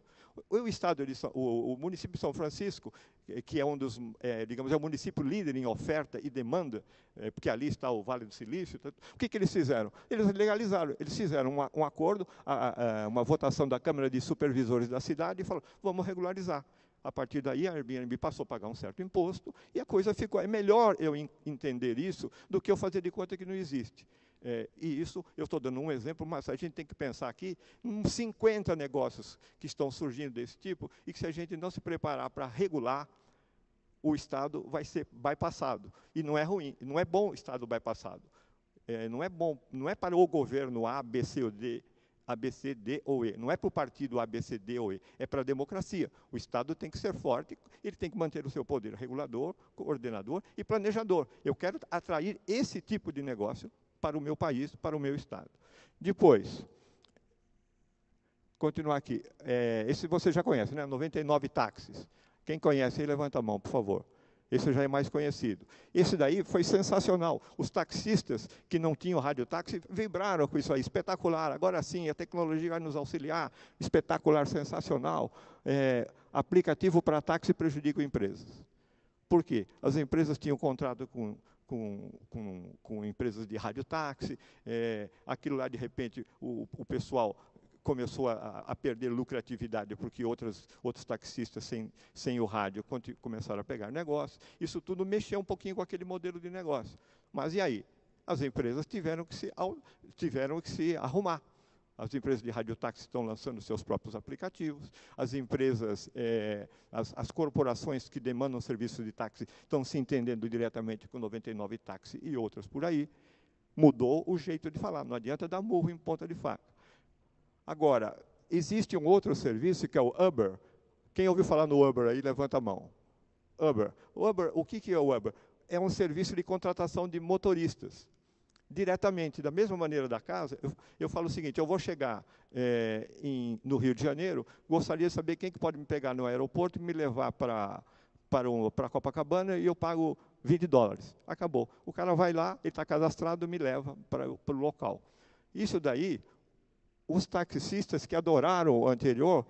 O estado de São, o, o, município de São Francisco, eh, que é um dos, é, digamos, é o município líder em oferta e demanda, é, porque ali está o Vale do Silício. O que, que eles fizeram? Eles legalizaram. Eles fizeram uma, um acordo, a, a, uma votação da Câmara de Supervisores da cidade e falaram: vamos regularizar. A partir daí, a Airbnb passou a pagar um certo imposto e a coisa ficou. É melhor eu entender isso do que eu fazer de conta que não existe. É, e isso, eu estou dando um exemplo, mas a gente tem que pensar aqui em 50 negócios que estão surgindo desse tipo e que se a gente não se preparar para regular, o Estado vai ser bypassado. E não é ruim, não é bom o Estado bypassado. É, não é bom, não é para o governo A, B, C ou D, A, B, C, D ou E. Não é para o partido A, B, C, D ou E. É para a democracia. O Estado tem que ser forte, ele tem que manter o seu poder regulador, coordenador e planejador. Eu quero atrair esse tipo de negócio para o meu país, para o meu Estado. Depois, continuar aqui. É, esse você já conhece, né? 99 táxis. Quem conhece aí, levanta a mão, por favor. Esse já é mais conhecido. Esse daí foi sensacional. Os taxistas que não tinham táxi vibraram com isso aí. Espetacular. Agora sim, a tecnologia vai nos auxiliar. Espetacular, sensacional. É, aplicativo para táxi prejudica empresas. Por quê? As empresas tinham contrato com com, com, com empresas de radiotáxi, é, aquilo lá, de repente, o, o pessoal começou a, a, perder lucratividade, porque outras, outros taxistas sem, sem o rádio começaram a pegar negócio. Isso tudo mexeu um pouquinho com aquele modelo de negócio. Mas e aí? As empresas tiveram que se, tiveram que se arrumar. As empresas de radiotáxi estão lançando seus próprios aplicativos, as empresas, é, as, as, corporações que demandam serviços de táxi estão se entendendo diretamente com 99 Táxi e outras por aí. Mudou o jeito de falar, não adianta dar murro em ponta de faca. Agora, existe um outro serviço que é o Uber. Quem ouviu falar no Uber aí, levanta a mão. Uber. Uber, o que, que é o Uber? É um serviço de contratação de motoristas diretamente, da mesma maneira da casa, eu, eu falo o seguinte: eu vou chegar é, em, no Rio de Janeiro, gostaria de saber quem que pode me pegar no aeroporto e me levar para para, um, para Copacabana e eu pago 20 dólares. Acabou. O cara vai lá, ele está cadastrado, me leva para, para o local. Isso daí, os taxistas que adoraram o anterior,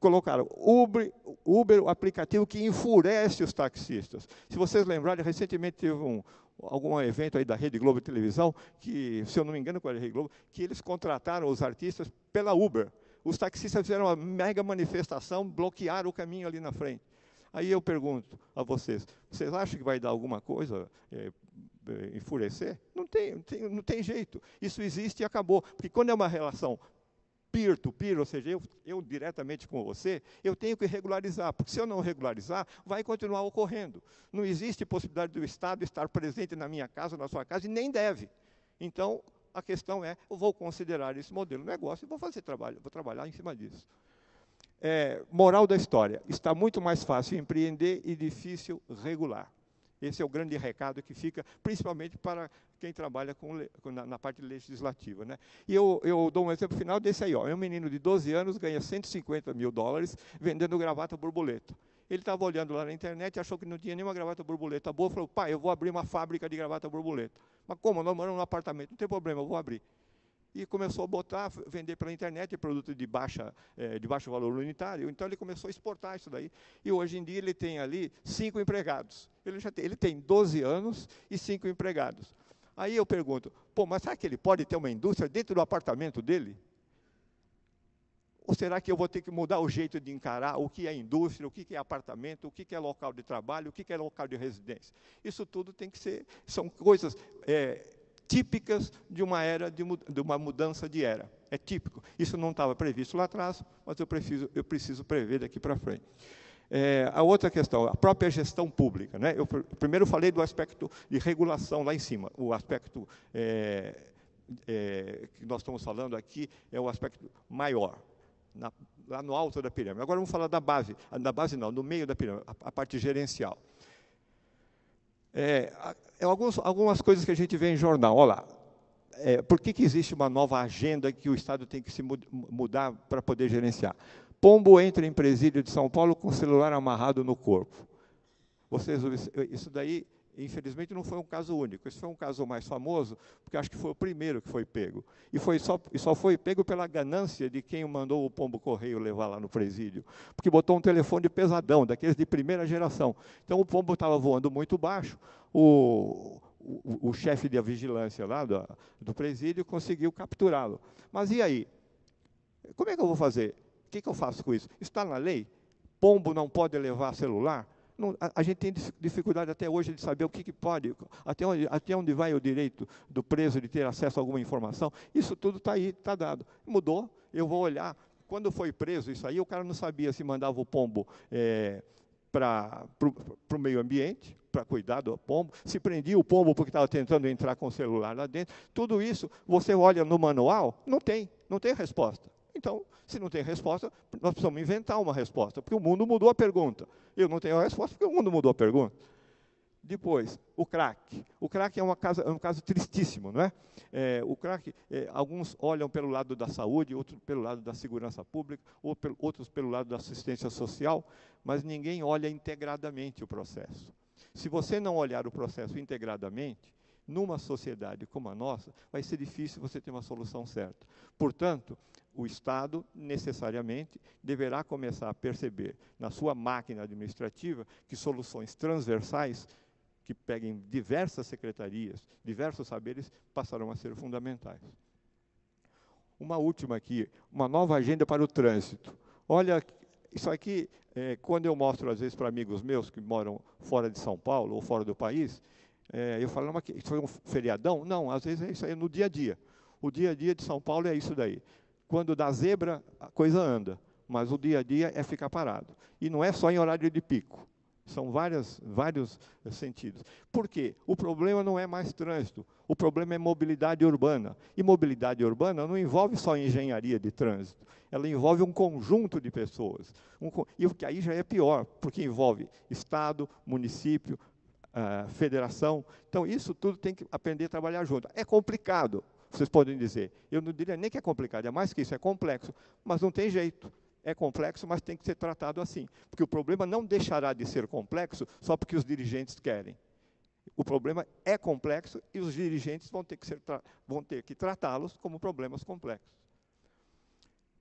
colocaram Uber, Uber, o aplicativo que enfurece os taxistas. Se vocês lembrarem, recentemente teve um, algum evento aí da Rede Globo Televisão, que, se eu não me engano, com é a Rede Globo, que eles contrataram os artistas pela Uber. Os taxistas fizeram uma mega manifestação, bloquearam o caminho ali na frente. Aí eu pergunto a vocês, vocês acham que vai dar alguma coisa é, é enfurecer? Não tem, não tem, não tem jeito. Isso existe e acabou. Porque quando é uma relação peer-to-peer, ou seja, eu, eu diretamente com você, eu tenho que regularizar, porque se eu não regularizar, vai continuar ocorrendo. Não existe possibilidade do Estado estar presente na minha casa, na sua casa, e nem deve. Então, a questão é, eu vou considerar esse modelo negócio e vou fazer trabalho, vou trabalhar em cima disso. É, moral da história: está muito mais fácil empreender e difícil regular. Esse é o grande recado que fica, principalmente para quem trabalha com, na, na, parte legislativa. Né? E eu, eu dou um exemplo final desse aí. Ó. É um menino de 12 anos, ganha 150 mil dólares vendendo gravata borboleta. Ele estava olhando lá na internet, achou que não tinha nenhuma gravata borboleta boa, falou, pai, eu vou abrir uma fábrica de gravata borboleta. Mas como? Nós moramos num apartamento, não tem problema, eu vou abrir e começou a botar, vender pela internet produto de, baixa, eh, de baixo valor unitário. Então ele começou a exportar isso daí. E hoje em dia ele tem ali cinco empregados. Ele, já tem, ele tem 12 anos e cinco empregados. Aí eu pergunto, pô, mas será que ele pode ter uma indústria dentro do apartamento dele? Ou será que eu vou ter que mudar o jeito de encarar o que é indústria, o que é apartamento, o que é local de trabalho, o que é local de residência? Isso tudo tem que ser, são coisas é, típicas de uma era, de, de, uma mudança de era. É típico. Isso não estava previsto lá atrás, mas eu preciso, eu preciso prever daqui para frente. É, a outra questão, a própria gestão pública. Né? Eu primeiro falei do aspecto de regulação lá em cima, o aspecto é, é, que nós estamos falando aqui é o aspecto maior, na, lá no alto da pirâmide. Agora vamos falar da base, ah, da base não, no meio da pirâmide, a, a parte gerencial. É, é alguns, algumas coisas que a gente vê em jornal, olha lá, é, por que, que existe uma nova agenda que o Estado tem que se mudar para poder gerenciar? Pombo entra em presídio de São Paulo com o celular amarrado no corpo. Vocês, isso daí, infelizmente, não foi um caso único. Isso foi um caso mais famoso, porque acho que foi o primeiro que foi pego. E, foi só, só foi pego pela ganância de quem mandou o pombo correio levar lá no presídio. Porque botou um telefone pesadão, daqueles de primeira geração. Então o pombo estava voando muito baixo. O, o, o chefe da vigilância lá do, do presídio conseguiu capturá-lo. Mas e aí? Como é que eu vou fazer? O que, que eu faço com isso? Está na lei? Pombo não pode levar celular? Não, a, a, gente tem dificuldade até hoje de saber o que, que pode, até onde, até onde vai o direito do preso de ter acesso a alguma informação. Isso tudo está aí, está dado. Mudou, eu vou olhar. Quando foi preso isso aí, o cara não sabia se mandava o pombo é, para o meio ambiente, para cuidar do pombo, se prendia o pombo porque estava tentando entrar com o celular lá dentro. Tudo isso, você olha no manual, não tem, não tem resposta. Então, se não tem resposta, nós precisamos inventar uma resposta, porque o mundo mudou a pergunta. Eu não tenho a resposta porque o mundo mudou a pergunta. Depois, o crack. O crack é, uma casa, é um caso tristíssimo, não é? é o crack, é, alguns olham pelo lado da saúde, outros pelo lado da segurança pública, ou pelo, outros pelo lado da assistência social, mas ninguém olha integradamente o processo. Se você não olhar o processo integradamente, numa sociedade como a nossa, vai ser difícil você ter uma solução certa. Portanto, o Estado necessariamente deverá começar a perceber na sua máquina administrativa que soluções transversais que peguem diversas secretarias, diversos saberes, passarão a ser fundamentais. Uma última aqui, uma nova agenda para o trânsito. Olha, isso aqui, é, quando eu mostro às vezes para amigos meus que moram fora de São Paulo ou fora do país, é, eu falo, mas isso foi um feriadão? Não, às vezes é isso aí no dia a dia. O dia a dia de São Paulo é isso daí. Quando dá zebra, a coisa anda, mas o dia a dia é ficar parado. E não é só em horário de pico. São várias, vários eh, sentidos. Por quê? O problema não é mais trânsito, o problema é mobilidade urbana. E mobilidade urbana não envolve só engenharia de trânsito, ela envolve um conjunto de pessoas. Um, e o que aí já é pior, porque envolve Estado, município, ah, federação. Então, isso tudo tem que aprender a trabalhar junto. É complicado, vocês podem dizer, eu não diria nem que é complicado, é mais que isso, é complexo, mas não tem jeito. É complexo, mas tem que ser tratado assim. Porque o problema não deixará de ser complexo só porque os dirigentes querem. O problema é complexo e os dirigentes vão ter que, ser, vão ter que tratá-los como problemas complexos.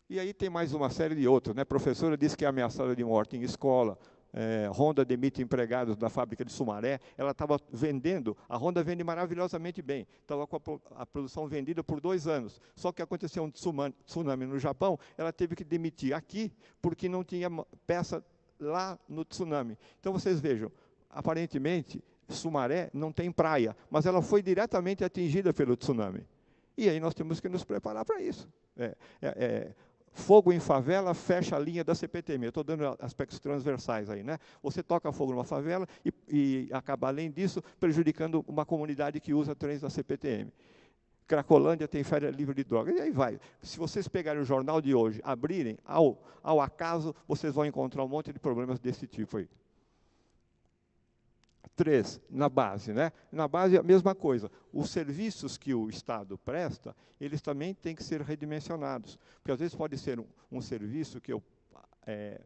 E aí tem mais uma série de outros. Né? A professora disse que é ameaçada de morte em escola, é, Honda demite empregados da fábrica de Sumaré, ela estava vendendo, a Honda vende maravilhosamente bem, estava com a, a, produção vendida por dois anos. Só que aconteceu um tsunami no Japão, ela teve que demitir aqui, porque não tinha peça lá no tsunami. Então vocês vejam, aparentemente, Sumaré não tem praia, mas ela foi diretamente atingida pelo tsunami. E aí nós temos que nos preparar para isso. É, é, é Fogo em favela fecha a linha da CPTM. Eu estou dando aspectos transversais aí, né? Você toca fogo numa favela e, e acaba, além disso, prejudicando uma comunidade que usa trens da CPTM. Cracolândia tem férias livre de drogas, e aí vai. Se vocês pegarem o jornal de hoje, abrirem, ao, ao acaso, vocês vão encontrar um monte de problemas desse tipo aí. Três, na base, né? Na base é a mesma coisa. Os serviços que o Estado presta, eles também têm que ser redimensionados, porque às vezes pode ser um, um serviço que eu é,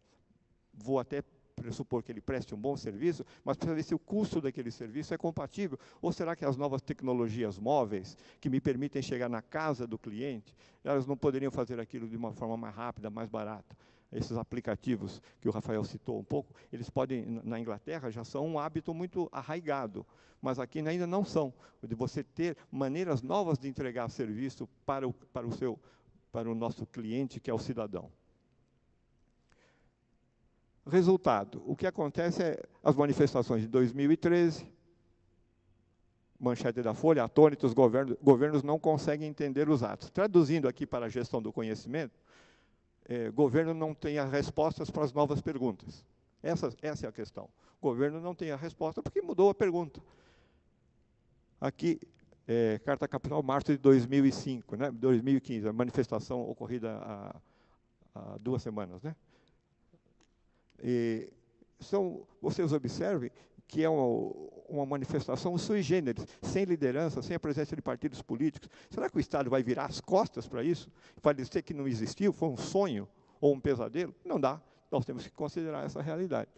vou até pressupor que ele preste um bom serviço, mas precisa ver se o custo daquele serviço é compatível. Ou será que as novas tecnologias móveis, que me permitem chegar na casa do cliente, elas não poderiam fazer aquilo de uma forma mais rápida, mais barata? esses aplicativos que o Rafael citou um pouco, eles podem, na Inglaterra, já são um hábito muito arraigado, mas aqui ainda não são, de você ter maneiras novas de entregar serviço para o, para o, seu, para o nosso cliente, que é o cidadão. Resultado, o que acontece é as manifestações de 2013, manchete da Folha, atônitos, governos, governos não conseguem entender os atos. Traduzindo aqui para a gestão do conhecimento, é, governo não tenha respostas para as novas perguntas. Essa, essa é a questão. O governo não tem a resposta porque mudou a pergunta. Aqui, é, Carta Capital, março de 2005, né, 2015, a manifestação ocorrida há, há duas semanas. Né? E são, vocês observem que é uma, uma manifestação sui generis, sem liderança, sem a presença de partidos políticos. Será que o Estado vai virar as costas para isso? Vai dizer que não existiu, foi um sonho ou um pesadelo? Não dá. Nós temos que considerar essa realidade.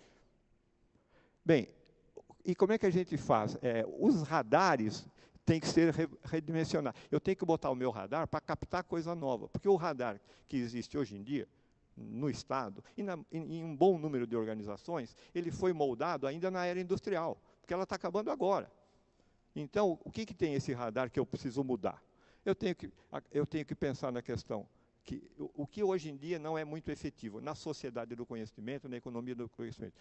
Bem, e como é que a gente faz? É, os radares têm que ser redimensionados. Eu tenho que botar o meu radar para captar coisa nova, porque o radar que existe hoje em dia, no Estado e na, em, em um bom número de organizações, ele foi moldado ainda na era industrial, porque ela está acabando agora. Então, o que, que tem esse radar que eu preciso mudar? Eu tenho que, eu tenho que pensar na questão que o, o que hoje em dia não é muito efetivo na sociedade do conhecimento, na economia do conhecimento.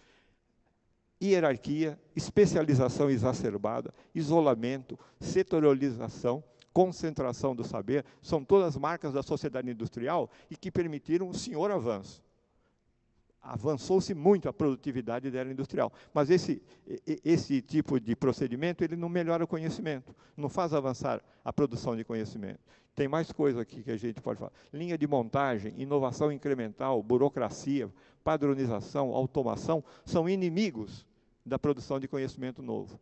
Hierarquia, especialização exacerbada, isolamento, setorialização, concentração do saber, são todas marcas da sociedade industrial e que permitiram o senhor avanço. Avançou-se muito a produtividade da era industrial, mas esse, esse tipo de procedimento ele não melhora o conhecimento, não faz avançar a produção de conhecimento. Tem mais coisa aqui que a gente pode falar. Linha de montagem, inovação incremental, burocracia, padronização, automação são inimigos da produção de conhecimento novo,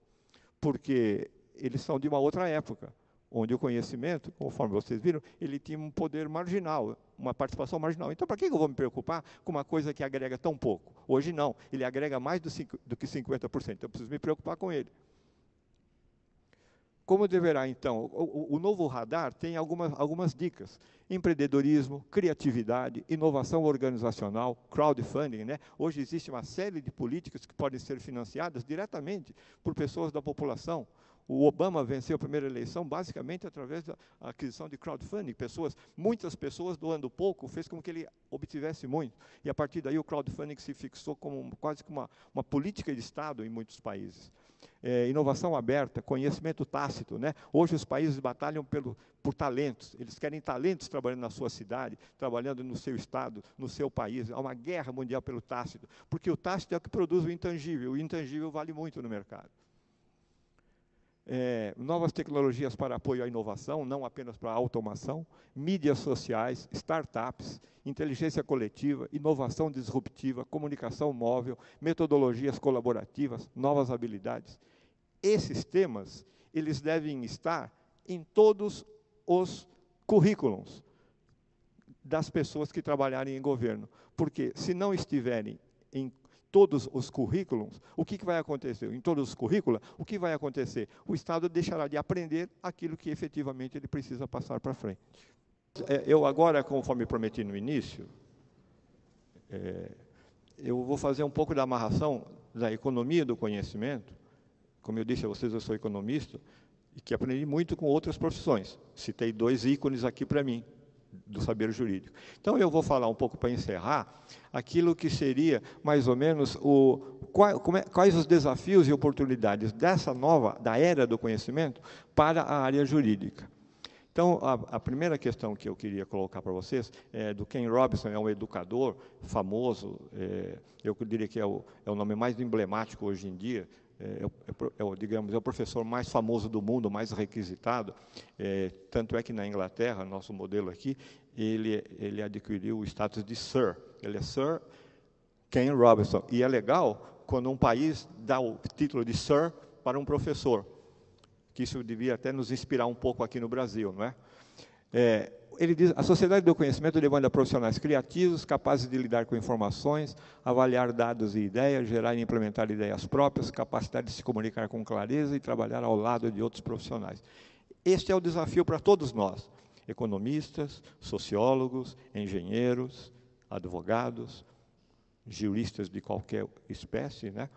porque eles são de uma outra época onde o conhecimento, conforme vocês viram, ele tinha um poder marginal, uma participação marginal. Então, para que eu vou me preocupar com uma coisa que agrega tão pouco? Hoje não, ele agrega mais do, do que 50%, então eu preciso me preocupar com ele. Como deverá, então? O, o novo radar tem alguma, algumas dicas. Empreendedorismo, criatividade, inovação organizacional, crowdfunding. Né? Hoje existe uma série de políticas que podem ser financiadas diretamente por pessoas da população. O Obama venceu a primeira eleição basicamente através da aquisição de crowdfunding. Pessoas, muitas pessoas doando pouco fez com que ele obtivesse muito. E a partir daí o crowdfunding se fixou como quase que uma, uma política de Estado em muitos países. É, inovação aberta, conhecimento tácito. Né? Hoje os países batalham pelo, por talentos. Eles querem talentos trabalhando na sua cidade, trabalhando no seu estado, no seu país. Há uma guerra mundial pelo tácito, porque o tácito é o que produz o intangível. O intangível vale muito no mercado é, novas tecnologias para apoio à inovação, não apenas para a automação, mídias sociais, startups, inteligência coletiva, inovação disruptiva, comunicação móvel, metodologias colaborativas, novas habilidades. Esses temas, eles devem estar em todos os currículos das pessoas que trabalharem em governo, porque se não estiverem em todos os currículos, o que, que vai acontecer? Em todos os currículos, o que vai acontecer? O Estado deixará de aprender aquilo que efetivamente ele precisa passar para frente. É, eu agora, conforme prometi no início, é, eu vou fazer um pouco da amarração da economia do conhecimento. Como eu disse a vocês, eu sou economista e que aprendi muito com outras profissões. Citei dois ícones aqui para mim, do saber jurídico. Então, eu vou falar um pouco para encerrar aquilo que seria mais ou menos o qual, é, quais os desafios e oportunidades dessa nova da era do conhecimento para a área jurídica. Então, a, a primeira questão que eu queria colocar para vocês é do Ken Robinson, é um educador famoso, é, eu diria que é o, é o nome mais emblemático hoje em dia é, é, é, é digamos, é o professor mais famoso do mundo, mais requisitado. É, tanto é que na Inglaterra, nosso modelo aqui, ele, ele adquiriu o status de Sir. Ele é Sir Ken Robinson. E é legal quando um país dá o título de Sir para um professor, que isso devia até nos inspirar um pouco aqui no Brasil, não é? é ele diz: a sociedade do conhecimento demanda profissionais criativos, capazes de lidar com informações, avaliar dados e ideias, gerar e implementar ideias próprias, capacidade de se comunicar com clareza e trabalhar ao lado de outros profissionais. Este é o desafio para todos nós, economistas, sociólogos, engenheiros, advogados, juristas de qualquer espécie, né?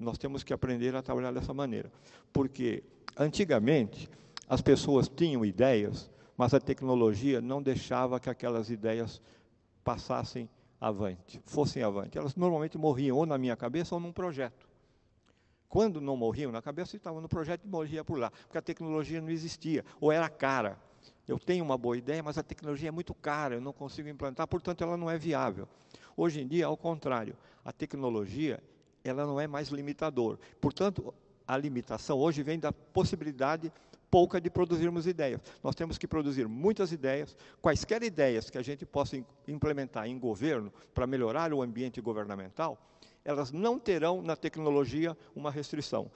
Nós temos que aprender a trabalhar dessa maneira, porque antigamente as pessoas tinham ideias mas a tecnologia não deixava que aquelas ideias passassem avante, fossem avante. Elas normalmente morriam ou na minha cabeça ou num projeto. Quando não morriam na cabeça, estavam no projeto e morria por lá, porque a tecnologia não existia, ou era cara. Eu tenho uma boa ideia, mas a tecnologia é muito cara, eu não consigo implantar, portanto ela não é viável. Hoje em dia, ao contrário, a tecnologia ela não é mais limitador. Portanto, a limitação hoje vem da possibilidade pouca de produzirmos ideias. Nós temos que produzir muitas ideias, quaisquer ideias que a gente possa implementar em governo para melhorar o ambiente governamental, elas não terão na tecnologia uma restrição.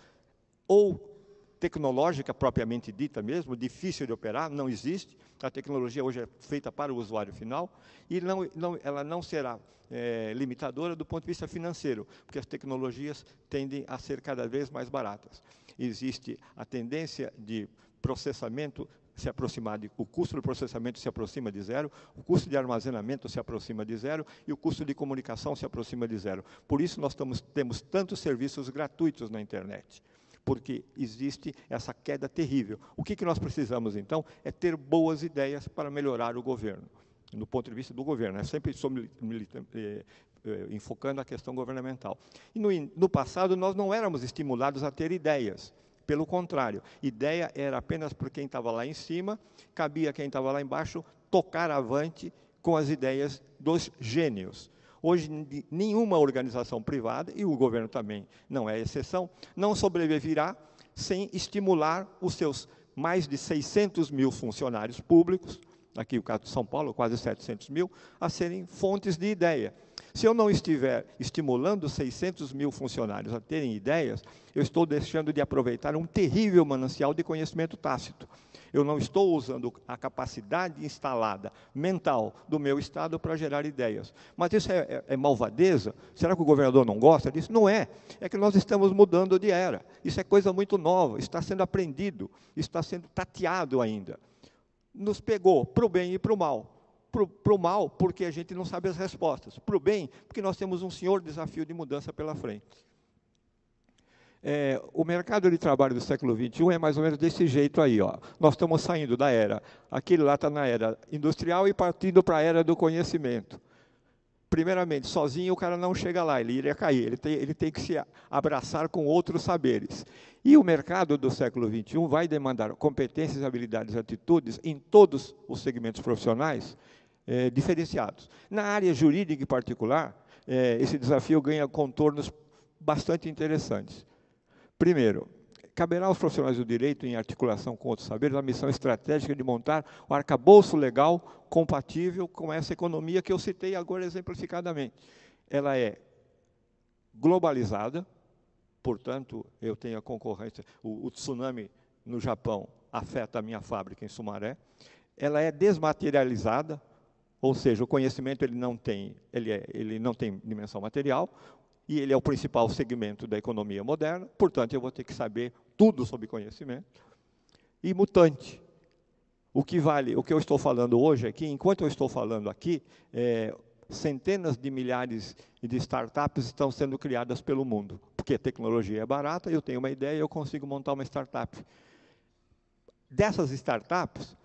Ou tecnológica propriamente dita mesmo, difícil de operar, não existe. A tecnologia hoje é feita para o usuário final e não, não, ela não será é, limitadora do ponto de vista financeiro, porque as tecnologias tendem a ser cada vez mais baratas. Existe a tendência de processamento se aproximar de, o custo do processamento se aproxima de zero, o custo de armazenamento se aproxima de zero e o custo de comunicação se aproxima de zero. Por isso nós temos tantos serviços gratuitos na internet, porque existe essa queda terrível. O que, que nós precisamos então é ter boas ideias para melhorar o governo, no ponto de vista do governo. Eu sempre estou eh, eh, enfocando a questão governamental. E no, no passado nós não éramos estimulados a ter ideias pelo contrário, ideia era apenas por quem estava lá em cima, cabia quem estava lá embaixo tocar avante com as ideias dos gênios. Hoje, nenhuma organização privada, e o governo também não é exceção, não sobreviverá sem estimular os seus mais de 600 mil funcionários públicos, aqui o caso de São Paulo, quase 700 mil, a serem fontes de ideia. Se eu não estiver estimulando 600 mil funcionários a terem ideias, eu estou deixando de aproveitar um terrível manancial de conhecimento tácito. Eu não estou usando a capacidade instalada mental do meu Estado para gerar ideias. Mas isso é, é, é, malvadeza? Será que o governador não gosta disso? Não é. É que nós estamos mudando de era. Isso é coisa muito nova, está sendo aprendido, está sendo tateado ainda. Nos pegou para o bem e para o mal para o mal, porque a gente não sabe as respostas. Para o bem, porque nós temos um senhor desafio de mudança pela frente. É, o mercado de trabalho do século XXI é mais ou menos desse jeito aí. Ó. Nós estamos saindo da era, aquele lá está na era industrial e partindo para a era do conhecimento. Primeiramente, sozinho o cara não chega lá, ele iria cair, ele tem, ele tem que se abraçar com outros saberes. E o mercado do século XXI vai demandar competências, habilidades, atitudes em todos os segmentos profissionais é, diferenciados. Na área jurídica em particular, é, esse desafio ganha contornos bastante interessantes. Primeiro, caberá aos profissionais do direito, em articulação com outros saberes, a missão estratégica de montar o arcabouço legal compatível com essa economia que eu citei agora exemplificadamente. Ela é globalizada, portanto, eu tenho a concorrência, o, o tsunami no Japão afeta a minha fábrica em Sumaré, ela é desmaterializada, ou seja, o conhecimento ele não tem, ele, é, ele não tem dimensão material e ele é o principal segmento da economia moderna. Portanto, eu vou ter que saber tudo sobre conhecimento. E mutante, o que vale, o que eu estou falando hoje aqui, enquanto eu estou falando aqui, é, centenas de milhares de startups estão sendo criadas pelo mundo, porque a tecnologia é barata, eu tenho uma ideia, eu consigo montar uma startup. Dessas startups,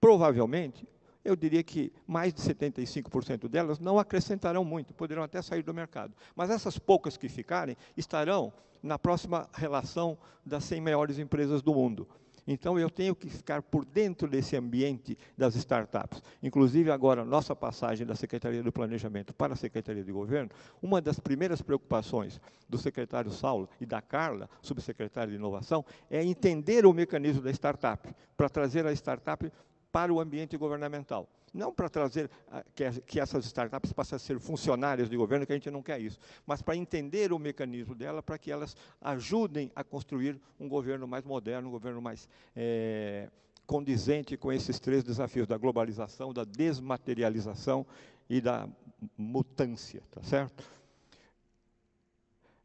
provavelmente, eu diria que mais de 75% delas não acrescentarão muito, poderão até sair do mercado. Mas essas poucas que ficarem estarão na próxima relação das 100 maiores empresas do mundo. Então, eu tenho que ficar por dentro desse ambiente das startups. Inclusive, agora, nossa passagem da Secretaria do Planejamento para a Secretaria de Governo, uma das primeiras preocupações do secretário Saulo e da Carla, subsecretária de Inovação, é entender o mecanismo da startup, para trazer a startup para o ambiente governamental. Não para trazer ah, que essas startups passem a ser funcionárias de governo, que a gente não quer isso, mas para entender o mecanismo dela, para que elas ajudem a construir um governo mais moderno, um governo mais é, condizente com esses três desafios da globalização, da desmaterialização e da mutância, tá certo?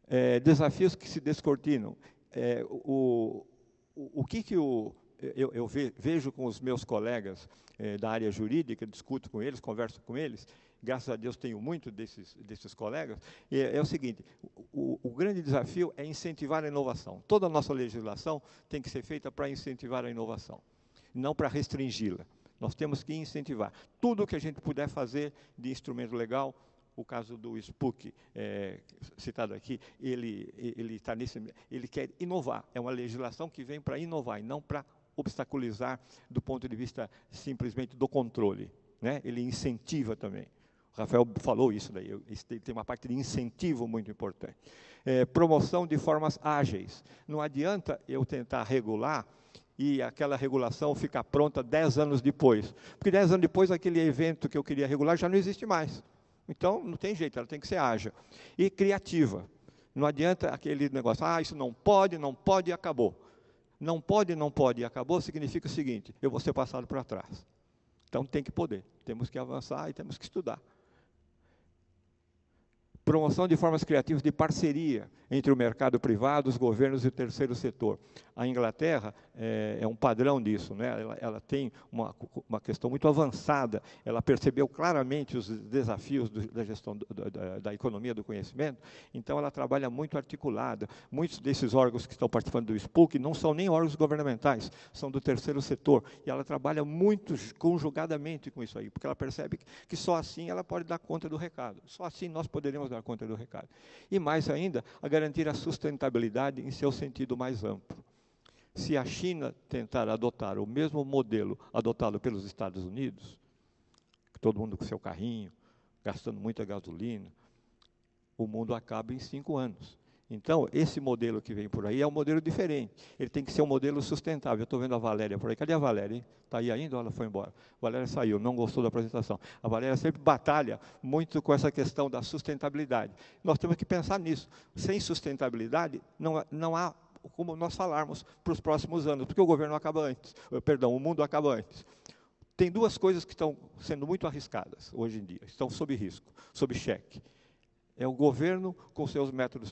É, desafios que se descortinam. É, o, o, o que, que o, eu, eu vejo com os meus colegas eh, da área jurídica, discuto com eles, converso com eles, graças a Deus tenho muito desses, desses colegas, é, é o seguinte, o, o, grande desafio é incentivar a inovação. Toda a nossa legislação tem que ser feita para incentivar a inovação, não para restringi-la. Nós temos que incentivar. Tudo o que a gente puder fazer de instrumento legal, o caso do Spook, é, citado aqui, ele, ele, tá nesse, ele quer inovar. É uma legislação que vem para inovar e não para obstaculizar do ponto de vista simplesmente do controle. Né? Ele incentiva também. O Rafael falou isso daí. Tem uma parte de incentivo muito importante. É, promoção de formas ágeis. Não adianta eu tentar regular e aquela regulação ficar pronta dez anos depois. Porque dez anos depois, aquele evento que eu queria regular já não existe mais. Então, não tem jeito, ela tem que ser ágil. E criativa. Não adianta aquele negócio, ah, isso não pode, não pode e acabou não pode, não pode, acabou, significa o seguinte: eu vou ser passado para trás. Então tem que poder, temos que avançar e temos que estudar promoção de formas criativas de parceria entre o mercado privado, os governos e o terceiro setor. A Inglaterra é, é um padrão disso, né? ela, ela tem uma, uma, questão muito avançada, ela percebeu claramente os desafios do, da gestão do, da, da, economia do conhecimento, então ela trabalha muito articulada. Muitos desses órgãos que estão participando do SPUC não são nem órgãos governamentais, são do terceiro setor, e ela trabalha muito conjugadamente com isso aí, porque ela percebe que, que só assim ela pode dar conta do recado, só assim nós poderemos dar conta do recado. E mais ainda, a garantir a sustentabilidade em seu sentido mais amplo. Se a China tentar adotar o mesmo modelo adotado pelos Estados Unidos, todo mundo com seu carrinho, gastando muita gasolina, o mundo acaba em cinco anos. Então, esse modelo que vem por aí é um modelo diferente. Ele tem que ser um modelo sustentável. Eu estou vendo a Valéria por aí. Cadê a Valéria? Está aí ainda ou ela foi embora? A Valéria saiu, não gostou da apresentação. A Valéria sempre batalha muito com essa questão da sustentabilidade. Nós temos que pensar nisso. Sem sustentabilidade, não, não há como nós falarmos para os próximos anos, porque o governo acaba antes. Eh, perdão, o mundo acaba antes. Tem duas coisas que estão sendo muito arriscadas hoje em dia, estão sob risco, sob cheque. É o governo com seus métodos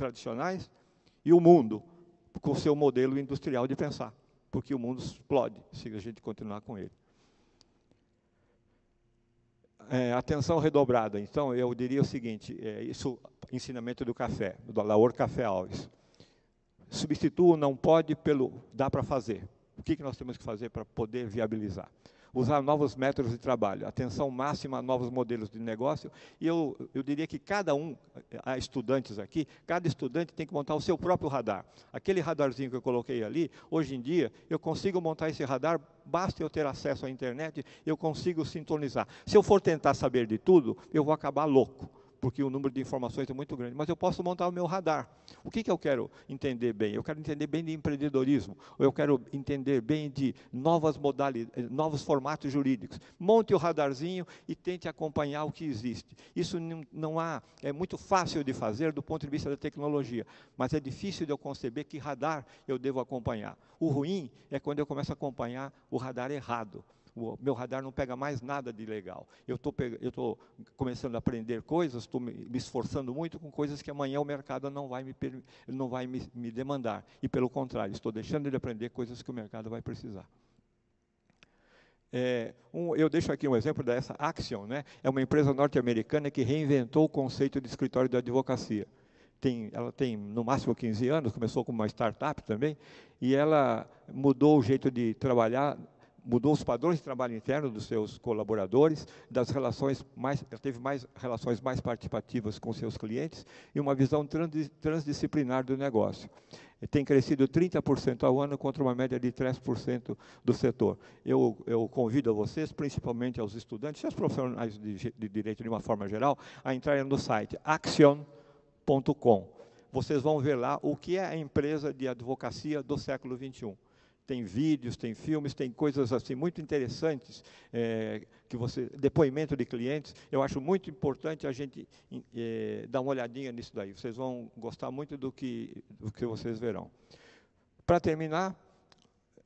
tradicionais e o mundo, com seu modelo industrial de pensar, porque o mundo explode se a gente continuar com ele. É, atenção redobrada. Então, eu diria o seguinte: é, isso, ensinamento do café, do Laor Café Alves. Substitua não pode pelo dá para fazer. O que, que nós temos que fazer para poder viabilizar? usar novos métodos de trabalho, atenção máxima a novos modelos de negócio. E eu, eu diria que cada um, há estudantes aqui, cada estudante tem que montar o seu próprio radar. Aquele radarzinho que eu coloquei ali, hoje em dia, eu consigo montar esse radar, basta eu ter acesso à internet, eu consigo sintonizar. Se eu for tentar saber de tudo, eu vou acabar louco porque o número de informações é muito grande, mas eu posso montar o meu radar. O que, que eu quero entender bem? Eu quero entender bem de empreendedorismo, ou eu quero entender bem de novas modalidades, novos formatos jurídicos. Monte o radarzinho e tente acompanhar o que existe. Isso não, não há, é muito fácil de fazer do ponto de vista da tecnologia, mas é difícil de eu conceber que radar eu devo acompanhar. O ruim é quando eu começo a acompanhar o radar errado o meu radar não pega mais nada de legal. Eu estou começando a aprender coisas, estou me, me, esforçando muito com coisas que amanhã o mercado não vai, me, não vai me, me demandar. E, pelo contrário, estou deixando de aprender coisas que o mercado vai precisar. É, um, eu deixo aqui um exemplo dessa Action, né? é uma empresa norte-americana que reinventou o conceito de escritório de advocacia. Tem, ela tem no máximo 15 anos, começou como uma startup também, e ela mudou o jeito de trabalhar mudou os padrões de trabalho interno dos seus colaboradores, das relações mais, teve mais relações mais participativas com seus clientes e uma visão transdisciplinar do negócio. Tem crescido 30% ao ano contra uma média de 3% do setor. Eu, eu convido a vocês, principalmente aos estudantes e aos profissionais de, de direito de uma forma geral, a entrarem no site action.com. Vocês vão ver lá o que é a empresa de advocacia do século 21 tem vídeos, tem filmes, tem coisas assim muito interessantes é, que você depoimento de clientes. Eu acho muito importante a gente é, dar uma olhadinha nisso daí. Vocês vão gostar muito do que do que vocês verão. Para terminar,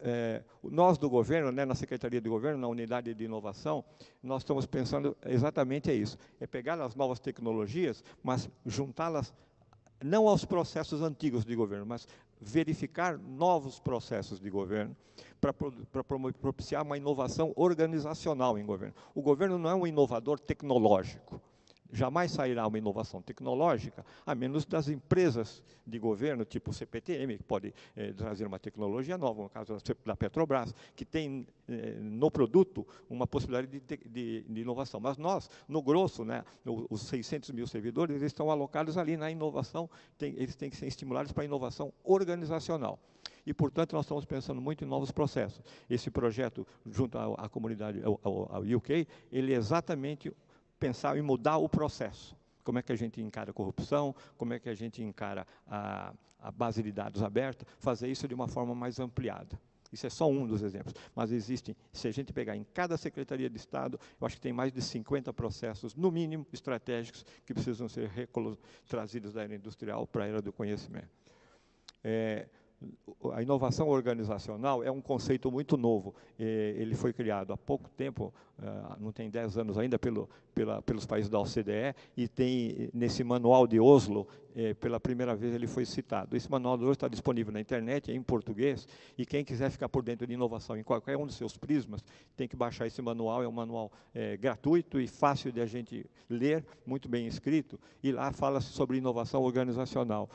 é, nós do governo, né, na Secretaria de Governo, na unidade de inovação, nós estamos pensando exatamente é isso: é pegar as novas tecnologias, mas juntá-las não aos processos antigos de governo, mas verificar novos processos de governo para, para propiciar uma inovação organizacional em governo. O governo não é um inovador tecnológico. Jamais sairá uma inovação tecnológica, a menos das empresas de governo, tipo o CPTM, que pode eh, trazer uma tecnologia nova, no caso da Petrobras, que tem eh, no produto uma possibilidade de, de, de, inovação. Mas nós, no grosso, né, os 600 mil servidores, eles estão alocados ali na inovação, tem, eles têm que ser estimulados para a inovação organizacional e, portanto, nós estamos pensando muito em novos processos. Esse projeto, junto à, à comunidade, ao, ao, ao, UK, ele é exatamente pensar em mudar o processo. Como é que a gente encara a corrupção, como é que a gente encara a, a base de dados aberta, fazer isso de uma forma mais ampliada. Isso é só um dos exemplos. Mas existem, se a gente pegar em cada Secretaria de Estado, eu acho que tem mais de 50 processos, no mínimo, estratégicos, que precisam ser trazidos da era industrial para a era do conhecimento. É, a inovação organizacional é um conceito muito novo. Ele foi criado há pouco tempo, ah, não tem 10 anos ainda, pelo, pela, pelos países da OCDE, e tem nesse manual de Oslo, eh, pela primeira vez ele foi citado. Esse manual de Oslo está disponível na internet, é em português, e quem quiser ficar por dentro de inovação em qualquer um dos seus prismas, tem que baixar esse manual, é um manual é, gratuito e fácil de a gente ler, muito bem escrito, e lá fala-se sobre inovação organizacional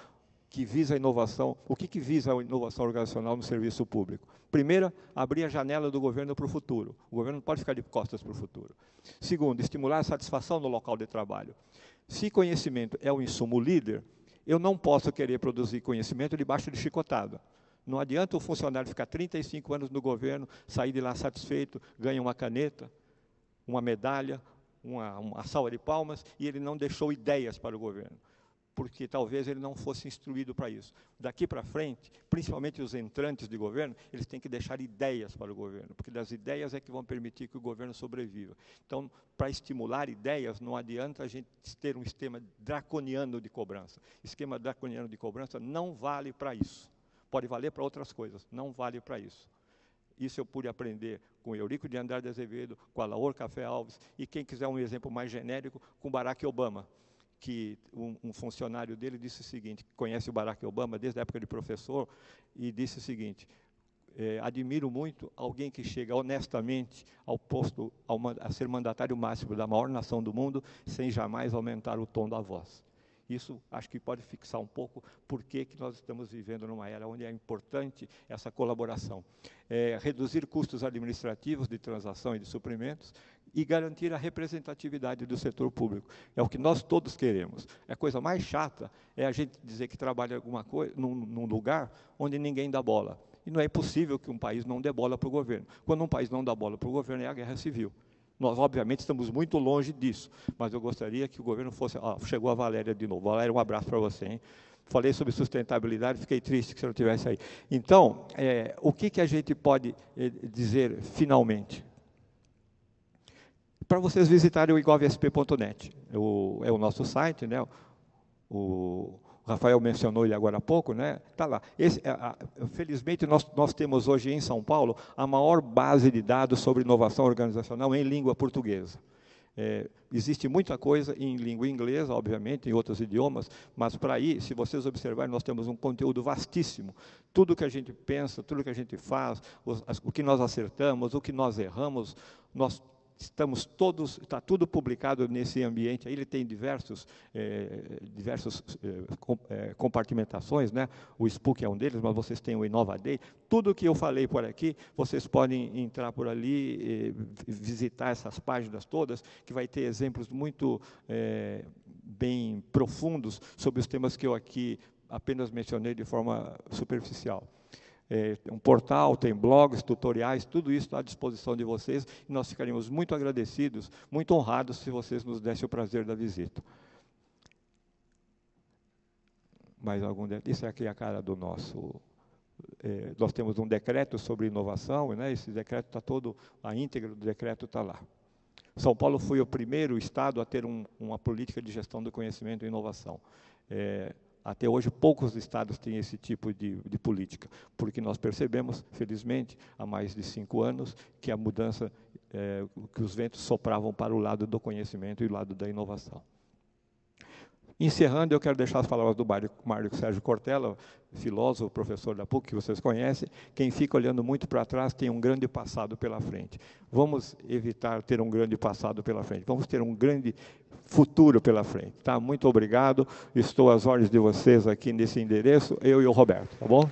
que visa a inovação, o que, que visa a inovação organizacional no serviço público? Primeiro, abrir a janela do governo para o futuro. O governo não pode ficar de costas para o futuro. Segundo, estimular a satisfação no local de trabalho. Se conhecimento é o insumo líder, eu não posso querer produzir conhecimento debaixo de chicotada. Não adianta o funcionário ficar 35 anos no governo, sair de lá satisfeito, ganha uma caneta, uma medalha, uma, uma salva de palmas, e ele não deixou ideias para o governo porque talvez ele não fosse instruído para isso. Daqui para frente, principalmente os entrantes de governo, eles têm que deixar ideias para o governo, porque das ideias é que vão permitir que o governo sobreviva. Então, para estimular ideias, não adianta a gente ter um esquema draconiano de cobrança. Esquema draconiano de cobrança não vale para isso. Pode valer para outras coisas, não vale para isso. Isso eu pude aprender com Eurico de Andrade Azevedo, com Alaor Café Alves e quem quiser um exemplo mais genérico, com Barack Obama que um, um, funcionário dele disse o seguinte, conhece o Barack Obama desde a época de professor, e disse o seguinte, é, admiro muito alguém que chega honestamente ao posto, ao, a ser mandatário máximo da maior nação do mundo, sem jamais aumentar o tom da voz. Isso acho que pode fixar um pouco por que nós estamos vivendo numa era onde é importante essa colaboração. É, reduzir custos administrativos de transação e de suprimentos e garantir a representatividade do setor público. É o que nós todos queremos. A coisa mais chata é a gente dizer que trabalha alguma coisa num, num lugar onde ninguém dá bola. E não é possível que um país não dê bola para o governo. Quando um país não dá bola para o governo, é a guerra civil. Nós, obviamente, estamos muito longe disso, mas eu gostaria que o governo fosse. Ah, chegou a Valéria de novo. Valéria, um abraço para você. Hein? Falei sobre sustentabilidade, fiquei triste que você não tivesse aí. Então, é, o que, que a gente pode eh, dizer finalmente? Para vocês visitarem o igovsp.net, é o nosso site, né? O, Rafael mencionou ele agora há pouco, né? Está lá. Esse, a, a, felizmente, nós, nós temos hoje em São Paulo a maior base de dados sobre inovação organizacional em língua portuguesa. É, existe muita coisa em língua inglesa, obviamente, em outros idiomas, mas para aí, se vocês observarem, nós temos um conteúdo vastíssimo. Tudo que a gente pensa, tudo que a gente faz, os, as, o que nós acertamos, o que nós erramos, nós estamos todos, está tudo publicado nesse ambiente. Aí ele tem diversos, eh, diversos eh, com, eh, compartimentações, né? O Spook é um deles, mas vocês têm o day Tudo que eu falei por aqui, vocês podem entrar por ali, visitar essas páginas todas, que vai ter exemplos muito bem profundos sobre os temas que eu aqui apenas mencionei de forma superficial é, um portal, tem blogs, tutoriais, tudo isso está à disposição de vocês e nós ficaríamos muito agradecidos, muito honrados se vocês nos dessem o prazer da visita. Mais algum Isso aqui é a cara do nosso. É, nós temos um decreto sobre inovação, né? esse decreto está todo, a íntegra do decreto está lá. São Paulo foi o primeiro estado a ter um, uma política de gestão do conhecimento e inovação. É, até hoje, poucos estados têm esse tipo de, de, política, porque nós percebemos, felizmente, há mais de cinco anos, que a mudança, é, que os ventos sopravam para o lado do conhecimento e o lado da inovação. Encerrando, eu quero deixar as palavras do Mário Sérgio Cortella, filósofo, professor da PUC, que vocês conhecem. Quem fica olhando muito para trás tem um grande passado pela frente. Vamos evitar ter um grande passado pela frente. Vamos ter um grande futuro pela frente. Tá? Muito obrigado. Estou às ordens de vocês aqui nesse endereço, eu e o Roberto. Tá bom?